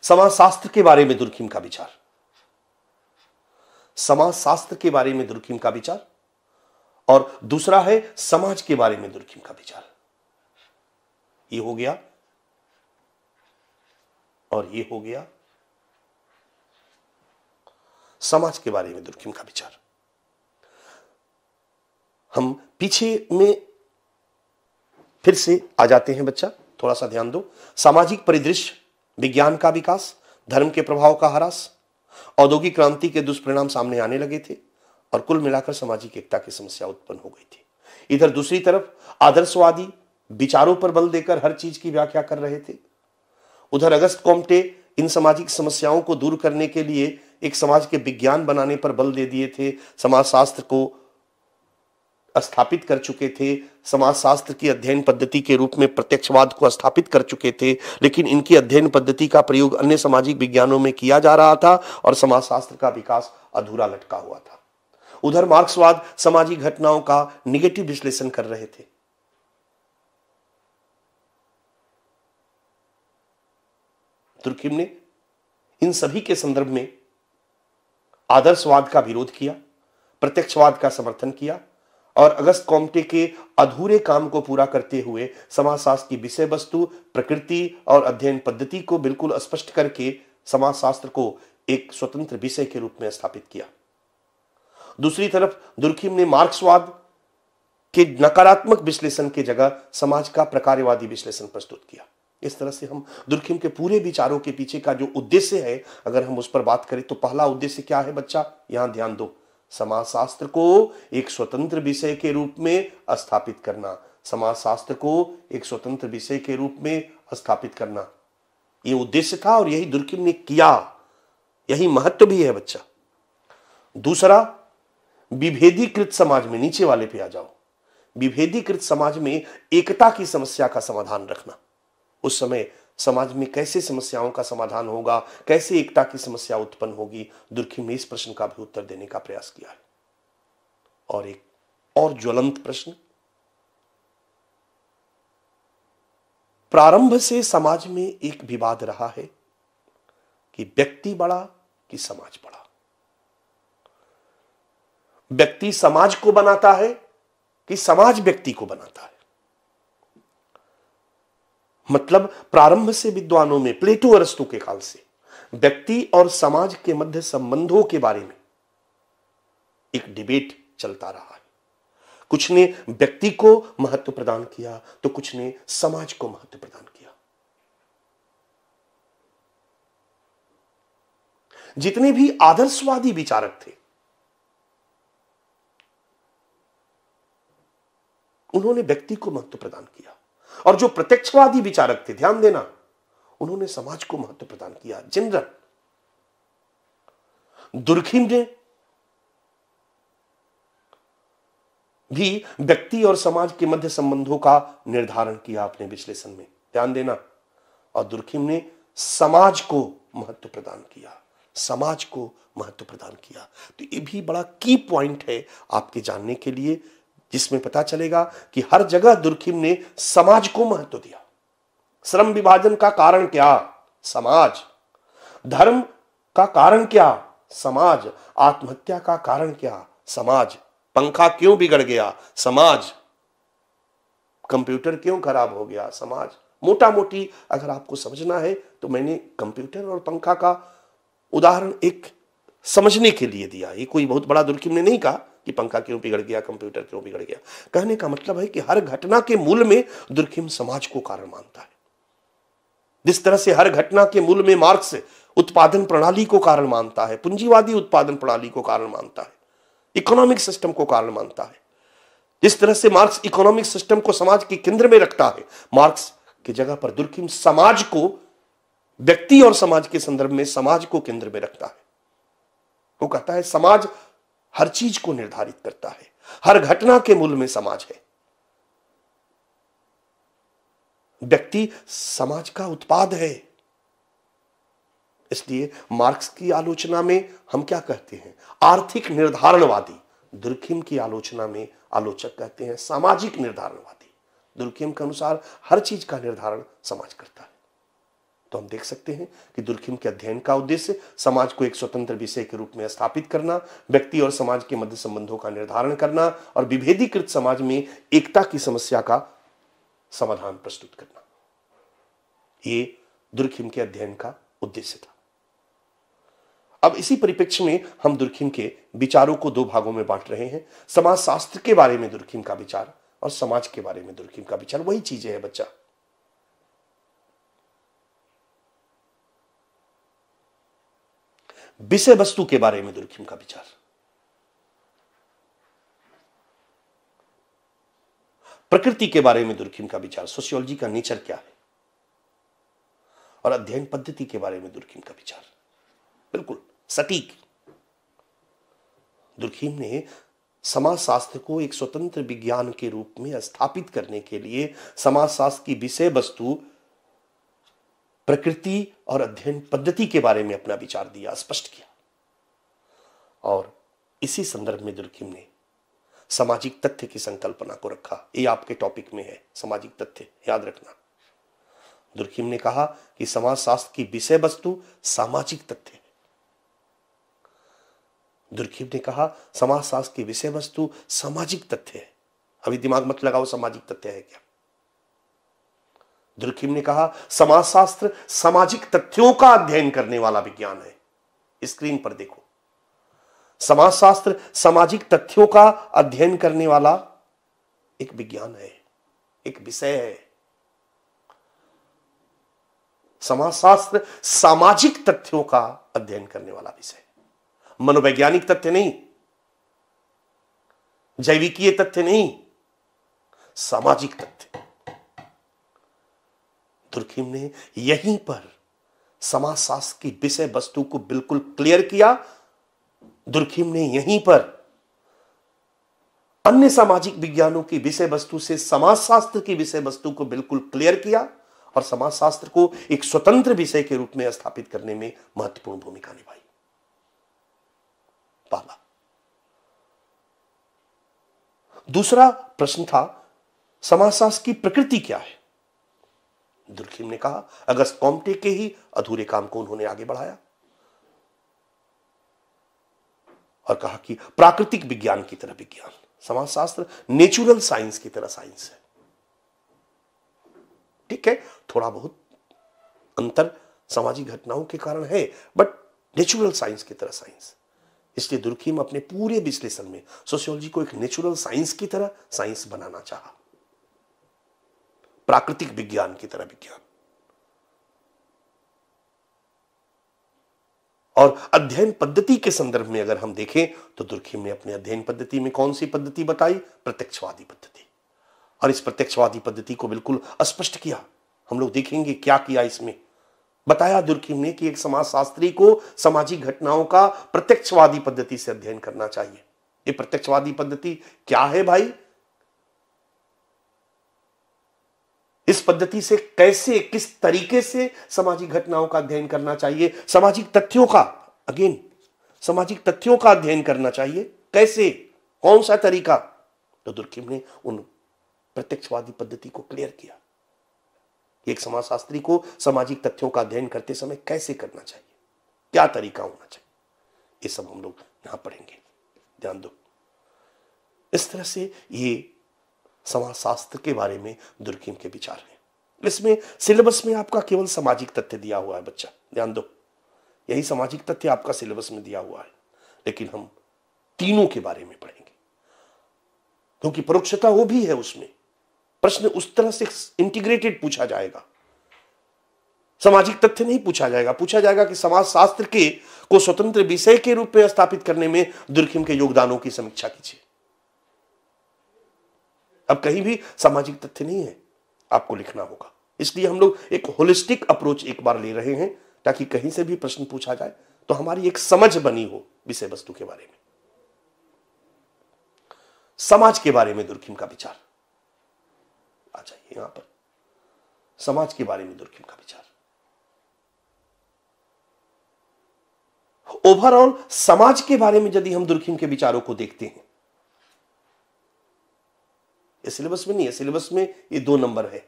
समाजशास्त्र के बारे में दुर्खिम का विचार समाजशास्त्र के बारे में दुर्खिम का विचार और दूसरा है समाज के बारे में दुर्खिम का विचार ये हो गया और ये हो गया समाज के बारे में दुर्खिम का विचार हम पीछे में फिर से आ जाते हैं बच्चा थोड़ा सा ध्यान दो सामाजिक परिदृश्य विज्ञान का विकास धर्म के प्रभाव का हरास औद्योगिक क्रांति के दुष्परिणाम सामने आने लगे थे और कुल मिलाकर सामाजिक एकता की समस्या उत्पन्न हो गई थी इधर दूसरी तरफ आदर्शवादी विचारों पर बल देकर हर चीज की व्याख्या कर रहे थे उधर अगस्त कोमटे इन सामाजिक समस्याओं को दूर करने के लिए एक समाज के विज्ञान बनाने पर बल दे दिए थे समाजशास्त्र को स्थापित कर चुके थे समाजशास्त्र की अध्ययन पद्धति के रूप में प्रत्यक्षवाद को स्थापित कर चुके थे लेकिन इनकी अध्ययन पद्धति का प्रयोग अन्य सामाजिक विज्ञानों में किया जा रहा था और समाजशास्त्र का विकास अधूरा लटका हुआ था उधर मार्क्सवाद सामाजिक घटनाओं का निगेटिव विश्लेषण कर रहे थे तुर्किम ने इन सभी के संदर्भ में आदर्शवाद का विरोध किया प्रत्यक्षवाद का समर्थन किया और अगस्त कॉम्टे के अधूरे काम को पूरा करते हुए समाजशास्त्र की विषय वस्तु प्रकृति और अध्ययन पद्धति को बिल्कुल स्पष्ट करके समाजशास्त्र को एक स्वतंत्र विषय के रूप में स्थापित किया दूसरी तरफ दुर्खीम ने मार्क्सवाद के नकारात्मक विश्लेषण की जगह समाज का प्रकार्यवादी विश्लेषण प्रस्तुत किया इस तरह से हम दुर्खीम के पूरे विचारों के पीछे का जो उद्देश्य है अगर हम उस पर बात करें तो पहला उद्देश्य क्या है बच्चा यहां ध्यान दो समाजशास्त्र को एक स्वतंत्र विषय के रूप में स्थापित करना समाजशास्त्र को एक स्वतंत्र विषय के रूप में स्थापित करना यह उद्देश्य था और यही दुर्किम ने किया यही महत्व भी है बच्चा दूसरा विभेदीकृत समाज में नीचे वाले पे आ जाओ विभेदीकृत समाज में एकता की समस्या का समाधान रखना उस समय समाज में कैसे समस्याओं का समाधान होगा कैसे एकता की समस्या उत्पन्न होगी दुर्खी ने इस प्रश्न का भी उत्तर देने का प्रयास किया है और एक और ज्वलंत प्रश्न प्रारंभ से समाज में एक विवाद रहा है कि व्यक्ति बड़ा कि समाज बड़ा व्यक्ति समाज को बनाता है कि समाज व्यक्ति को बनाता है मतलब प्रारंभ से विद्वानों में प्लेटो अरस्तु के काल से व्यक्ति और समाज के मध्य संबंधों के बारे में एक डिबेट चलता रहा है कुछ ने व्यक्ति को महत्व प्रदान किया तो कुछ ने समाज को महत्व प्रदान किया जितने भी आदर्शवादी विचारक थे उन्होंने व्यक्ति को महत्व प्रदान किया और जो प्रत्यक्षवादी विचारक थे ध्यान देना उन्होंने समाज को महत्व प्रदान किया जिनरल दुर्खी ने भी व्यक्ति और समाज के मध्य संबंधों का निर्धारण किया अपने विश्लेषण में ध्यान देना और दुर्खिम ने समाज को महत्व प्रदान किया समाज को महत्व प्रदान किया तो ये भी बड़ा की पॉइंट है आपके जानने के लिए जिसमें पता चलेगा कि हर जगह दुर्खिम ने समाज को महत्व दिया श्रम विभाजन का कारण क्या समाज धर्म का कारण क्या समाज आत्महत्या का कारण क्या समाज पंखा क्यों बिगड़ गया समाज कंप्यूटर क्यों खराब हो गया समाज मोटा मोटी अगर आपको समझना है तो मैंने कंप्यूटर और पंखा का उदाहरण एक समझने के लिए दिया ये कोई बहुत बड़ा दुर्खिम ने नहीं कहा कि पंखा क्यों बिगड़ गया कंप्यूटर क्यों बिगड़ गया कहने का मतलब है कि हर घटना के मूल में दुर्खिम समाज को कारण मानता है जिस तरह से हर घटना के मूल में मार्क्स उत्पादन प्रणाली को कारण मानता है पूंजीवादी उत्पादन प्रणाली को कारण मानता है इकोनॉमिक सिस्टम को कारण मानता है जिस तरह से मार्क्स इकोनॉमिक सिस्टम को समाज के केंद्र में रखता है मार्क्स की जगह पर दुर्खिम समाज को व्यक्ति और समाज के संदर्भ में समाज को केंद्र में रखता है वो कहता है समाज हर चीज को निर्धारित करता है हर घटना के मूल में समाज है व्यक्ति समाज का उत्पाद है इसलिए मार्क्स की आलोचना में हम क्या कहते हैं आर्थिक निर्धारणवादी दुर्खिम की आलोचना में आलोचक कहते हैं सामाजिक निर्धारणवादी दुर्खिम के अनुसार हर चीज का निर्धारण समाज करता है तो हम देख सकते हैं कि दुर्खिम के अध्ययन का उद्देश्य समाज को एक स्वतंत्र विषय के रूप में स्थापित करना व्यक्ति और समाज के मध्य संबंधों का निर्धारण करना और विभेदीकृत समाज में एकता की समस्या का समाधान प्रस्तुत करना यह दुर्खिम के अध्ययन का उद्देश्य था अब इसी परिप्रेक्ष्य में हम दुर्खिम के विचारों को दो भागों में बांट रहे हैं समाजशास्त्र के बारे में दुर्खिम का विचार और समाज के बारे में दुर्खिम का विचार वही चीजें है बच्चा विषय वस्तु के बारे में दुर्खिम का विचार प्रकृति के बारे में दुर्खिम का विचार सोशियोलॉजी का नेचर क्या है और अध्ययन पद्धति के बारे में दुर्खिम का विचार बिल्कुल सटीक दुर्खिम ने समाजशास्त्र को एक स्वतंत्र विज्ञान के रूप में स्थापित करने के लिए समाजशास्त्र की विषय वस्तु प्रकृति और अध्ययन पद्धति के बारे में अपना विचार दिया स्पष्ट किया और इसी संदर्भ में दुर्खिम ने सामाजिक तथ्य की संकल्पना को रखा ये आपके टॉपिक में है सामाजिक तथ्य याद रखना दुर्खिम ने कहा कि समाजशास्त्र की विषय वस्तु सामाजिक तथ्य है दुर्खिम ने कहा समाजशास्त्र की विषय वस्तु सामाजिक तथ्य है अभी दिमाग मत लगाओ सामाजिक तथ्य है क्या दुर्खिम ने कहा समाजशास्त्र सामाजिक तथ्यों का अध्ययन करने वाला विज्ञान है स्क्रीन पर देखो समाजशास्त्र सामाजिक तथ्यों का अध्ययन करने वाला एक विज्ञान है एक विषय है समाजशास्त्र सामाजिक तथ्यों का अध्ययन करने वाला विषय मनोवैज्ञानिक तथ्य नहीं जैविकीय तथ्य नहीं सामाजिक तथ्य तुर्कीम ने यहीं पर समाजशास्त्र की विषय वस्तु को बिल्कुल क्लियर किया दुर्खीम ने यहीं पर अन्य सामाजिक विज्ञानों की विषय वस्तु से समाजशास्त्र की विषय वस्तु को बिल्कुल क्लियर किया और समाजशास्त्र को एक स्वतंत्र विषय के रूप में स्थापित करने में महत्वपूर्ण भूमिका निभाई पहला दूसरा प्रश्न था समाजशास्त्र की प्रकृति क्या है दुर्खीम ने कहा अगस्त कॉम्टे के ही अधूरे काम को उन्होंने आगे बढ़ाया और कहा कि प्राकृतिक विज्ञान की तरह विज्ञान समाजशास्त्र नेचुरल साइंस की तरह साइंस है ठीक है थोड़ा बहुत अंतर सामाजिक घटनाओं के कारण है बट नेचुरल साइंस की तरह साइंस इसलिए दुर्खीम अपने पूरे विश्लेषण में सोशियोलॉजी को एक नेचुरल साइंस की तरह साइंस बनाना चाहा प्राकृतिक विज्ञान की तरह विज्ञान और अध्ययन पद्धति के संदर्भ में अगर हम देखें तो दुर्खी ने अपने अध्ययन पद्धति में कौन सी पद्धति बताई प्रत्यक्षवादी पद्धति और इस प्रत्यक्षवादी पद्धति को बिल्कुल स्पष्ट किया हम लोग देखेंगे क्या किया इसमें बताया दुर्खीम ने कि एक समाजशास्त्री को सामाजिक घटनाओं का प्रत्यक्षवादी पद्धति से अध्ययन करना चाहिए ये प्रत्यक्षवादी पद्धति क्या है भाई इस पद्धति से कैसे किस तरीके से सामाजिक घटनाओं का अध्ययन करना चाहिए सामाजिक तथ्यों का अगेन सामाजिक तथ्यों का अध्ययन करना चाहिए कैसे कौन सा तरीका तो दुर्खिम ने उन प्रत्यक्षवादी पद्धति को क्लियर किया एक समाजशास्त्री को सामाजिक तथ्यों का अध्ययन करते समय कैसे करना चाहिए क्या तरीका होना चाहिए ये सब हम लोग यहां पढ़ेंगे ध्यान दो इस तरह से ये समाजशास्त्र के बारे में दुर्कीम के विचार हैं इसमें सिलेबस में आपका केवल सामाजिक तथ्य दिया हुआ है बच्चा ध्यान दो यही सामाजिक तथ्य आपका सिलेबस में दिया हुआ है लेकिन हम तीनों के बारे में पढ़ेंगे क्योंकि परोक्षता वो भी है उसमें प्रश्न उस तरह से इंटीग्रेटेड पूछा जाएगा सामाजिक तथ्य नहीं पूछा जाएगा पूछा जाएगा कि समाज शास्त्र के को स्वतंत्र विषय के रूप में स्थापित करने में दुर्खिम के योगदानों की समीक्षा कीजिए अब कहीं भी सामाजिक तथ्य नहीं है आपको लिखना होगा इसलिए हम लोग एक होलिस्टिक अप्रोच एक बार ले रहे हैं ताकि कहीं से भी प्रश्न पूछा जाए तो हमारी एक समझ बनी हो विषय वस्तु के बारे में समाज के बारे में दुर्खिम का विचार आ जाइए यहां पर समाज के बारे में दुर्खिम का विचार ओवरऑल समाज के बारे में यदि हम दुर्खिम के विचारों को देखते हैं ये सिलेबस में नहीं है सिलेबस में ये दो नंबर है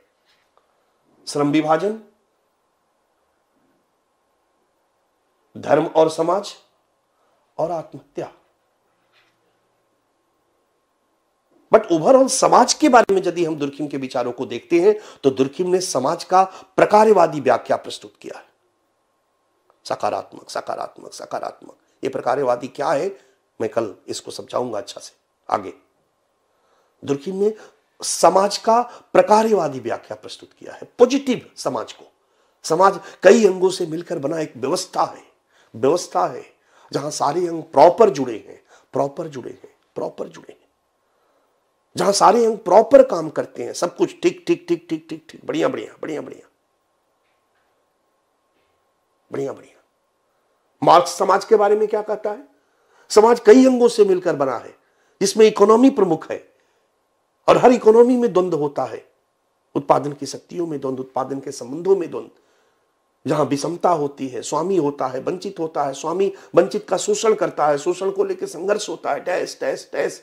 श्रम विभाजन धर्म और समाज और आत्महत्या बट ओवरऑल समाज के बारे में यदि हम दुर्खिम के विचारों को देखते हैं तो दुर्खिम ने समाज का प्रकारवादी व्याख्या प्रस्तुत किया है सकारात्मक सकारात्मक सकारात्मक ये प्रकारवादी क्या है मैं कल इसको समझाऊंगा अच्छा से आगे दुर्खीम ने समाज का प्रकार्यवादी व्याख्या प्रस्तुत किया है पॉजिटिव समाज को समाज कई अंगों से मिलकर बना एक व्यवस्था है व्यवस्था है जहां सारे अंग प्रॉपर जुड़े हैं प्रॉपर जुड़े हैं प्रॉपर जुड़े हैं जहां सारे अंग प्रॉपर काम करते हैं सब कुछ ठीक ठीक ठीक ठीक ठीक ठीक बढ़िया बढ़िया बढ़िया बढ़िया बढ़िया बढ़िया मार्क्स समाज के बारे में क्या कहता है समाज कई अंगों से मिलकर बना है जिसमें इकोनॉमी प्रमुख है और हर इकोनॉमी में द्वंद्व होता है उत्पादन की शक्तियों में द्वंद्व उत्पादन के संबंधों में द्वंद्व जहां विषमता होती है स्वामी होता है वंचित होता है स्वामी वंचित का शोषण करता है शोषण को लेकर संघर्ष होता है टैस टैस टैस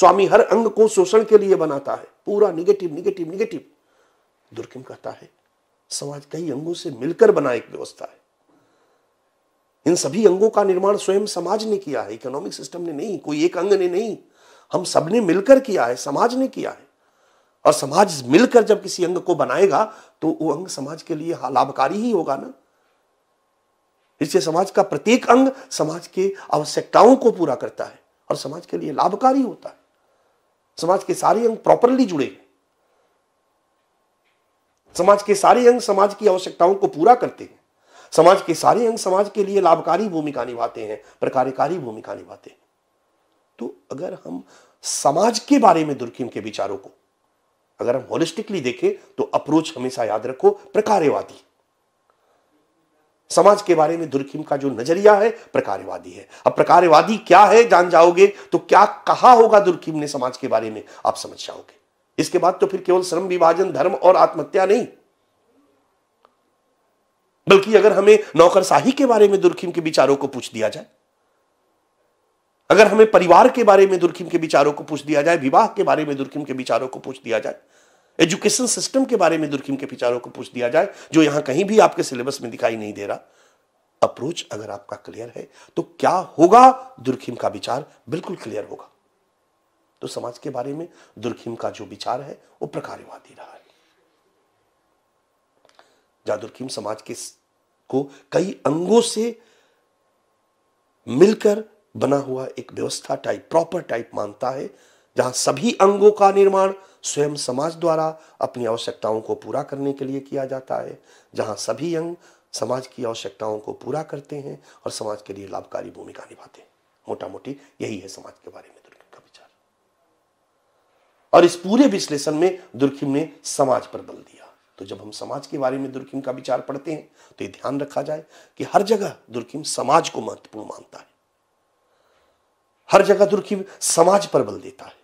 स्वामी हर अंग को शोषण के लिए बनाता है पूरा निगेटिव निगेटिव निगेटिव दुर्किम कहता है समाज कई अंगों से मिलकर बना एक व्यवस्था है इन सभी अंगों का निर्माण स्वयं समाज ने किया है इकोनॉमिक सिस्टम ने नहीं कोई एक अंग ने नहीं हम सब ने मिलकर किया है समाज ने किया है और समाज मिलकर जब किसी अंग को बनाएगा तो वो अंग समाज के लिए लाभकारी ही होगा ना इससे समाज का प्रत्येक अंग समाज के आवश्यकताओं को पूरा करता है और समाज के लिए लाभकारी होता है समाज के सारे अंग प्रॉपरली जुड़े हैं समाज के सारे अंग समाज की आवश्यकताओं को पूरा करते हैं समाज के सारे अंग समाज के लिए लाभकारी भूमिका निभाते हैं प्रकार्यकारी भूमिका निभाते हैं तो अगर हम समाज के बारे में दुर्किम के विचारों को अगर हम होलिस्टिकली देखें तो अप्रोच हमेशा याद रखो प्रकार्यवादी समाज के बारे में दुर्खिम का जो नजरिया है प्रकार्यवादी है अब प्रकार्यवादी क्या है जान जाओगे तो क्या कहा होगा दुर्खिम ने समाज के बारे में आप समझ जाओगे इसके बाद तो फिर केवल श्रम विभाजन धर्म और आत्महत्या नहीं बल्कि अगर हमें नौकरशाही के बारे में दुर्खिम के विचारों को पूछ दिया जाए अगर हमें परिवार के बारे में दुर्खिम के विचारों को पूछ दिया जाए विवाह के बारे में दुर्खिम के विचारों को पूछ दिया जाए एजुकेशन सिस्टम के बारे में दुर्खिम के विचारों को पूछ दिया जाए जो यहां कहीं भी आपके सिलेबस में दिखाई नहीं दे रहा अप्रोच अगर आपका क्लियर है तो क्या होगा दुर्खिम का विचार बिल्कुल क्लियर होगा तो समाज के बारे में दुर्खिम का जो विचार है वो प्रकारवादी रहा है जहां दुर्खिम समाज के को कई अंगों से मिलकर बना हुआ एक व्यवस्था टाइप प्रॉपर टाइप मानता है जहां सभी अंगों का निर्माण स्वयं समाज द्वारा अपनी आवश्यकताओं को पूरा करने के लिए किया जाता है जहां सभी अंग समाज की आवश्यकताओं को पूरा करते हैं और समाज के लिए लाभकारी भूमिका निभाते हैं मोटा मोटी यही है समाज के बारे में दुर्खिम का विचार और इस पूरे विश्लेषण में दुर्खिम ने समाज पर बल दिया तो जब हम समाज के बारे में दुर्खिम का विचार पढ़ते हैं तो ये ध्यान रखा जाए कि हर जगह दुर्खिम समाज को महत्वपूर्ण मानता है हर जगह दुर्खी समाज पर बल देता है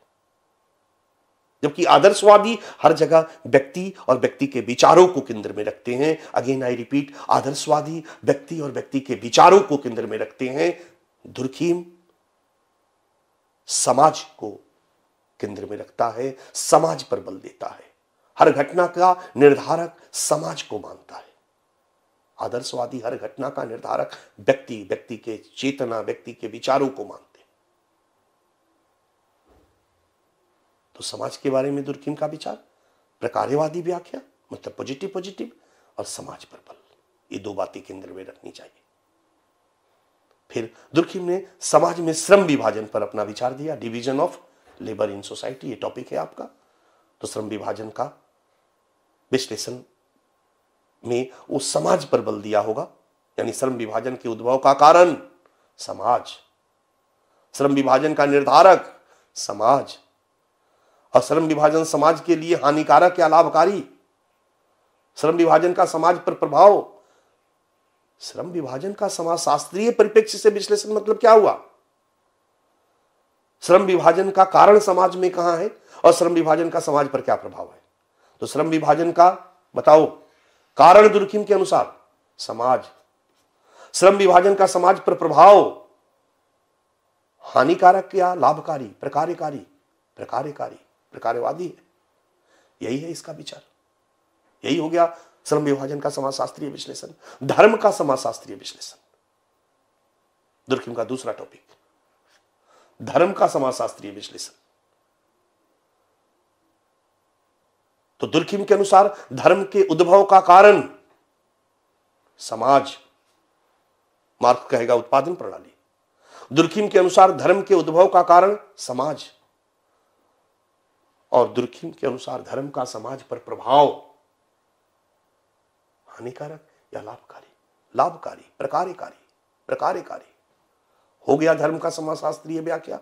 जबकि आदर्शवादी हर जगह व्यक्ति और व्यक्ति के विचारों को केंद्र में रखते हैं अगेन आई रिपीट आदर्शवादी व्यक्ति और व्यक्ति के विचारों को केंद्र में रखते हैं दुर्खीम समाज को केंद्र में रखता है समाज पर बल देता है हर घटना का निर्धारक समाज को मानता है आदर्शवादी हर घटना का निर्धारक व्यक्ति व्यक्ति के चेतना व्यक्ति के विचारों को मानता है तो समाज के बारे में दुर्किन का विचार प्रकार्यवादी व्याख्या मतलब पॉजिटिव पॉजिटिव और समाज पर बल ये दो बातें केंद्र में रखनी चाहिए फिर दुर्खिम ने समाज में श्रम विभाजन पर अपना विचार दिया division of labour in society ये टॉपिक है आपका तो श्रम विभाजन का विश्लेषण में वो समाज पर बल दिया होगा यानी श्रम विभाजन के उद्भव का कारण समाज श्रम विभाजन का निर्धारक समाज और श्रम विभाजन समाज के लिए हानिकारक या लाभकारी श्रम विभाजन का समाज पर प्रभाव श्रम विभाजन का समाज शास्त्रीय परिप्रेक्ष्य से विश्लेषण मतलब क्या हुआ श्रम विभाजन का कारण समाज में कहा है और श्रम विभाजन का समाज पर क्या प्रभाव है तो श्रम विभाजन का बताओ कारण दुर्खिम के अनुसार समाज श्रम विभाजन का समाज पर प्रभाव हानिकारक या लाभकारी प्रकार्यकारी प्रकार्यकारी प्रकारवादी है यही है इसका विचार यही हो गया श्रम विभाजन का समाजशास्त्रीय विश्लेषण धर्म का समाजशास्त्रीय विश्लेषण दुर्खिम का दूसरा टॉपिक धर्म का समाजशास्त्रीय विश्लेषण तो दुर्खिम के अनुसार धर्म के उद्भव का कारण समाज मार्क कहेगा उत्पादन प्रणाली दुर्खिम के अनुसार धर्म के उद्भव का कारण समाज और दुर्खिम के अनुसार धर्म का समाज पर प्रभाव हानिकारक या लाभकारी लाभकारी प्रकार्यकारी प्रकार्यकारी हो गया धर्म का समाजशास्त्रीय व्याख्या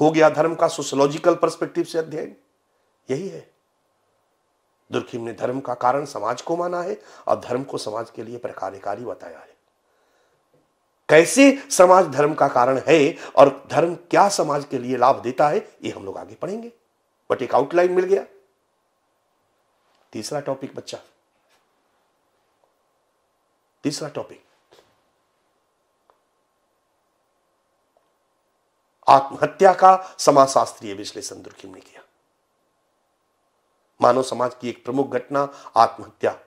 हो गया धर्म का सोशोलॉजिकल पर्सपेक्टिव से अध्ययन यही है दुर्खिम ने धर्म का कारण समाज को माना है और धर्म को समाज के लिए प्रकार्यकारी बताया है कैसे समाज धर्म का कारण है और धर्म क्या समाज के लिए लाभ देता है ये हम लोग आगे पढ़ेंगे बट एक आउटलाइन मिल गया तीसरा टॉपिक बच्चा तीसरा टॉपिक आत्महत्या का समाजशास्त्रीय विश्लेषण दुर्खिम ने किया मानव समाज की एक प्रमुख घटना आत्महत्या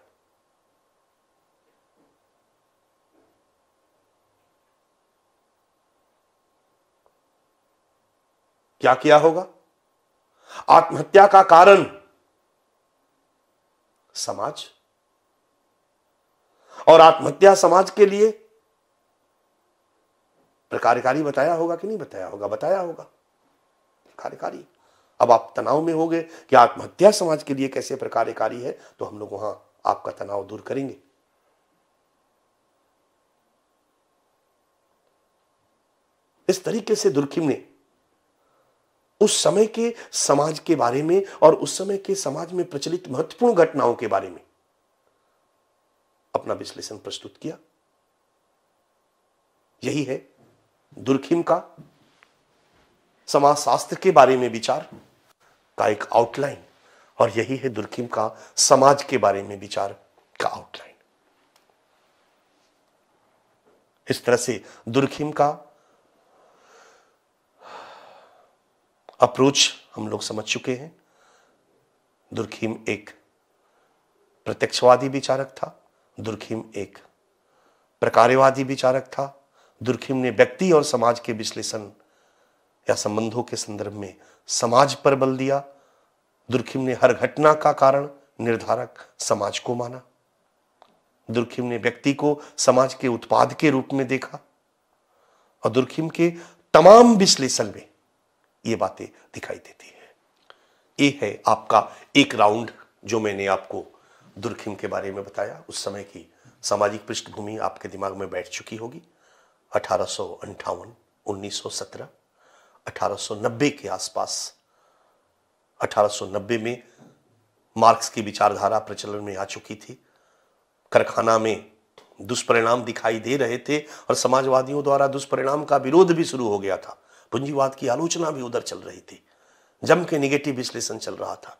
क्या किया होगा आत्महत्या का कारण समाज और आत्महत्या समाज के लिए कार्यकारी बताया होगा कि नहीं बताया होगा बताया होगा कार्यकारी अब आप तनाव में गए कि आत्महत्या समाज के लिए कैसे प्रकार्यकारी है तो हम लोग वहां आपका तनाव दूर करेंगे इस तरीके से दुर्खिम ने उस समय के समाज के बारे में और उस समय के समाज में प्रचलित महत्वपूर्ण घटनाओं के बारे में अपना विश्लेषण प्रस्तुत किया यही है दुर्खिम का समाजशास्त्र के बारे में विचार का एक आउटलाइन और यही है दुर्खिम का समाज के बारे में विचार का आउटलाइन इस तरह से दुर्खिम का अप्रोच हम लोग समझ चुके हैं दुर्खीम एक प्रत्यक्षवादी विचारक था दुर्खीम एक प्रकार्यवादी विचारक था दुर्खीम ने व्यक्ति और समाज के विश्लेषण या संबंधों के संदर्भ में समाज पर बल दिया दुर्खीम ने हर घटना का कारण निर्धारक समाज को माना दुर्खीम ने व्यक्ति को समाज के उत्पाद के रूप में देखा और दुर्खीम के तमाम विश्लेषण में ये बातें दिखाई देती है ये है आपका एक राउंड जो मैंने आपको दुर्खिम के बारे में बताया उस समय की सामाजिक पृष्ठभूमि आपके दिमाग में बैठ चुकी होगी अठारह सौ अंठावन उन्नीस सौ सत्रह अठारह नब्बे के आसपास अठारह नब्बे में मार्क्स की विचारधारा प्रचलन में आ चुकी थी कारखाना में दुष्परिणाम दिखाई दे रहे थे और समाजवादियों द्वारा दुष्परिणाम का विरोध भी शुरू हो गया था पूंजीवाद की आलोचना भी उधर चल रही थी जम के निगेटिव विश्लेषण चल रहा था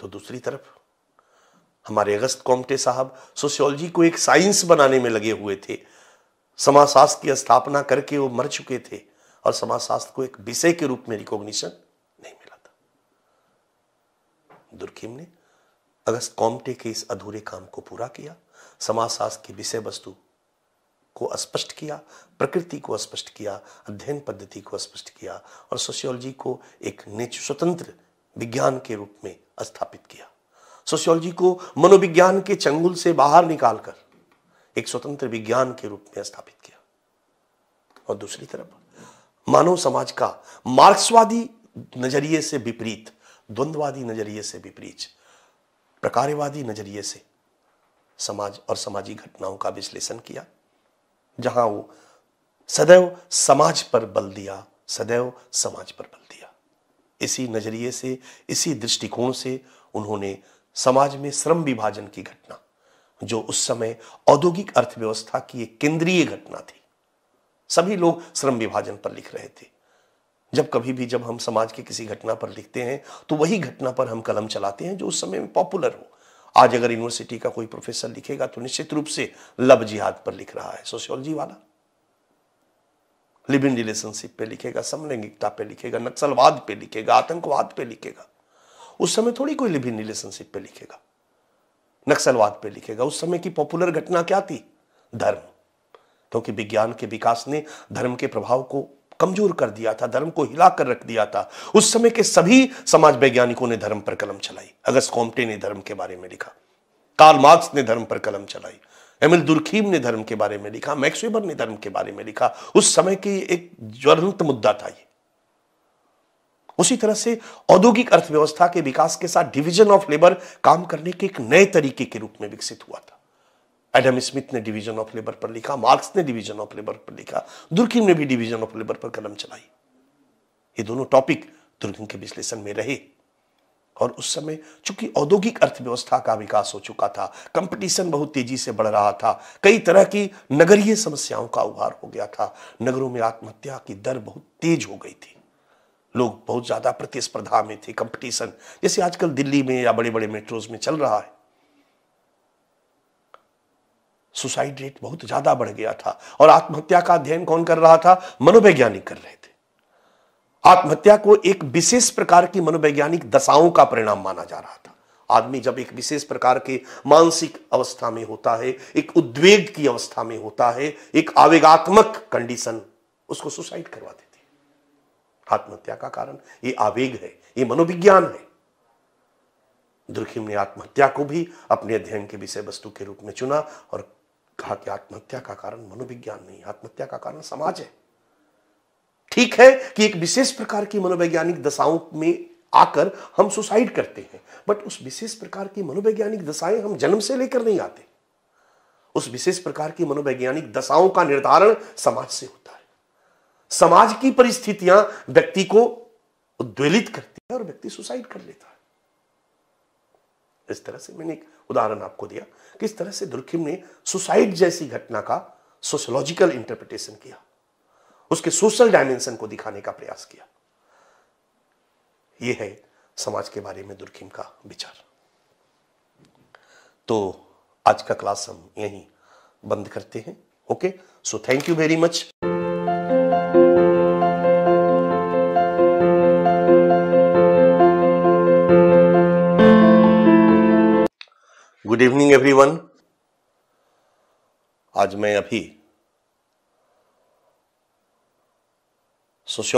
तो दूसरी तरफ हमारे अगस्त कोमटे साहब सोशियोलॉजी को एक साइंस बनाने में लगे हुए थे समाजशास्त्र की स्थापना करके वो मर चुके थे और समाजशास्त्र को एक विषय के रूप में रिकॉग्निशन नहीं मिला था दुर्खीम ने अगस्त कोमटे के इस अधूरे काम को पूरा किया समाजशास्त्र की विषय वस्तु को स्पष्ट किया प्रकृति को स्पष्ट किया अध्ययन पद्धति को स्पष्ट किया और सोशियोलॉजी को एक निच स्वतंत्र विज्ञान के रूप में स्थापित किया सोशियोलॉजी को मनोविज्ञान के चंगुल से बाहर निकालकर एक स्वतंत्र विज्ञान के रूप में स्थापित किया और दूसरी तरफ मानव समाज का मार्क्सवादी नजरिए से विपरीत द्वंद्ववादी नजरिए से विपरीत प्रकारवादी नजरिए से समाज और सामाजिक घटनाओं का विश्लेषण किया जहां वो सदैव समाज पर बल दिया सदैव समाज पर बल दिया इसी नजरिए से इसी दृष्टिकोण से उन्होंने समाज में श्रम विभाजन की घटना जो उस समय औद्योगिक अर्थव्यवस्था की एक केंद्रीय घटना थी सभी लोग श्रम विभाजन पर लिख रहे थे जब कभी भी जब हम समाज की किसी घटना पर लिखते हैं तो वही घटना पर हम कलम चलाते हैं जो उस समय में पॉपुलर हो आज अगर यूनिवर्सिटी का कोई प्रोफेसर लिखेगा तो निश्चित रूप से लव जिहाद पर लिख रहा है सोशियोलॉजी वाला लिव इन रिलेशनशिप पे लिखेगा समलैंगिकता पे लिखेगा नक्सलवाद पे लिखेगा आतंकवाद पे लिखेगा उस समय थोड़ी कोई लिव इन रिलेशनशिप पे लिखेगा नक्सलवाद पे लिखेगा उस समय की पॉपुलर घटना क्या थी धर्म क्योंकि विज्ञान के विकास ने धर्म के प्रभाव को कमजोर कर दिया था धर्म को हिला कर रख दिया था उस समय के सभी समाज वैज्ञानिकों ने धर्म पर कलम चलाई अगस्त कॉम्प्टे ने धर्म के बारे में लिखा कार्ल मार्क्स ने धर्म पर कलम चलाई एम एल दुर्खीम ने धर्म के बारे में लिखा मैक्सवेबर ने धर्म के बारे में लिखा उस समय की एक ज्वलंत मुद्दा था ये उसी तरह से औद्योगिक अर्थव्यवस्था के विकास के साथ डिवीजन ऑफ लेबर काम करने के एक नए तरीके के रूप में विकसित हुआ था एडम स्मिथ ने डिवीजन ऑफ लेबर पर लिखा मार्क्स ने डिवीजन ऑफ लेबर पर लिखा दुर्किन ने भी डिवीजन ऑफ लेबर पर कलम चलाई ये दोनों टॉपिक दुर्किन के विश्लेषण में रहे और उस समय चूंकि औद्योगिक अर्थव्यवस्था का विकास हो चुका था कंपटीशन बहुत तेजी से बढ़ रहा था कई तरह की नगरीय समस्याओं का उभार हो गया था नगरों में आत्महत्या की दर बहुत तेज हो गई थी लोग बहुत ज़्यादा प्रतिस्पर्धा में थे कंपटीशन जैसे आजकल दिल्ली में या बड़े बड़े मेट्रोज में चल रहा है सुसाइड रेट बहुत ज़्यादा बढ़ गया था और आत्महत्या का अध्ययन कौन कर रहा था मनोवैज्ञानिक कर रहे थे आत्महत्या को एक विशेष प्रकार की मनोवैज्ञानिक दशाओं का परिणाम माना जा रहा था आदमी जब एक विशेष प्रकार के मानसिक अवस्था में होता है एक उद्वेग की अवस्था में होता है एक आवेगात्मक कंडीशन उसको सुसाइड करवा देती है आत्महत्या का कारण ये आवेग है ये मनोविज्ञान है दुर्खिम ने आत्महत्या को भी अपने अध्ययन के विषय वस्तु के रूप में चुना और कहा कि आत्महत्या का कारण मनोविज्ञान नहीं आत्महत्या का कारण समाज है ठीक है कि एक विशेष प्रकार की मनोवैज्ञानिक दशाओं में आकर हम सुसाइड करते हैं बट उस विशेष प्रकार की मनोवैज्ञानिक दशाएं हम जन्म से लेकर नहीं आते उस विशेष प्रकार की मनोवैज्ञानिक दशाओं का निर्धारण समाज से होता है समाज की परिस्थितियां व्यक्ति को उद्वेलित करती है और व्यक्ति सुसाइड कर लेता है इस तरह से मैंने एक उदाहरण आपको दिया किस तरह से दुर्खिम ने सुसाइड जैसी घटना का सोशोलॉजिकल इंटरप्रिटेशन किया उसके सोशल डायमेंशन को दिखाने का प्रयास किया यह है समाज के बारे में दुर्खिम का विचार तो आज का क्लास हम यहीं बंद करते हैं okay so thank you very much good evening everyone आज मैं अभी सोशो